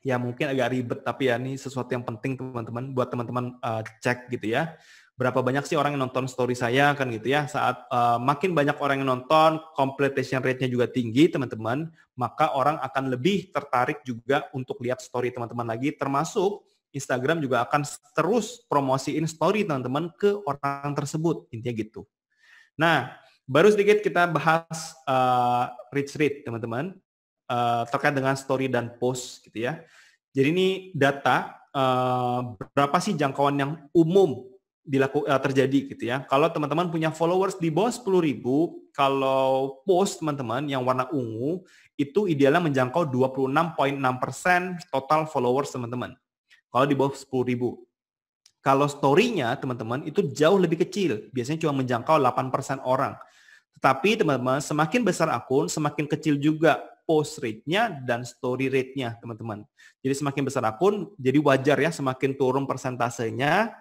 ya mungkin agak ribet tapi ya ini sesuatu yang penting teman-teman buat teman-teman uh, cek gitu ya berapa banyak sih orang yang nonton story saya kan gitu ya saat uh, makin banyak orang yang nonton completion rate-nya juga tinggi teman-teman maka orang akan lebih tertarik juga untuk lihat story teman-teman lagi termasuk Instagram juga akan terus promosiin story teman-teman ke orang tersebut intinya gitu nah baru sedikit kita bahas uh, eh, reach rate teman-teman Eh, terkait dengan story dan post gitu ya. Jadi ini data uh, berapa sih jangkauan yang umum dilaku, uh, terjadi gitu ya. Kalau teman-teman punya followers di bawah ribu, kalau post teman-teman yang warna ungu itu idealnya menjangkau 26.6% total followers teman-teman. Kalau di bawah ribu, Kalau story-nya teman-teman itu jauh lebih kecil, biasanya cuma menjangkau 8% orang. Tetapi teman-teman, semakin besar akun, semakin kecil juga post rate-nya dan story rate-nya, teman-teman. Jadi semakin besar akun, jadi wajar ya semakin turun persentasenya,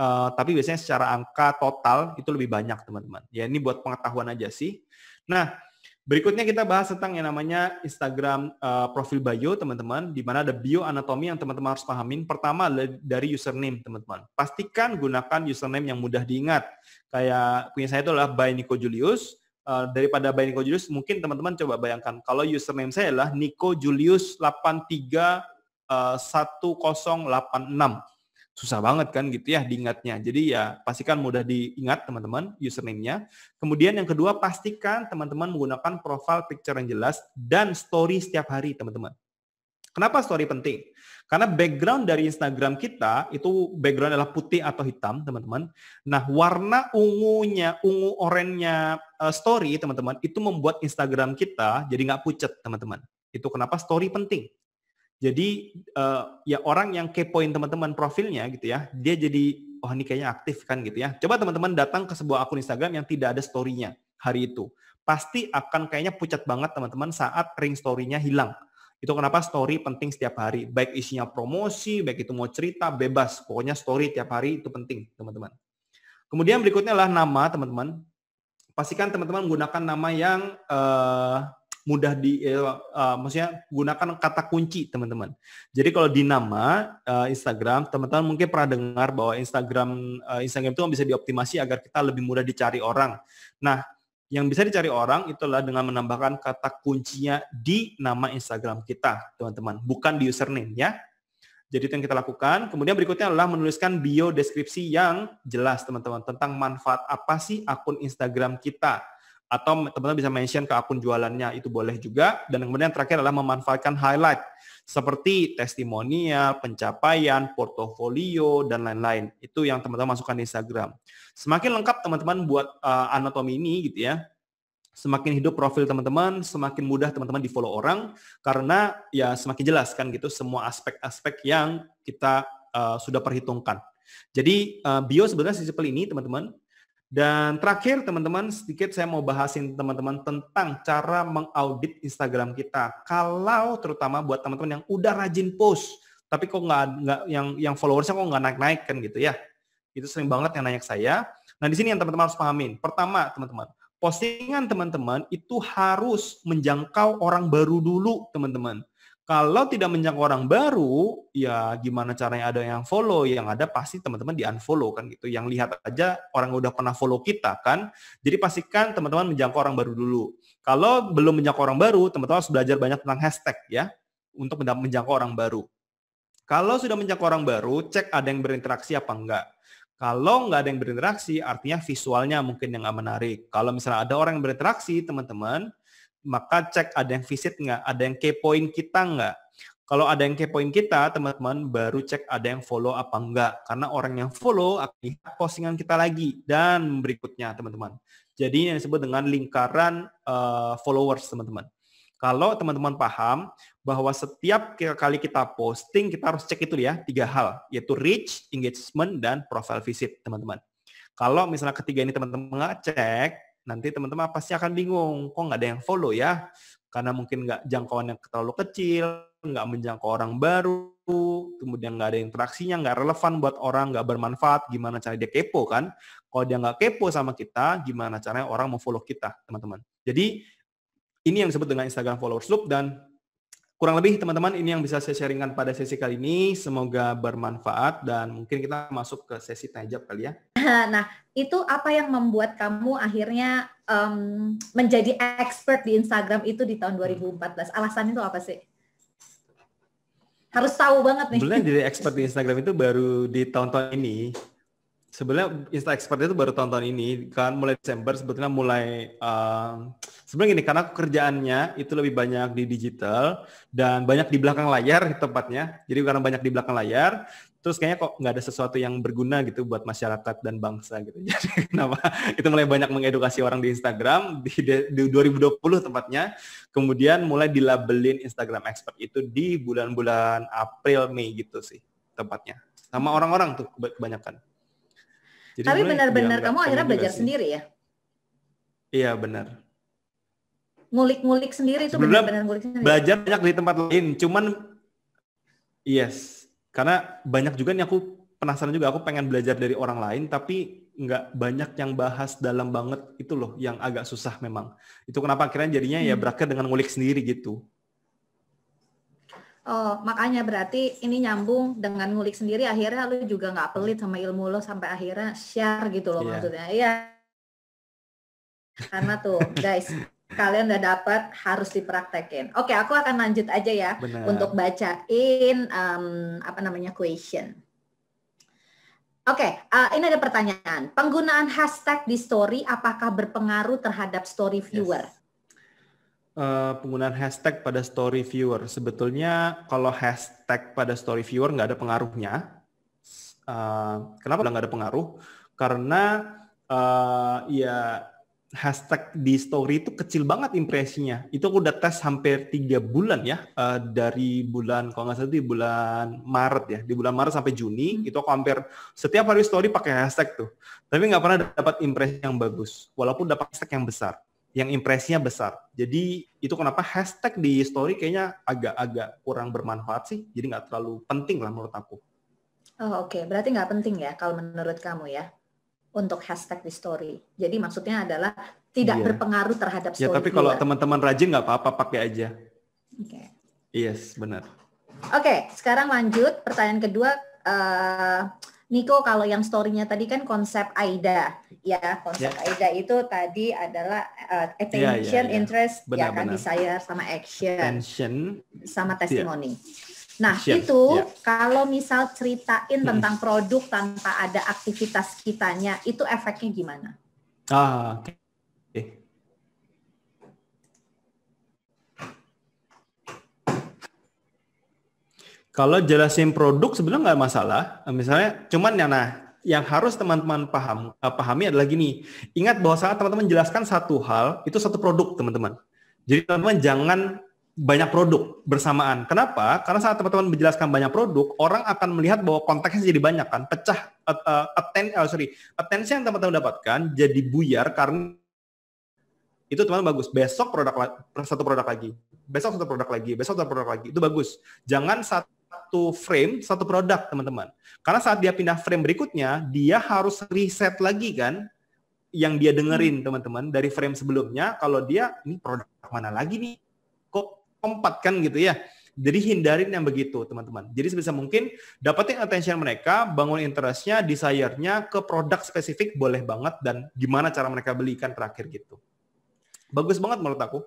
uh, tapi biasanya secara angka total itu lebih banyak, teman-teman. Ya ini buat pengetahuan aja sih. Nah, berikutnya kita bahas tentang yang namanya Instagram uh, profil bio, teman-teman, di mana ada bio anatomi yang teman-teman harus pahamin. Pertama dari username, teman-teman. Pastikan gunakan username yang mudah diingat. Kayak punya saya itu adalah by Nico Julius, Eh, daripada by Nico Julius, mungkin teman-teman coba bayangkan kalau username saya adalah Nico Julius 831086. Eh, Susah banget kan gitu ya diingatnya. Jadi ya pastikan mudah diingat teman-teman username-nya. Kemudian yang kedua pastikan teman-teman menggunakan profile picture yang jelas dan story setiap hari teman-teman. Kenapa story penting? Karena background dari Instagram kita itu background adalah putih atau hitam, teman-teman. Nah, warna ungunya, ungu orennya uh, eh, story, teman-teman, itu membuat Instagram kita jadi nggak pucet, teman-teman. Itu kenapa story penting. Jadi uh, ya orang yang kepoin teman-teman profilnya gitu ya, dia jadi oh ini kayaknya aktif kan gitu ya. Coba teman-teman datang ke sebuah akun Instagram yang tidak ada story-nya hari itu. Pasti akan kayaknya pucat banget teman-teman saat ring story-nya hilang itu kenapa story penting setiap hari. Baik isinya promosi, baik itu mau cerita, bebas. Pokoknya story tiap hari itu penting, teman-teman. Kemudian berikutnya adalah nama, teman-teman. Pastikan teman-teman menggunakan nama yang uh, mudah di, uh, uh, maksudnya gunakan kata kunci, teman-teman. Jadi kalau di nama uh, Instagram, teman-teman mungkin pernah dengar bahwa Instagram uh, Instagram itu kan bisa dioptimasi agar kita lebih mudah dicari orang. Nah, yang bisa dicari orang itulah dengan menambahkan kata kuncinya di nama Instagram kita, teman-teman, bukan di username ya. Jadi itu yang kita lakukan. Kemudian berikutnya adalah menuliskan bio deskripsi yang jelas, teman-teman, tentang manfaat apa sih akun Instagram kita atau teman-teman bisa mention ke akun jualannya itu boleh juga dan kemudian yang terakhir adalah memanfaatkan highlight seperti testimonial, pencapaian, portofolio dan lain-lain. Itu yang teman-teman masukkan di Instagram. Semakin lengkap teman-teman buat uh, anatomi ini gitu ya. Semakin hidup profil teman-teman, semakin mudah teman-teman di-follow orang karena ya semakin jelas kan gitu semua aspek-aspek yang kita uh, sudah perhitungkan. Jadi uh, bio sebenarnya sesimpel ini teman-teman. Dan terakhir teman-teman sedikit saya mau bahasin teman-teman tentang cara mengaudit Instagram kita. Kalau terutama buat teman-teman yang udah rajin post, tapi kok nggak nggak yang yang followersnya kok nggak naik-naik kan gitu ya. Itu sering banget yang nanya ke saya. Nah di sini yang teman-teman harus pahamin. Pertama teman-teman, postingan teman-teman itu harus menjangkau orang baru dulu teman-teman. Kalau tidak menjangkau orang baru, ya gimana caranya ada yang follow? Yang ada pasti teman-teman di unfollow kan gitu. Yang lihat aja orang udah pernah follow kita kan. Jadi pastikan teman-teman menjangkau orang baru dulu. Kalau belum menjangkau orang baru, teman-teman harus belajar banyak tentang hashtag ya untuk menjangkau orang baru. Kalau sudah menjangkau orang baru, cek ada yang berinteraksi apa enggak. Kalau enggak ada yang berinteraksi, artinya visualnya mungkin yang gak menarik. Kalau misalnya ada orang yang berinteraksi, teman-teman, maka cek ada yang visit nggak, ada yang kepoin kita nggak. Kalau ada yang kepoin kita, teman-teman baru cek ada yang follow apa enggak. Karena orang yang follow akan lihat postingan kita lagi dan berikutnya, teman-teman. Jadi yang disebut dengan lingkaran uh, followers, teman-teman. Kalau teman-teman paham bahwa setiap kali kita posting, kita harus cek itu ya, tiga hal, yaitu reach, engagement, dan profile visit, teman-teman. Kalau misalnya ketiga ini teman-teman nggak cek, nanti teman-teman pasti akan bingung, kok nggak ada yang follow ya? Karena mungkin nggak jangkauan yang terlalu kecil, nggak menjangkau orang baru, kemudian nggak ada interaksinya, nggak relevan buat orang, nggak bermanfaat, gimana cara dia kepo kan? Kalau dia nggak kepo sama kita, gimana caranya orang mau follow kita, teman-teman. Jadi ini yang disebut dengan Instagram followers loop dan kurang lebih teman-teman ini yang bisa saya sharingkan pada sesi kali ini. Semoga bermanfaat dan mungkin kita masuk ke sesi tanya kali ya. Nah, itu apa yang membuat kamu akhirnya um, menjadi expert di Instagram itu di tahun 2014? Hmm. Alasan itu apa sih? Harus tahu banget nih. Sebenarnya jadi expert di Instagram itu baru di tahun-tahun ini. Sebenarnya Insta expert itu baru tahun-tahun ini kan mulai Desember sebetulnya mulai um, sebenarnya gini karena kerjaannya itu lebih banyak di digital dan banyak di belakang layar tempatnya. Jadi karena banyak di belakang layar, terus kayaknya kok nggak ada sesuatu yang berguna gitu buat masyarakat dan bangsa gitu. Jadi kenapa itu mulai banyak mengedukasi orang di Instagram di, di 2020 tempatnya. Kemudian mulai dilabelin Instagram expert itu di bulan-bulan April Mei gitu sih tempatnya. Sama orang-orang tuh kebanyakan. Jadi Tapi benar-benar kamu akhirnya belajar sendiri ya? Iya benar. Ngulik-ngulik sendiri itu benar-benar ngulik sendiri. Belajar banyak di tempat lain, cuman yes karena banyak juga nih aku penasaran juga, aku pengen belajar dari orang lain, tapi nggak banyak yang bahas dalam banget itu loh, yang agak susah memang. Itu kenapa akhirnya jadinya ya hmm. ya berakhir dengan ngulik sendiri gitu. Oh, makanya berarti ini nyambung dengan ngulik sendiri, akhirnya lu juga nggak pelit sama ilmu lo sampai akhirnya share gitu loh yeah. maksudnya. Iya. Karena tuh, guys, kalian udah dapat harus dipraktekin. Oke, aku akan lanjut aja ya Bener. untuk bacain um, apa namanya question. Oke, okay, uh, eh, ini ada pertanyaan. Penggunaan hashtag di story apakah berpengaruh terhadap story viewer? Yes. Uh, penggunaan hashtag pada story viewer sebetulnya kalau hashtag pada story viewer nggak ada pengaruhnya. Uh, kenapa nggak ada pengaruh? Karena uh, ya hashtag di story itu kecil banget impresinya. Itu aku udah tes hampir tiga bulan ya eh, dari bulan kalau nggak salah di bulan Maret ya di bulan Maret sampai Juni hmm. itu aku hampir setiap hari story pakai hashtag tuh. Tapi nggak pernah dapat impresi yang bagus. Walaupun dapat hashtag yang besar, yang impresinya besar. Jadi itu kenapa hashtag di story kayaknya agak-agak kurang bermanfaat sih. Jadi nggak terlalu penting lah menurut aku. Oh oke, okay. berarti nggak penting ya kalau menurut kamu ya? untuk hashtag di story. Jadi maksudnya adalah tidak iya. berpengaruh terhadap story. Ya, tapi kalau teman-teman rajin nggak apa-apa pakai aja. Oke. Okay. Yes, benar. Oke, okay, sekarang lanjut pertanyaan kedua uh, Niko kalau yang story-nya tadi kan konsep AIDA ya. Konsep yeah. AIDA itu tadi adalah uh, attention, yeah, yeah, yeah. interest, ya benar, ya kan benar. desire sama action. Attention sama testimoni. Yeah. Nah, Siap. itu ya. kalau misal ceritain hmm. tentang produk tanpa ada aktivitas kitanya, itu efeknya gimana? Ah, oke. Okay. Kalau jelasin produk sebenarnya nggak masalah. Misalnya, cuman ya nah, yang harus teman-teman paham eh, pahami adalah gini. Ingat bahwa saat teman-teman jelaskan satu hal, itu satu produk, teman-teman. Jadi teman-teman jangan banyak produk bersamaan. Kenapa? Karena saat teman-teman menjelaskan banyak produk, orang akan melihat bahwa konteksnya jadi banyak kan, pecah uh, atten, oh, sorry, atensi yang teman-teman dapatkan jadi buyar karena itu teman teman bagus. Besok produk satu produk lagi, besok satu produk lagi, besok satu produk lagi. Itu bagus. Jangan satu frame satu produk teman-teman. Karena saat dia pindah frame berikutnya, dia harus reset lagi kan yang dia dengerin hmm. teman-teman dari frame sebelumnya. Kalau dia ini produk mana lagi nih? keempat kan gitu ya. Jadi hindarin yang begitu teman-teman. Jadi sebisa mungkin dapetin attention mereka, bangun interestnya, desire-nya ke produk spesifik boleh banget dan gimana cara mereka belikan terakhir gitu. Bagus banget menurut aku.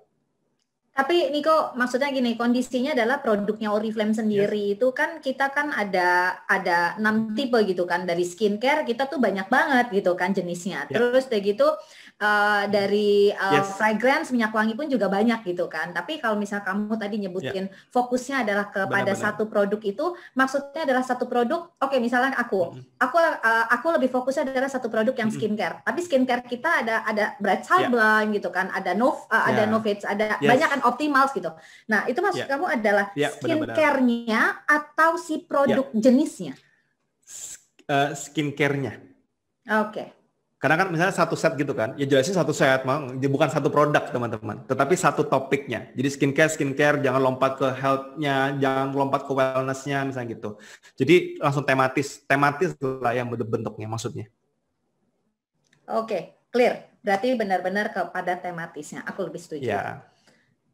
Tapi Niko, maksudnya gini, kondisinya adalah produknya Oriflame sendiri yes. Iya. itu kan kita kan ada ada enam tipe gitu kan dari skincare kita tuh banyak banget gitu kan jenisnya. Yeah. Terus kayak gitu Eh, dari uh, yes. fragrance minyak wangi pun juga banyak gitu kan. Tapi kalau misal kamu tadi nyebutin yeah. fokusnya adalah kepada Benar-benar. satu produk itu, maksudnya adalah satu produk. Oke, okay, misalnya aku, mm-hmm. aku uh, aku lebih fokusnya adalah satu produk yang skincare. Mm-hmm. Tapi skincare kita ada ada bright ya. sunburn yeah. gitu kan, ada no uh, yeah. ada novits, ada yes. banyak kan optimals gitu. Nah itu maksud yeah. kamu adalah yeah, ya, skincare atau si produk yeah. jenisnya? Uh, skincare Oke. Okay. Karena kan misalnya satu set gitu kan, ya jelasin satu set, ya bukan satu produk teman-teman, tetapi satu topiknya. Jadi skincare, skincare, jangan lompat ke healthnya, jangan lompat ke wellnessnya, misalnya gitu. Jadi langsung tematis, tematis lah yang bentuknya maksudnya. Oke, okay, clear. Berarti benar-benar kepada tematisnya. Aku lebih setuju. Yeah.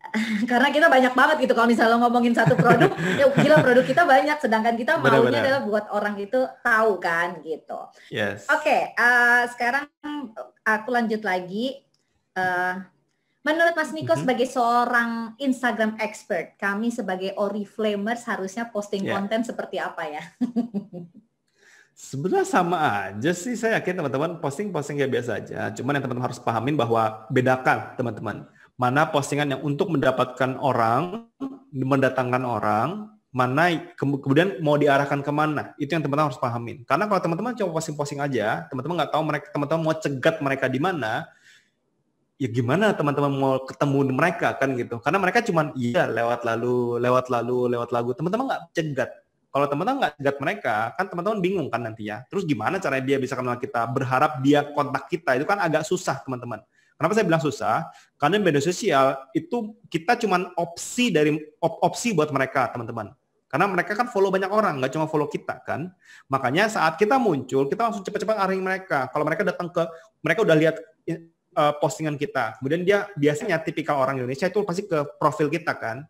karena kita banyak banget gitu kalau misalnya ngomongin satu produk ya gila produk kita banyak sedangkan kita maunya -benar. adalah buat orang itu tahu kan gitu yes. oke okay, uh, eh, sekarang aku lanjut lagi uh, menurut Mas Niko mm -hmm. sebagai seorang Instagram expert kami sebagai Oriflamers harusnya posting yeah. konten seperti apa ya Sebenarnya sama aja sih saya yakin teman-teman posting posting kayak biasa aja. Cuman yang teman-teman harus pahamin bahwa bedakan teman-teman mana postingan yang untuk mendapatkan orang, mendatangkan orang, mana kemudian mau diarahkan kemana itu yang teman-teman harus pahamin karena kalau teman-teman coba posting-posting aja teman-teman nggak tahu mereka teman-teman mau cegat mereka di mana ya gimana teman-teman mau ketemu mereka kan gitu karena mereka cuma iya lewat lalu lewat lalu lewat lagu teman-teman nggak cegat kalau teman-teman nggak cegat mereka kan teman-teman bingung kan nanti ya terus gimana caranya dia bisa kenal kita berharap dia kontak kita itu kan agak susah teman-teman Kenapa saya bilang susah? Karena media sosial itu kita cuma opsi dari op opsi buat mereka, teman-teman. Karena mereka kan follow banyak orang, nggak cuma follow kita kan. Makanya saat kita muncul, kita langsung cepat-cepat arahin mereka. Kalau mereka datang ke, mereka udah lihat eh, postingan kita. Kemudian dia biasanya tipikal orang Indonesia itu pasti ke profil kita kan.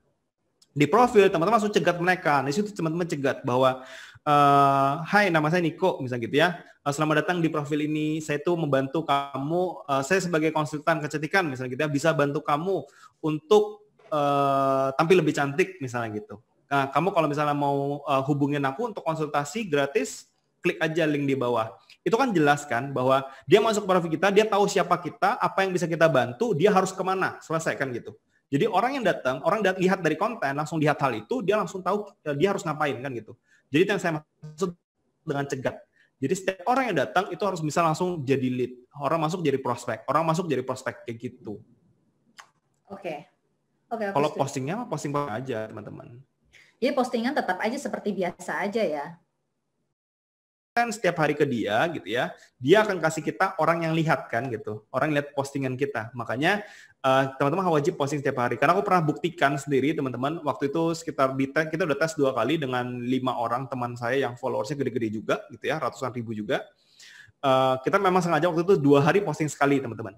Di profil teman-teman langsung cegat mereka. Nah, di situ teman-teman cegat bahwa uh, Hai, nama saya Niko, misalnya gitu ya. Uh, selamat datang di profil ini. Saya tuh membantu kamu. Uh, saya sebagai konsultan kecantikan, misalnya gitu ya, bisa bantu kamu untuk uh, tampil lebih cantik, misalnya gitu. Nah, kamu kalau misalnya mau uh, hubungin aku untuk konsultasi gratis, klik aja link di bawah. Itu kan jelas kan bahwa dia masuk ke profil kita, dia tahu siapa kita, apa yang bisa kita bantu, dia harus kemana, selesaikan gitu. Jadi orang yang datang, orang lihat dari konten langsung lihat hal itu, dia langsung tahu dia harus ngapain kan gitu. Jadi yang saya maksud dengan cegat. Jadi setiap orang yang datang itu harus bisa langsung jadi lead. Orang masuk jadi prospek, orang masuk jadi prospek kayak gitu. Oke. Okay. Oke. Okay, Kalau postingnya posting aja teman-teman. Jadi postingan tetap aja seperti biasa aja ya kan setiap hari ke dia gitu ya dia akan kasih kita orang yang lihat kan gitu orang lihat postingan kita makanya teman eh, teman-teman wajib posting setiap hari karena aku pernah buktikan sendiri teman-teman waktu itu sekitar di kita udah tes dua kali dengan lima orang teman saya yang followersnya gede-gede juga gitu ya ratusan ribu juga uh, kita memang sengaja waktu itu dua hari posting sekali teman-teman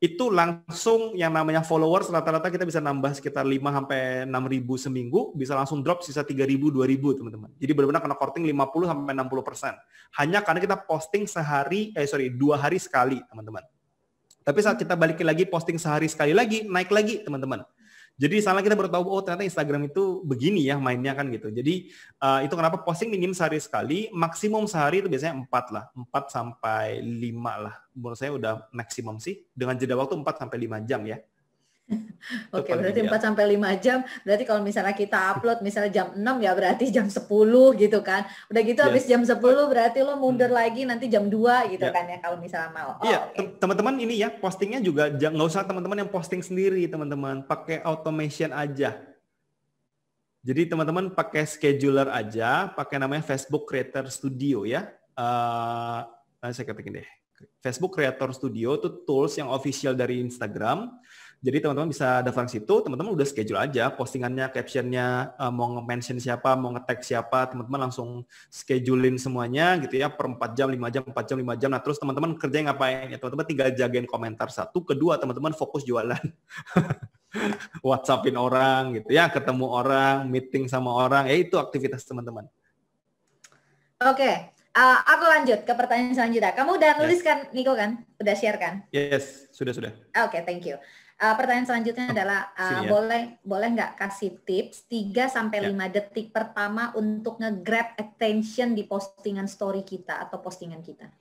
itu langsung yang namanya followers rata-rata kita bisa nambah sekitar 5 sampai 6 ribu seminggu, bisa langsung drop sisa 3 ribu, 2 ribu teman-teman. Jadi benar-benar kena korting 50 sampai 60 persen. Hanya karena kita posting sehari, eh sorry, dua hari sekali teman-teman. Tapi saat kita balikin lagi posting sehari sekali lagi, naik lagi teman-teman. Jadi salah kita baru tahu oh ternyata Instagram itu begini ya mainnya kan gitu. Jadi uh, itu kenapa posting minim sehari sekali, maksimum sehari itu biasanya 4 lah, 4 sampai 5 lah. Menurut saya udah maksimum sih dengan jeda waktu 4 sampai 5 jam ya. Oke, okay, berarti 4 iya. sampai 5 jam. Berarti kalau misalnya kita upload misalnya jam 6 ya berarti jam 10 gitu kan. Udah gitu yes. Iya. habis jam 10 berarti lo mundur hmm. lagi nanti jam 2 gitu yeah. kan ya kalau misalnya mau. Iya, oh, yeah. okay. teman-teman ini ya postingnya juga nggak usah teman-teman yang posting sendiri teman-teman, pakai automation aja. Jadi teman-teman pakai scheduler aja, pakai namanya Facebook Creator Studio ya. Uh, saya ketikin deh. Facebook Creator Studio itu tools yang official dari Instagram jadi teman-teman bisa daftar ke situ, teman-teman udah schedule aja postingannya, captionnya, eh, mau nge-mention siapa, mau nge-tag siapa, teman-teman langsung schedulein semuanya gitu ya per 4 jam, 5 jam, 4 jam, 5 jam. Nah terus teman-teman kerja ngapain? Ya teman-teman tinggal jagain komentar satu, kedua teman-teman fokus jualan. WhatsAppin orang gitu ya, ketemu orang, meeting sama orang, ya itu aktivitas teman-teman. Oke, okay. uh, eh, aku lanjut ke pertanyaan selanjutnya. Kamu udah nulis yes. kan, Niko kan? Udah share kan? Yes, sudah sudah. Oke, okay, thank you. Uh, pertanyaan selanjutnya adalah uh, Sini ya. boleh boleh nggak kasih tips 3 sampai ya. detik pertama untuk nge-grab attention di postingan story kita atau postingan kita?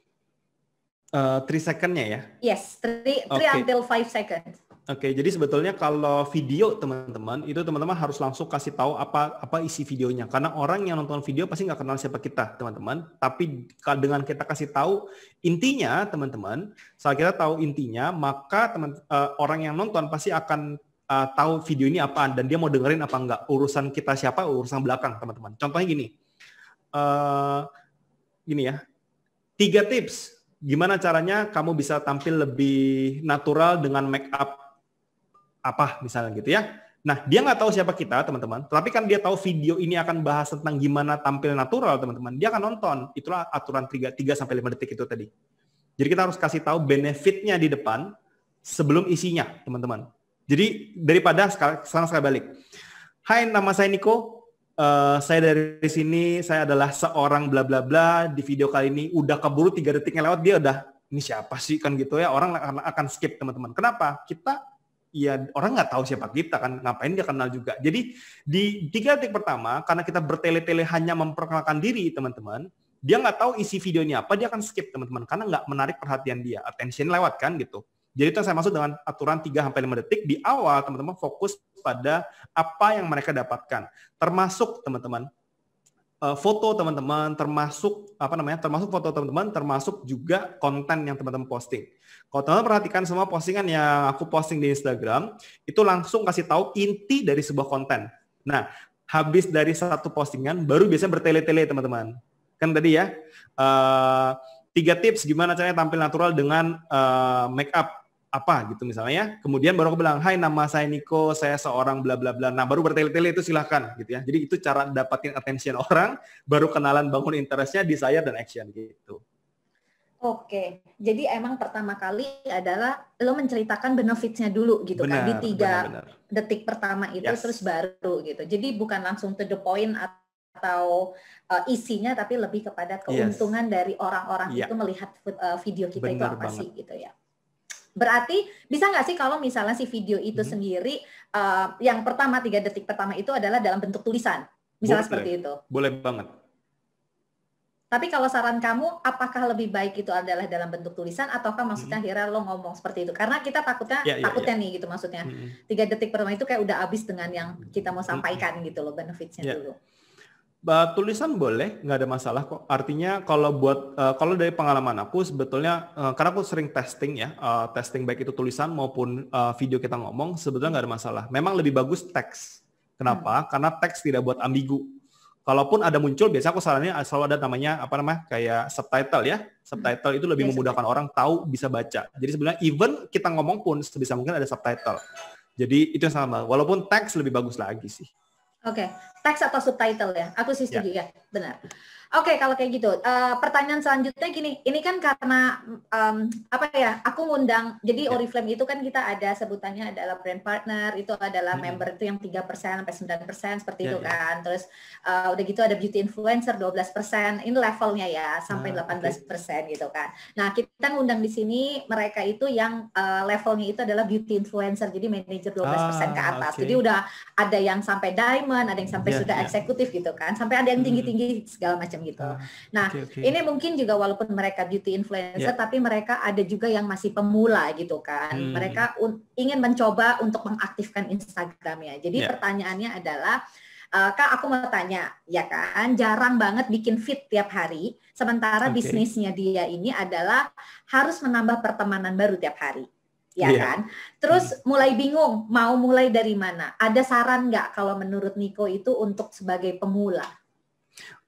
Uh, three ya? Yes, three okay. until five seconds. Oke, jadi sebetulnya kalau video teman-teman itu teman-teman harus langsung kasih tahu apa apa isi videonya karena orang yang nonton video pasti nggak kenal siapa kita teman-teman. Tapi dengan kita kasih tahu intinya teman-teman, saat kita tahu intinya maka teman uh, orang yang nonton pasti akan uh, tahu video ini apa dan dia mau dengerin apa nggak Urusan kita siapa urusan belakang teman-teman. Contohnya gini, uh, gini ya, tiga tips gimana caranya kamu bisa tampil lebih natural dengan make up apa misalnya gitu ya. Nah, dia nggak tahu siapa kita, teman-teman. Tapi kan dia tahu video ini akan bahas tentang gimana tampil natural, teman-teman. Dia akan nonton. Itulah aturan 3, tiga sampai 5 detik itu tadi. Jadi kita harus kasih tahu benefitnya di depan sebelum isinya, teman-teman. Jadi daripada sekarang sekarang sekali balik. Hai, nama saya Niko. Uh, saya dari sini, saya adalah seorang bla bla bla. Di video kali ini udah keburu tiga detiknya lewat, dia udah ini siapa sih kan gitu ya. Orang akan skip teman-teman. Kenapa? Kita ya orang nggak tahu siapa kita kan ngapain dia kenal juga jadi di tiga detik pertama karena kita bertele-tele hanya memperkenalkan diri teman-teman dia nggak tahu isi videonya apa dia akan skip teman-teman karena nggak menarik perhatian dia attention lewat kan gitu jadi itu yang saya maksud dengan aturan 3 sampai 5 detik di awal teman-teman fokus pada apa yang mereka dapatkan termasuk teman-teman eh, foto teman-teman termasuk apa namanya termasuk foto teman-teman termasuk juga konten yang teman-teman posting kalau teman-teman perhatikan semua postingan yang aku posting di Instagram, itu langsung kasih tahu inti dari sebuah konten. Nah, habis dari satu postingan, baru biasanya bertele-tele teman-teman. Kan tadi ya, uh, tiga tips gimana caranya tampil natural dengan uh, make up apa gitu misalnya ya. Kemudian baru aku bilang, "Hai, nama saya Niko, saya seorang bla bla bla." Nah, baru bertele-tele itu silahkan gitu ya. Jadi itu cara dapatin attention orang, baru kenalan bangun interestnya, desire dan action gitu. Oke, jadi emang pertama kali adalah lo menceritakan benefitnya dulu gitu benar, kan di tiga benar, benar. detik pertama itu yes. terus baru gitu. Jadi bukan langsung to the point atau uh, isinya tapi lebih kepada keuntungan yes. dari orang-orang yeah. itu melihat uh, video kita benar itu apa banget. sih gitu ya. Berarti bisa nggak sih kalau misalnya si video itu hmm. sendiri uh, yang pertama tiga detik pertama itu adalah dalam bentuk tulisan, misalnya boleh, seperti itu. Boleh banget tapi kalau saran kamu, apakah lebih baik itu adalah dalam bentuk tulisan ataukah maksudnya mm -hmm. akhirnya lo ngomong seperti itu? Karena kita takutnya, yeah, yeah, ya. takutnya yeah. nih gitu maksudnya. Mm -hmm. Tiga detik pertama itu kayak udah habis dengan yang kita mau mm-hmm. sampaikan -hmm. gitu loh benefitnya yeah. dulu. Bah tulisan boleh, nggak ada masalah kok. Artinya kalau buat uh, kalau dari pengalaman aku sebetulnya uh, karena aku sering testing ya, uh, testing baik itu tulisan maupun uh, video kita ngomong sebetulnya nggak ada masalah. Memang lebih bagus teks. Kenapa? Hmm. Karena teks tidak buat ambigu kalaupun ada muncul biasa aku sarannya selalu ada namanya apa namanya kayak subtitle ya subtitle itu lebih iya, memudahkan orang tahu bisa baca jadi sebenarnya even kita ngomong pun sebisa mungkin ada subtitle jadi itu yang sama walaupun teks lebih bagus lagi sih oke okay. teks atau subtitle ya aku sih ya. setuju ya, ya. benar Oke, okay, kalau kayak gitu, uh, pertanyaan selanjutnya gini, ini kan karena um, apa ya? Aku ngundang, jadi yeah. Oriflame itu kan kita ada sebutannya adalah brand partner, itu adalah hmm. member itu yang tiga persen sampai sembilan persen seperti yeah, itu yeah. Iya. kan. Terus uh, udah gitu ada beauty influencer 12 persen, ini levelnya ya sampai ah, delapan belas persen gitu kan. Nah kita ngundang di sini mereka itu yang uh, levelnya itu adalah beauty influencer, jadi manajer 12 persen ah, ke atas. Okay. Jadi udah ada yang sampai diamond, ada yang sampai yeah, sudah yeah. eksekutif gitu kan, sampai ada yang tinggi-tinggi segala macam macam gitu. Ah, nah, okay, okay. ini mungkin juga walaupun mereka beauty influencer yeah. tapi mereka ada juga yang masih pemula gitu kan. Hmm. Mereka ingin mencoba untuk mengaktifkan Instagramnya. Jadi yeah. pertanyaannya adalah uh, Kak aku mau tanya, ya kan jarang banget bikin fit tiap hari, sementara okay. bisnisnya dia ini adalah harus menambah pertemanan baru tiap hari ya yeah. kan? Terus hmm. mulai bingung mau mulai dari mana? Ada saran nggak kalau menurut Niko itu untuk sebagai pemula?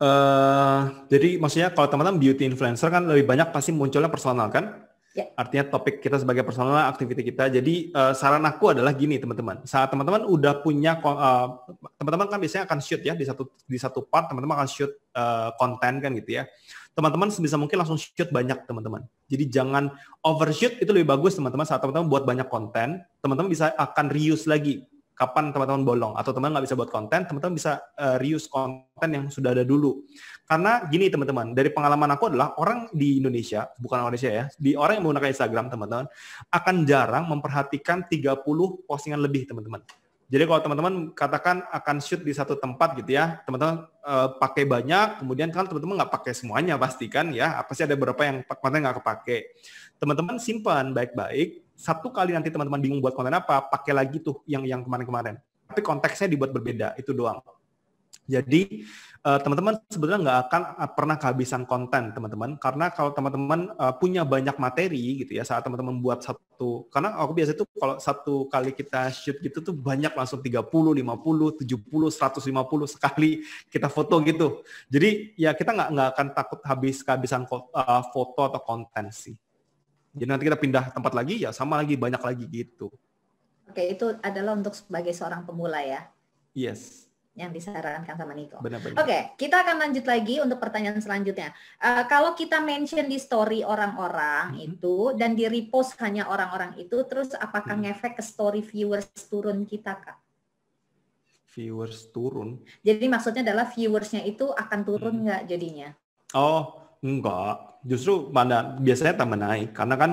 Uh, jadi maksudnya kalau teman-teman beauty influencer kan lebih banyak pasti munculnya personal kan? Ya. Artinya topik kita sebagai personal, aktivitas kita. Jadi uh, saran aku adalah gini teman-teman. Saat teman-teman udah punya teman eh, teman-teman kan biasanya akan shoot ya di satu di satu part teman-teman akan shoot uh, konten kan gitu ya. Teman-teman sebisa mungkin langsung shoot banyak teman-teman. Jadi jangan overshoot itu lebih bagus teman-teman. Saat teman-teman buat banyak konten, teman-teman bisa akan reuse lagi kapan teman-teman bolong atau teman nggak bisa buat konten, teman-teman bisa uh, reuse konten yang sudah ada dulu. Karena gini teman-teman, dari pengalaman aku adalah orang di Indonesia, bukan orang Indonesia ya, di orang yang menggunakan Instagram teman-teman akan jarang memperhatikan 30 postingan lebih teman-teman. Jadi kalau teman-teman katakan akan shoot di satu tempat gitu ya, teman-teman e, pakai banyak, kemudian kan teman-teman nggak pakai semuanya pastikan ya, apa sih ada beberapa yang konten nggak kepake. Teman-teman simpan baik-baik, satu kali nanti teman-teman bingung buat konten apa, pakai lagi tuh yang yang kemarin-kemarin. Tapi konteksnya dibuat berbeda, itu doang. Jadi eh, teman-teman sebenarnya nggak akan eh, pernah kehabisan konten teman-teman karena kalau teman-teman eh, punya banyak materi gitu ya saat teman-teman buat satu karena aku biasa tuh kalau satu kali kita shoot gitu tuh banyak langsung 30, 50, 70, 150 sekali kita foto gitu. Jadi ya kita nggak nggak akan takut habis kehabisan foto atau konten sih. Jadi nanti kita pindah tempat lagi ya sama lagi banyak lagi gitu. Oke, itu adalah untuk sebagai seorang pemula ya. Yes. Yang disarankan sama Niko. Benar-benar. Oke, kita akan lanjut lagi untuk pertanyaan selanjutnya. Uh, kalau kita mention di story orang-orang mm-hmm. itu dan di repost hanya orang-orang itu, terus apakah mm-hmm. ngefek ke story viewers turun kita kak? Viewers turun. Jadi maksudnya adalah viewersnya itu akan turun mm-hmm. nggak mm-hmm. jadinya? Oh, Enggak, justru mana biasanya tambah naik karena kan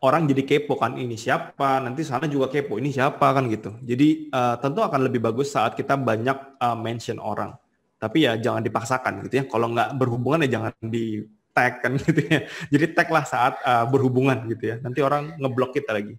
orang jadi kepo kan ini siapa, nanti sana juga kepo ini siapa kan gitu. Jadi uh, tentu akan lebih bagus saat kita banyak uh, mention orang. Tapi ya jangan dipaksakan gitu ya. Kalau nggak berhubungan ya jangan di tag kan gitu ya. Jadi tag lah saat uh, berhubungan gitu ya. Nanti orang ngeblok kita lagi.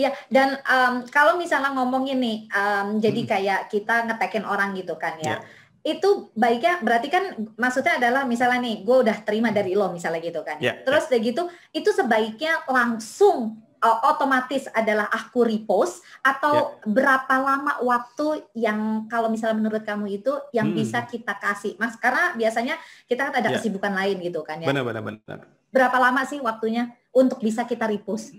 Iya, dan um, kalau misalnya ngomongin nih, um, jadi hmm. kayak kita ngetekin orang gitu kan ya. Yeah itu baiknya berarti kan maksudnya adalah misalnya nih gue udah terima dari lo misalnya gitu kan yeah, ya. terus yeah. gitu itu sebaiknya langsung uh, otomatis adalah aku repost atau yeah. berapa lama waktu yang kalau misalnya menurut kamu itu yang hmm. bisa kita kasih mas karena biasanya kita kan ada yeah. kesibukan lain gitu kan ya benar benar benar berapa lama sih waktunya untuk bisa kita repost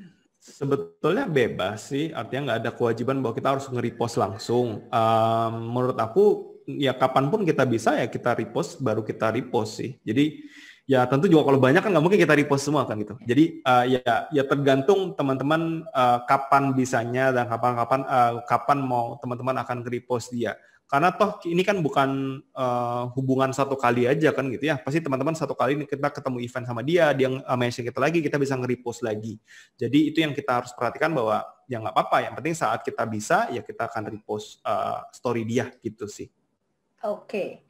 Sebetulnya bebas sih, artinya nggak ada kewajiban bahwa kita harus nge-repost langsung. Um, menurut aku ya kapanpun kita bisa ya kita repost baru kita repost sih. Jadi ya tentu juga kalau banyak kan nggak mungkin kita repost semua kan gitu. Jadi uh, ya ya tergantung teman-teman uh, kapan bisanya dan kapan kapan uh, kapan mau teman-teman akan repost dia. Karena toh ini kan bukan uh, hubungan satu kali aja kan gitu ya. Pasti teman-teman satu kali kita ketemu event sama dia, dia mention kita lagi, kita bisa nge-repost lagi. Jadi itu yang kita harus perhatikan bahwa ya nggak apa-apa. Yang penting saat kita bisa ya kita akan repost uh, story dia gitu sih. Oke,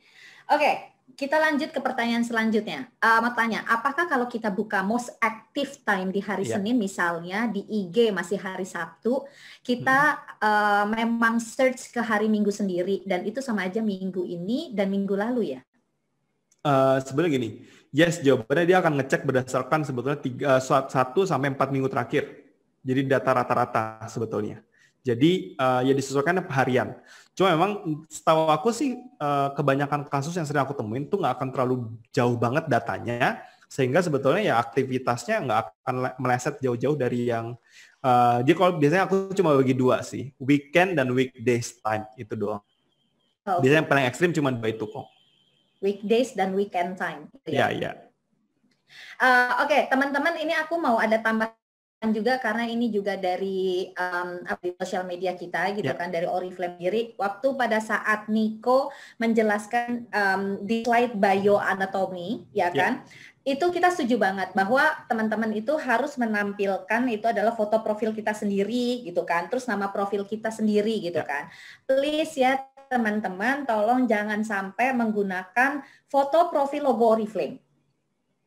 oke. Kita lanjut ke pertanyaan selanjutnya. Uh, mau tanya, apakah kalau kita buka most active time di hari yeah. Senin misalnya di IG masih hari Sabtu, kita hmm. uh, memang search ke hari Minggu sendiri dan itu sama aja minggu ini dan minggu lalu ya? Uh, sebenarnya gini, yes jawabannya dia akan ngecek berdasarkan sebetulnya tiga, satu sampai empat minggu terakhir. Jadi data rata-rata sebetulnya. Jadi uh, ya disesuaikan harian. Cuma memang setahu aku sih eh, kebanyakan kasus yang sering aku temuin tuh nggak akan terlalu jauh banget datanya, sehingga sebetulnya ya aktivitasnya nggak akan meleset jauh-jauh dari yang uh, dia kalau biasanya aku cuma bagi dua sih, weekend dan weekdays time itu doang. Oh, Biasanya yang paling ekstrim cuma dua itu kok. Weekdays dan weekend time. Gitu ya? Iya iya. Ya. Oke, teman-teman, ini aku mau ada tambah juga karena ini juga dari um, sosial media kita gitu yeah. kan dari Oriflame diri waktu pada saat Niko menjelaskan um, di slide anatomi ya yeah. kan itu kita setuju banget bahwa teman-teman itu harus menampilkan itu adalah foto profil kita sendiri gitu kan terus nama profil kita sendiri gitu yeah. kan please ya teman-teman tolong jangan sampai menggunakan foto profil logo Oriflame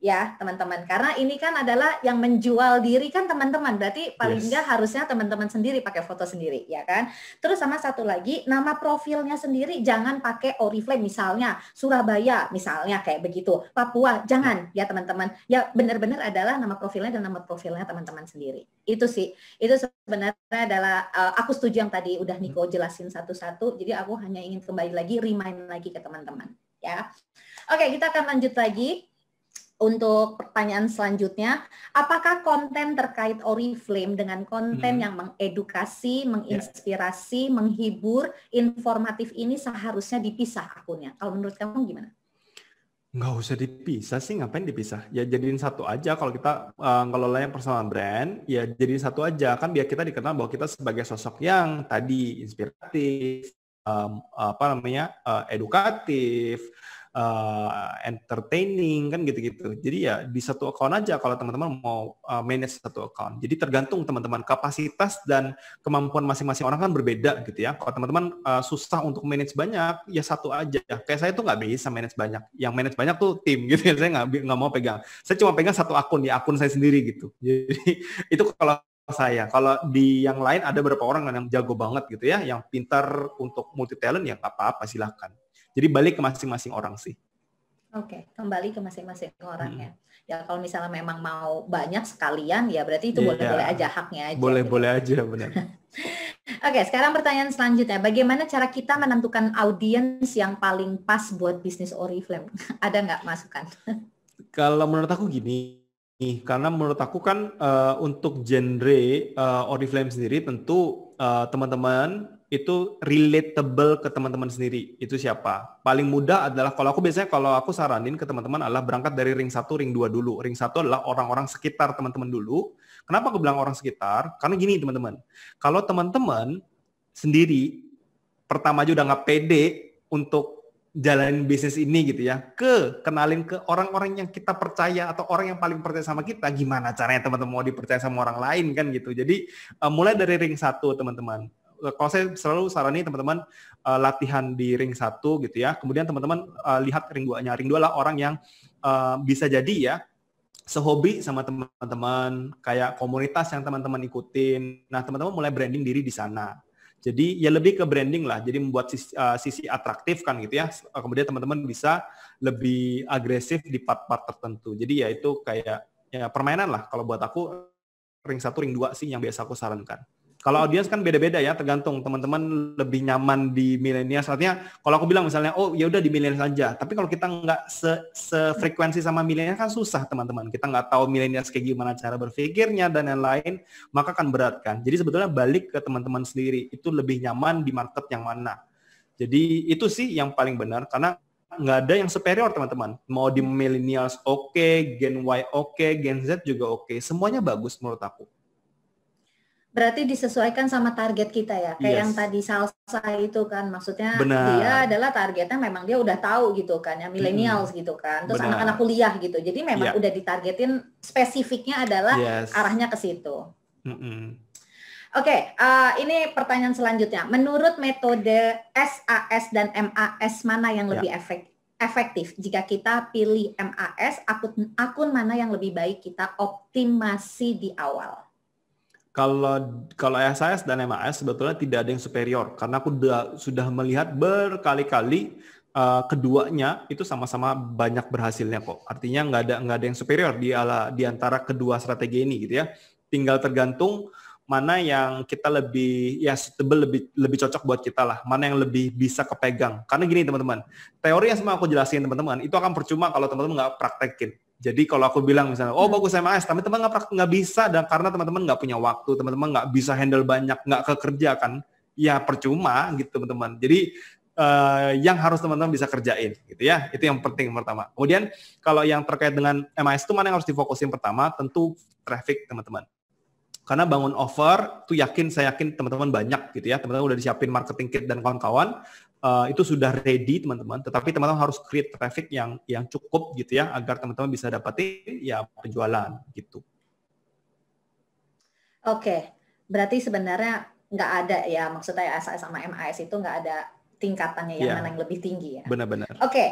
ya teman-teman karena ini kan adalah yang menjual diri kan teman-teman berarti paling yes. harusnya teman-teman sendiri pakai foto sendiri ya kan terus sama satu lagi nama profilnya sendiri jangan pakai oriflame misalnya Surabaya misalnya kayak begitu Papua jangan ya teman-teman ya benar-benar adalah nama profilnya dan nama profilnya teman-teman sendiri itu sih itu sebenarnya adalah uh, aku setuju yang tadi udah Niko hmm. jelasin satu-satu jadi aku hanya ingin kembali lagi remind lagi ke teman-teman ya oke kita akan lanjut lagi untuk pertanyaan selanjutnya, apakah konten terkait Oriflame dengan konten hmm. yang mengedukasi, menginspirasi, yeah. menghibur, informatif ini seharusnya dipisah akunnya? Kalau menurut kamu gimana? Nggak usah dipisah sih, ngapain dipisah? Ya jadiin satu aja kalau kita uh, ngelola yang personal brand, ya jadiin satu aja. Kan biar kita dikenal bahwa kita sebagai sosok yang tadi inspiratif, um, apa namanya, uh, edukatif, uh, entertaining kan gitu-gitu. Jadi ya di satu account aja kalau teman-teman mau uh, manage satu account. Jadi tergantung teman-teman kapasitas dan kemampuan masing-masing orang kan berbeda gitu ya. Kalau teman-teman uh, susah untuk manage banyak ya satu aja. Kayak saya tuh nggak bisa manage banyak. Yang manage banyak tuh tim gitu ya. Saya nggak nggak mau pegang. Saya cuma pegang satu akun di akun saya sendiri gitu. Jadi itu kalau saya. Kalau di yang lain ada beberapa orang yang jago banget gitu ya, yang pintar untuk multi talent ya apa-apa silahkan. Jadi balik ke masing-masing orang sih. Oke, okay. kembali ke masing-masing orang hmm. ya. Ya kalau misalnya memang mau banyak sekalian ya berarti itu iya. boleh-boleh yeah. aja haknya aja. Boleh-boleh gitu. aja benar. Oke, okay, sekarang pertanyaan selanjutnya, bagaimana cara kita menentukan audiens yang paling pas buat bisnis Oriflame? Ada nggak masukan? kalau menurut aku gini, karena menurut aku kan uh, untuk genre uh, Oriflame sendiri tentu eh, teman -teman itu relatable ke teman-teman sendiri. Itu siapa? Paling mudah adalah kalau aku biasanya kalau aku saranin ke teman-teman adalah berangkat dari ring satu ring dua dulu. Ring satu adalah orang-orang sekitar teman-teman dulu. Kenapa aku bilang orang sekitar? Karena gini teman-teman. Kalau teman-teman sendiri pertama aja udah nggak pede untuk jalanin bisnis ini gitu ya ke kenalin ke orang-orang yang kita percaya atau orang yang paling percaya sama kita gimana caranya teman-teman mau dipercaya sama orang lain kan gitu jadi eh, mulai dari ring satu teman-teman Eh, kalau saya selalu sarani teman-teman uh, latihan di ring satu gitu ya. Kemudian teman-teman uh, lihat ring dua nya Ring dua lah orang yang uh, bisa jadi ya sehobi sama teman-teman, kayak komunitas yang teman-teman ikutin. Nah, teman-teman mulai branding diri di sana. Jadi ya lebih ke branding lah, jadi membuat sisi, uh, sisi atraktif kan gitu ya. Kemudian teman-teman bisa lebih agresif di part-part tertentu. Jadi ya itu kayak ya permainan lah kalau buat aku ring satu ring dua sih yang biasa aku sarankan. Kalau audiens kan beda-beda ya, tergantung teman-teman lebih nyaman di milenial. saatnya. kalau aku bilang misalnya, oh ya udah di milenial saja. Tapi kalau kita nggak se sefrekuensi sama milenial kan susah teman-teman. Kita nggak tahu milenial kayak gimana cara berpikirnya dan lain-lain, maka akan berat kan. Jadi sebetulnya balik ke teman-teman sendiri itu lebih nyaman di market yang mana. Jadi itu sih yang paling benar karena nggak ada yang superior teman-teman. Mau di millennials oke, okay, Gen Y oke, okay, Gen Z juga oke, okay. semuanya bagus menurut aku. Berarti disesuaikan sama target kita ya, kayak yes. yang tadi salsa itu kan, maksudnya Benar. dia adalah targetnya memang dia udah tahu gitu kan, ya milenial hmm. gitu kan, terus anak-anak kuliah gitu, jadi memang yeah. udah ditargetin spesifiknya adalah yes. arahnya ke situ. Mm -mm. Oke, okay, uh, eh, ini pertanyaan selanjutnya. Menurut metode SAS dan MAS mana yang lebih yeah. efek efektif jika kita pilih MAS akun akun mana yang lebih baik kita optimasi di awal kalau kalau SIS dan MAS sebetulnya tidak ada yang superior karena aku da, sudah melihat berkali-kali uh, keduanya itu sama-sama banyak berhasilnya kok. Artinya nggak ada nggak ada yang superior di ala di antara kedua strategi ini gitu ya. Tinggal tergantung mana yang kita lebih ya suitable lebih lebih cocok buat kita lah, mana yang lebih bisa kepegang. Karena gini teman-teman, teori yang semua aku jelasin teman-teman itu akan percuma kalau teman-teman nggak praktekin. Jadi kalau aku bilang misalnya, oh hmm. bagus MAS, tapi teman teman nggak bisa, dan karena teman-teman nggak punya waktu, teman-teman nggak bisa handle banyak, nggak kekerja kan, ya percuma gitu teman-teman. Jadi uh, yang harus teman-teman bisa kerjain gitu ya, itu yang penting pertama. Kemudian kalau yang terkait dengan MAS itu mana yang harus difokusin pertama, tentu traffic teman-teman. Karena bangun offer tuh yakin saya yakin teman-teman banyak gitu ya, teman-teman udah disiapin marketing kit dan kawan-kawan uh, itu sudah ready teman-teman tetapi teman-teman harus create traffic yang yang cukup gitu ya agar teman-teman bisa dapetin ya penjualan gitu oke okay. berarti sebenarnya nggak ada ya maksudnya SAS sama MAS itu nggak ada tingkatannya yang yeah. mana yang lebih tinggi ya benar-benar oke okay.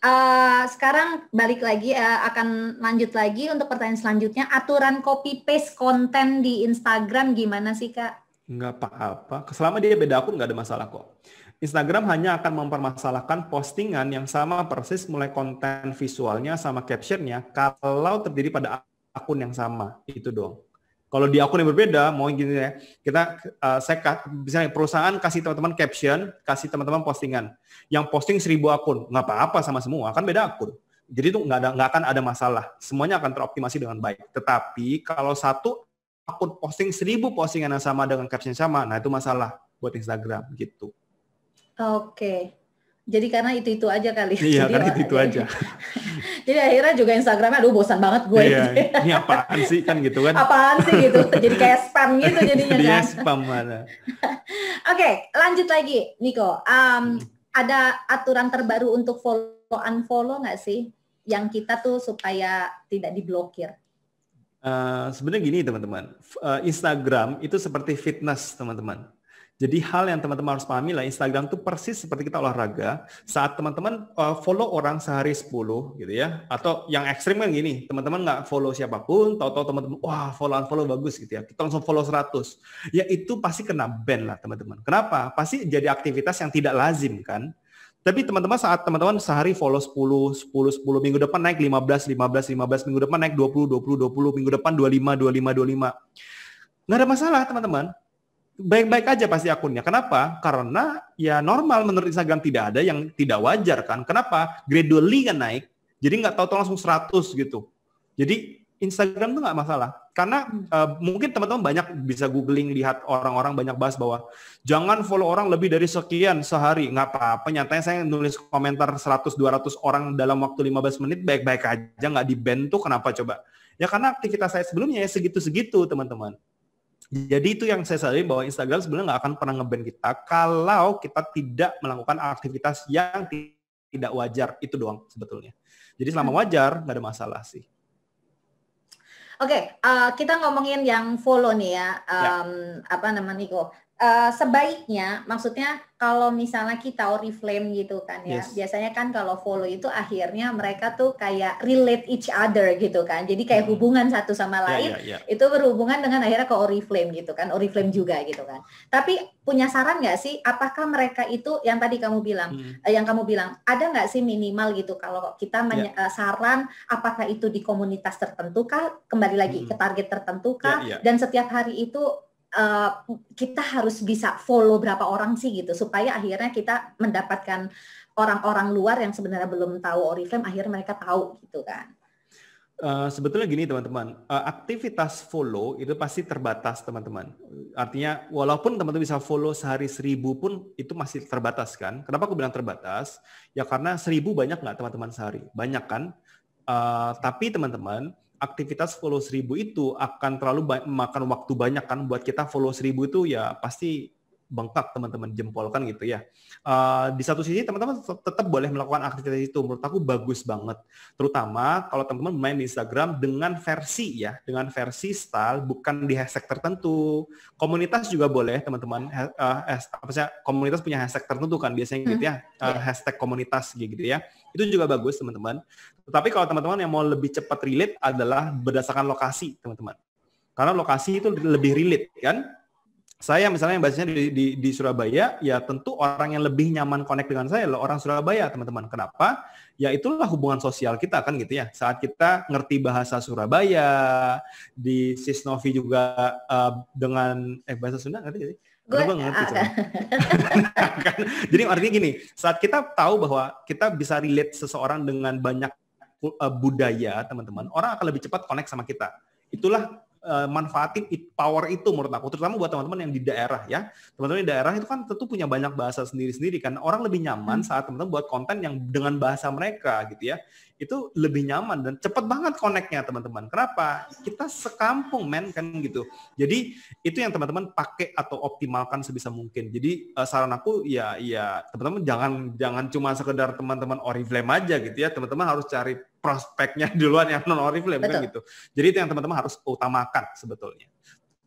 Uh, eh, sekarang balik lagi uh, akan lanjut lagi untuk pertanyaan selanjutnya aturan copy paste konten di Instagram gimana sih kak? Nggak apa-apa, selama dia beda akun nggak ada masalah kok. Instagram hanya akan mempermasalahkan postingan yang sama persis mulai konten visualnya sama captionnya kalau terdiri pada akun yang sama itu dong. Kalau di akun yang berbeda, mau gini ya, kita uh, saya misalnya perusahaan kasih teman-teman caption, kasih teman-teman postingan, yang posting seribu akun nggak apa-apa sama semua, kan beda akun. Jadi itu nggak ada nggak akan ada masalah, semuanya akan teroptimasi dengan baik. Tetapi kalau satu akun posting seribu postingan yang sama dengan caption yang sama, nah itu masalah buat Instagram gitu. Oke. Jadi karena itu-itu aja kali. Iya, jadi, karena oh, itu-itu iya, aja. Iya. jadi akhirnya juga Instagramnya, aduh bosan banget gue. Iya, gitu ya. ini apaan sih kan gitu kan. apaan sih gitu. Jadi kayak spam gitu jadinya Jadi kan. spam mana. Oke, okay, lanjut lagi Niko. Um, hmm. Ada aturan terbaru untuk follow unfollow nggak sih? Yang kita tuh supaya tidak diblokir. Uh, sebenarnya gini teman-teman, uh, Instagram itu seperti fitness teman-teman jadi hal yang teman-teman harus pahami lah Instagram tuh persis seperti kita olahraga. Saat teman-teman uh, follow orang sehari 10 gitu ya atau yang ekstrim kan gini, teman-teman nggak follow siapapun, tahu-tahu teman-teman wah follow unfollow bagus gitu ya. Kita langsung follow 100. Ya itu pasti kena ban lah teman-teman. Kenapa? Pasti jadi aktivitas yang tidak lazim kan. Tapi teman-teman saat teman-teman sehari follow 10, 10, 10, minggu depan naik 15, 15, 15, minggu depan naik 20, 20, 20, minggu depan 25, 25, 25. Nggak ada masalah teman-teman baik-baik aja pasti akunnya. Kenapa? Karena ya normal menurut Instagram tidak ada yang tidak wajar kan. Kenapa? Gradually kan naik. Jadi nggak tahu langsung 100 gitu. Jadi Instagram tuh nggak masalah. Karena uh, mungkin teman-teman banyak bisa googling lihat orang-orang banyak bahas bahwa jangan follow orang lebih dari sekian sehari. Nggak apa-apa. Nyatanya saya nulis komentar 100-200 orang dalam waktu 15 menit baik-baik aja. Nggak di tuh kenapa coba? Ya karena aktivitas saya sebelumnya ya segitu-segitu teman-teman. Jadi itu yang saya sadari bahwa Instagram sebenarnya nggak akan pernah ngeban kita kalau kita tidak melakukan aktivitas yang tidak wajar itu doang sebetulnya. Jadi selama hmm. wajar nggak ada masalah sih. Oke, okay, uh, eh, kita ngomongin yang follow nih ya, um, ya. apa namanya Niko. Uh, sebaiknya maksudnya kalau misalnya kita reflame gitu kan ya yes. biasanya kan kalau follow itu akhirnya mereka tuh kayak relate each other gitu kan jadi kayak hmm. hubungan satu sama ya, lain yeah, yeah, itu berhubungan dengan akhirnya ke oriflame gitu kan oriflame juga gitu kan tapi punya saran nggak sih apakah mereka itu yang tadi kamu bilang hmm. Eh, yang kamu bilang ada nggak sih minimal gitu kalau kita ya. yeah. eh, saran apakah itu di komunitas tertentu kah kembali lagi hmm. ke target tertentu ya, kah yeah, yeah. dan setiap hari itu Eh, kita harus bisa follow berapa orang sih gitu supaya akhirnya kita mendapatkan orang-orang luar yang sebenarnya belum tahu Oriflame akhirnya mereka tahu gitu kan. Uh, sebetulnya gini teman-teman, uh, aktivitas follow itu pasti terbatas teman-teman. Artinya walaupun teman-teman bisa follow sehari seribu pun itu masih terbatas kan. Kenapa aku bilang terbatas? Ya karena seribu banyak nggak teman-teman sehari? Banyak kan? Uh, tapi teman-teman aktivitas follow seribu itu akan terlalu memakan waktu banyak kan buat kita follow seribu itu ya pasti bengkak teman-teman jempol kan gitu ya. Uh, di satu sisi teman-teman tetap boleh melakukan aktivitas itu menurut aku bagus banget. Terutama kalau teman-teman main di Instagram dengan versi ya, dengan versi style bukan di hashtag tertentu. Komunitas juga boleh teman-teman uh, apa sih komunitas punya hashtag tertentu kan biasanya gitu ya. Uh, hashtag komunitas gitu ya. Itu juga bagus teman-teman. Tetapi kalau teman-teman yang mau lebih cepat relate adalah berdasarkan lokasi teman-teman. Karena lokasi itu lebih relate kan saya misalnya yang basisnya di, di, di Surabaya, ya tentu orang yang lebih nyaman connect dengan saya adalah orang Surabaya, teman-teman. Kenapa? Ya itulah hubungan sosial kita kan gitu ya. Saat kita ngerti bahasa Surabaya, di Sisnovi juga uh, dengan eh bahasa Sunda ngerti sih? Gue ngerti. Uh, kan? Jadi artinya gini, saat kita tahu bahwa kita bisa relate seseorang dengan banyak eh, budaya, teman-teman, orang akan lebih cepat connect sama kita. Itulah Eh, manfaatin power itu menurut aku terutama buat teman-teman yang di daerah ya teman-teman di daerah itu kan tentu punya banyak bahasa sendiri-sendiri kan orang lebih nyaman hmm. saat teman-teman buat konten yang dengan bahasa mereka gitu ya itu lebih nyaman dan cepat banget koneknya teman-teman. Kenapa? Kita sekampung men kan gitu. Jadi itu yang teman-teman pakai atau optimalkan sebisa mungkin. Jadi eh, saran aku ya ya teman-teman jangan jangan cuma sekedar teman-teman oriflame aja gitu ya. Teman-teman harus cari prospeknya duluan yang non oriflame kan gitu. Jadi itu yang teman-teman harus utamakan sebetulnya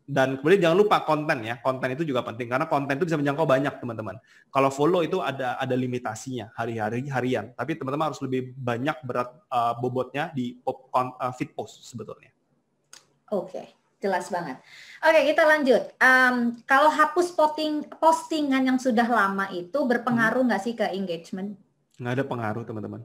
dan kemudian jangan lupa konten ya konten itu juga penting karena konten itu bisa menjangkau banyak teman-teman kalau follow itu ada ada limitasinya hari-hari harian tapi teman-teman harus lebih banyak berat uh, bobotnya di pop, uh, feed post sebetulnya oke okay. jelas banget oke okay, kita lanjut um, kalau hapus posting postingan yang sudah lama itu berpengaruh hmm. nggak hmm. sih ke engagement nggak ada pengaruh teman-teman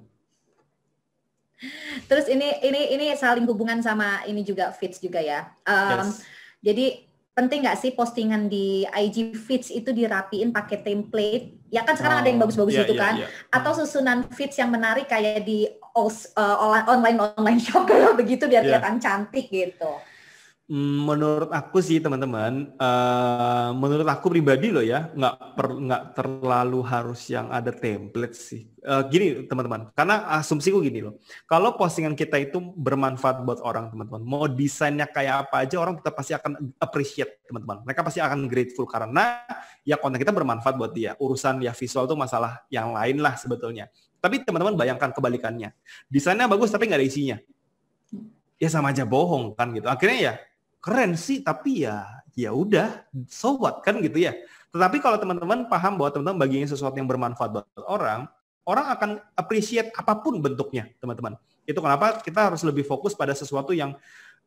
Terus ini ini ini saling hubungan sama ini juga fits juga ya. Um, yes. Jadi penting nggak sih postingan di IG feeds itu dirapiin pakai template? Ya kan sekarang oh, ada yang oh, bagus-bagus yeah, itu iya, kan? Yeah. Atau susunan feeds yang menarik kayak di eh, online online shop kalau begitu biar yeah. kelihatan cantik gitu. Mm, menurut aku sih teman-teman, uh, menurut aku pribadi loh ya, nggak per, nggak terlalu harus yang ada template sih. Uh, gini teman-teman, karena asumsiku gini loh, kalau postingan kita itu bermanfaat buat orang teman-teman, mau desainnya kayak apa aja orang tetap pasti akan appreciate teman-teman. Mereka pasti akan grateful karena ya konten kita bermanfaat buat dia. Urusan ya visual tuh masalah yang lain lah sebetulnya. Tapi teman-teman bayangkan kebalikannya, desainnya bagus tapi nggak ada isinya ya sama aja bohong kan gitu. Akhirnya ya keren sih tapi ya ya udah so what kan gitu ya. Tetapi kalau teman-teman paham bahwa teman-teman bagiin sesuatu yang bermanfaat buat orang, orang akan appreciate apapun bentuknya, teman-teman. Itu kenapa kita harus lebih fokus pada sesuatu yang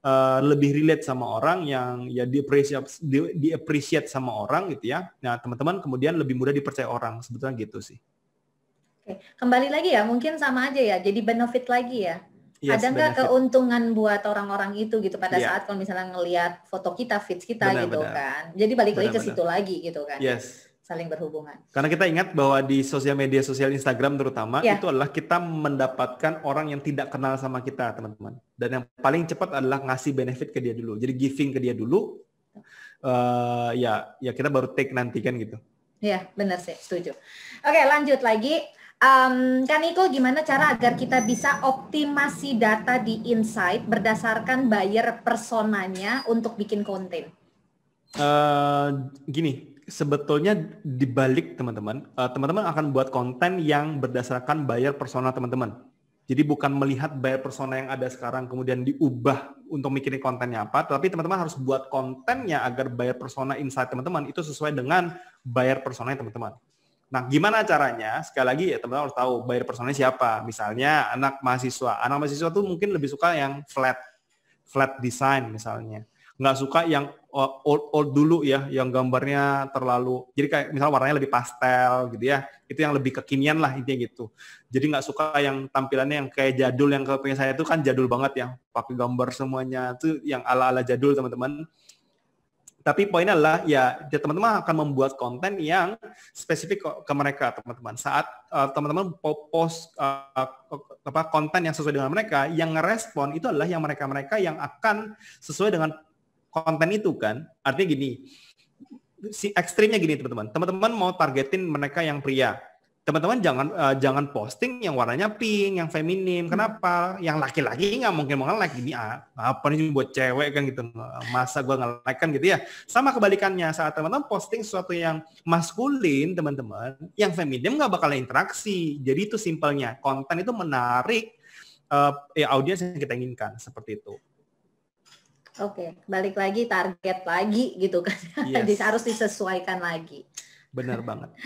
Uh, lebih relate sama orang yang ya di appreciate di, sama orang gitu ya. Nah, teman-teman kemudian lebih mudah dipercaya orang sebetulnya gitu sih. Oke, kembali lagi ya, mungkin sama aja ya. Jadi benefit lagi ya yes, ada nggak keuntungan buat orang-orang itu gitu pada yeah. saat kalau misalnya ngelihat foto kita, fits kita benar, gitu benar. kan. Jadi balik benar, lagi ke situ lagi gitu kan. Yes. Saling berhubungan. Karena kita ingat bahwa di sosial media sosial Instagram terutama yeah. itu adalah kita mendapatkan orang yang tidak kenal sama kita, teman-teman. Dan yang paling cepat adalah ngasih benefit ke dia dulu. Jadi giving ke dia dulu. Uh, ya, ya kita baru take nanti kan gitu. Iya, benar sih, setuju. Oke, lanjut lagi um, kan Iko, gimana cara agar kita bisa optimasi data di Insight berdasarkan buyer personanya untuk bikin konten? Uh, gini, sebetulnya dibalik teman-teman, uh, teman-teman akan buat konten yang berdasarkan buyer persona teman-teman. Jadi bukan melihat buyer persona yang ada sekarang kemudian diubah untuk mikirin kontennya apa, tapi teman-teman harus buat kontennya agar buyer persona insight teman-teman itu sesuai dengan buyer persona teman-teman. Nah, gimana caranya? Sekali lagi ya teman-teman harus tahu buyer personanya siapa. Misalnya anak mahasiswa. Anak mahasiswa tuh mungkin lebih suka yang flat, flat design misalnya. Nggak suka yang old old dulu ya, yang gambarnya terlalu. Jadi kayak misalnya warnanya lebih pastel gitu ya. Itu yang lebih kekinian lah intinya gitu. Jadi nggak suka yang tampilannya yang kayak jadul yang kalau punya saya itu kan jadul banget ya. Pakai gambar semuanya itu yang ala ala jadul teman-teman tapi poinnya adalah ya teman-teman akan membuat konten yang spesifik ke, mereka teman-teman saat teman eh, teman-teman post uh, apa konten yang sesuai dengan mereka yang ngerespon itu adalah yang mereka-mereka yang akan sesuai dengan konten itu kan artinya gini si ekstrimnya gini teman-teman teman-teman mau targetin mereka yang pria teman-teman jangan uh, jangan posting yang warnanya pink, yang feminim. Hmm. Kenapa? Yang laki-laki nggak mungkin mau nge-like ini ah, apa nih buat cewek kan gitu. Masa gua nge-like kan gitu ya. Sama kebalikannya saat teman-teman posting sesuatu yang maskulin, teman-teman, yang feminim nggak bakal interaksi. Jadi itu simpelnya. Konten itu menarik uh, ya audiens yang kita inginkan seperti itu. Oke, okay. balik lagi target lagi gitu kan. Yes. harus disesuaikan lagi. Benar banget.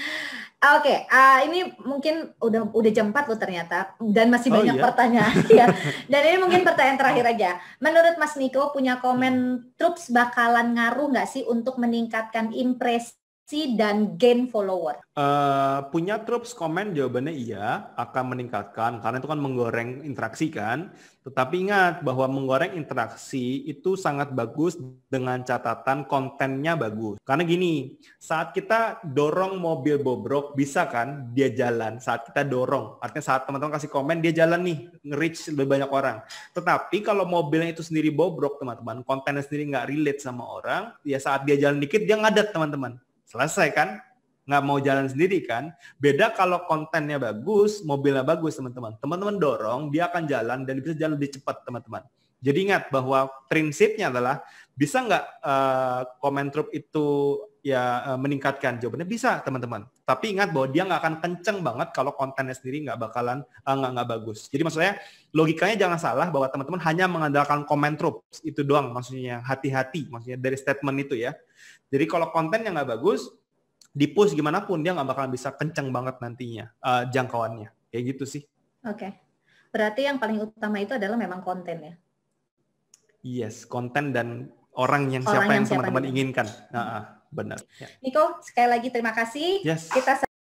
Oke, okay, uh, eh, ini mungkin udah udah jam 4 loh ternyata dan masih oh, banyak iya? pertanyaan ya. Dan ini mungkin pertanyaan terakhir aja. Menurut Mas Niko punya komen hmm. Troops bakalan ngaruh nggak sih untuk meningkatkan impresi si dan gain follower? Uh, punya troops komen jawabannya iya akan meningkatkan karena itu kan menggoreng interaksi kan. Tetapi ingat bahwa menggoreng interaksi itu sangat bagus dengan catatan kontennya bagus. Karena gini, saat kita dorong mobil bobrok bisa kan dia jalan saat kita dorong. Artinya saat teman-teman kasih komen dia jalan nih, nge-reach lebih banyak orang. Tetapi kalau mobilnya itu sendiri bobrok teman-teman, kontennya sendiri nggak relate sama orang, ya saat dia jalan dikit dia ngadat teman-teman selesai kan? Nggak mau jalan sendiri kan? Beda kalau kontennya bagus, mobilnya bagus teman-teman. Teman-teman dorong, dia akan jalan dan bisa jalan lebih cepat teman-teman. Jadi ingat bahwa prinsipnya adalah bisa nggak uh, eh, comment troop itu ya uh, meningkatkan jawabannya bisa teman-teman. Tapi ingat bahwa dia nggak akan kenceng banget kalau kontennya sendiri nggak bakalan uh, nggak nggak bagus. Jadi maksudnya logikanya jangan salah bahwa teman-teman hanya mengandalkan komen troops itu doang maksudnya hati-hati maksudnya dari statement itu ya. Jadi kalau konten yang nggak bagus, di push gimana pun dia nggak bakal bisa kenceng banget nantinya uh, jangkauannya. Kayak gitu sih. Oke. Okay. Berarti yang paling utama itu adalah memang konten ya. Yes, konten dan orang yang orang siapa yang teman-teman inginkan. Nah, benar. Ya. Niko, sekali lagi terima kasih. Yes. Kita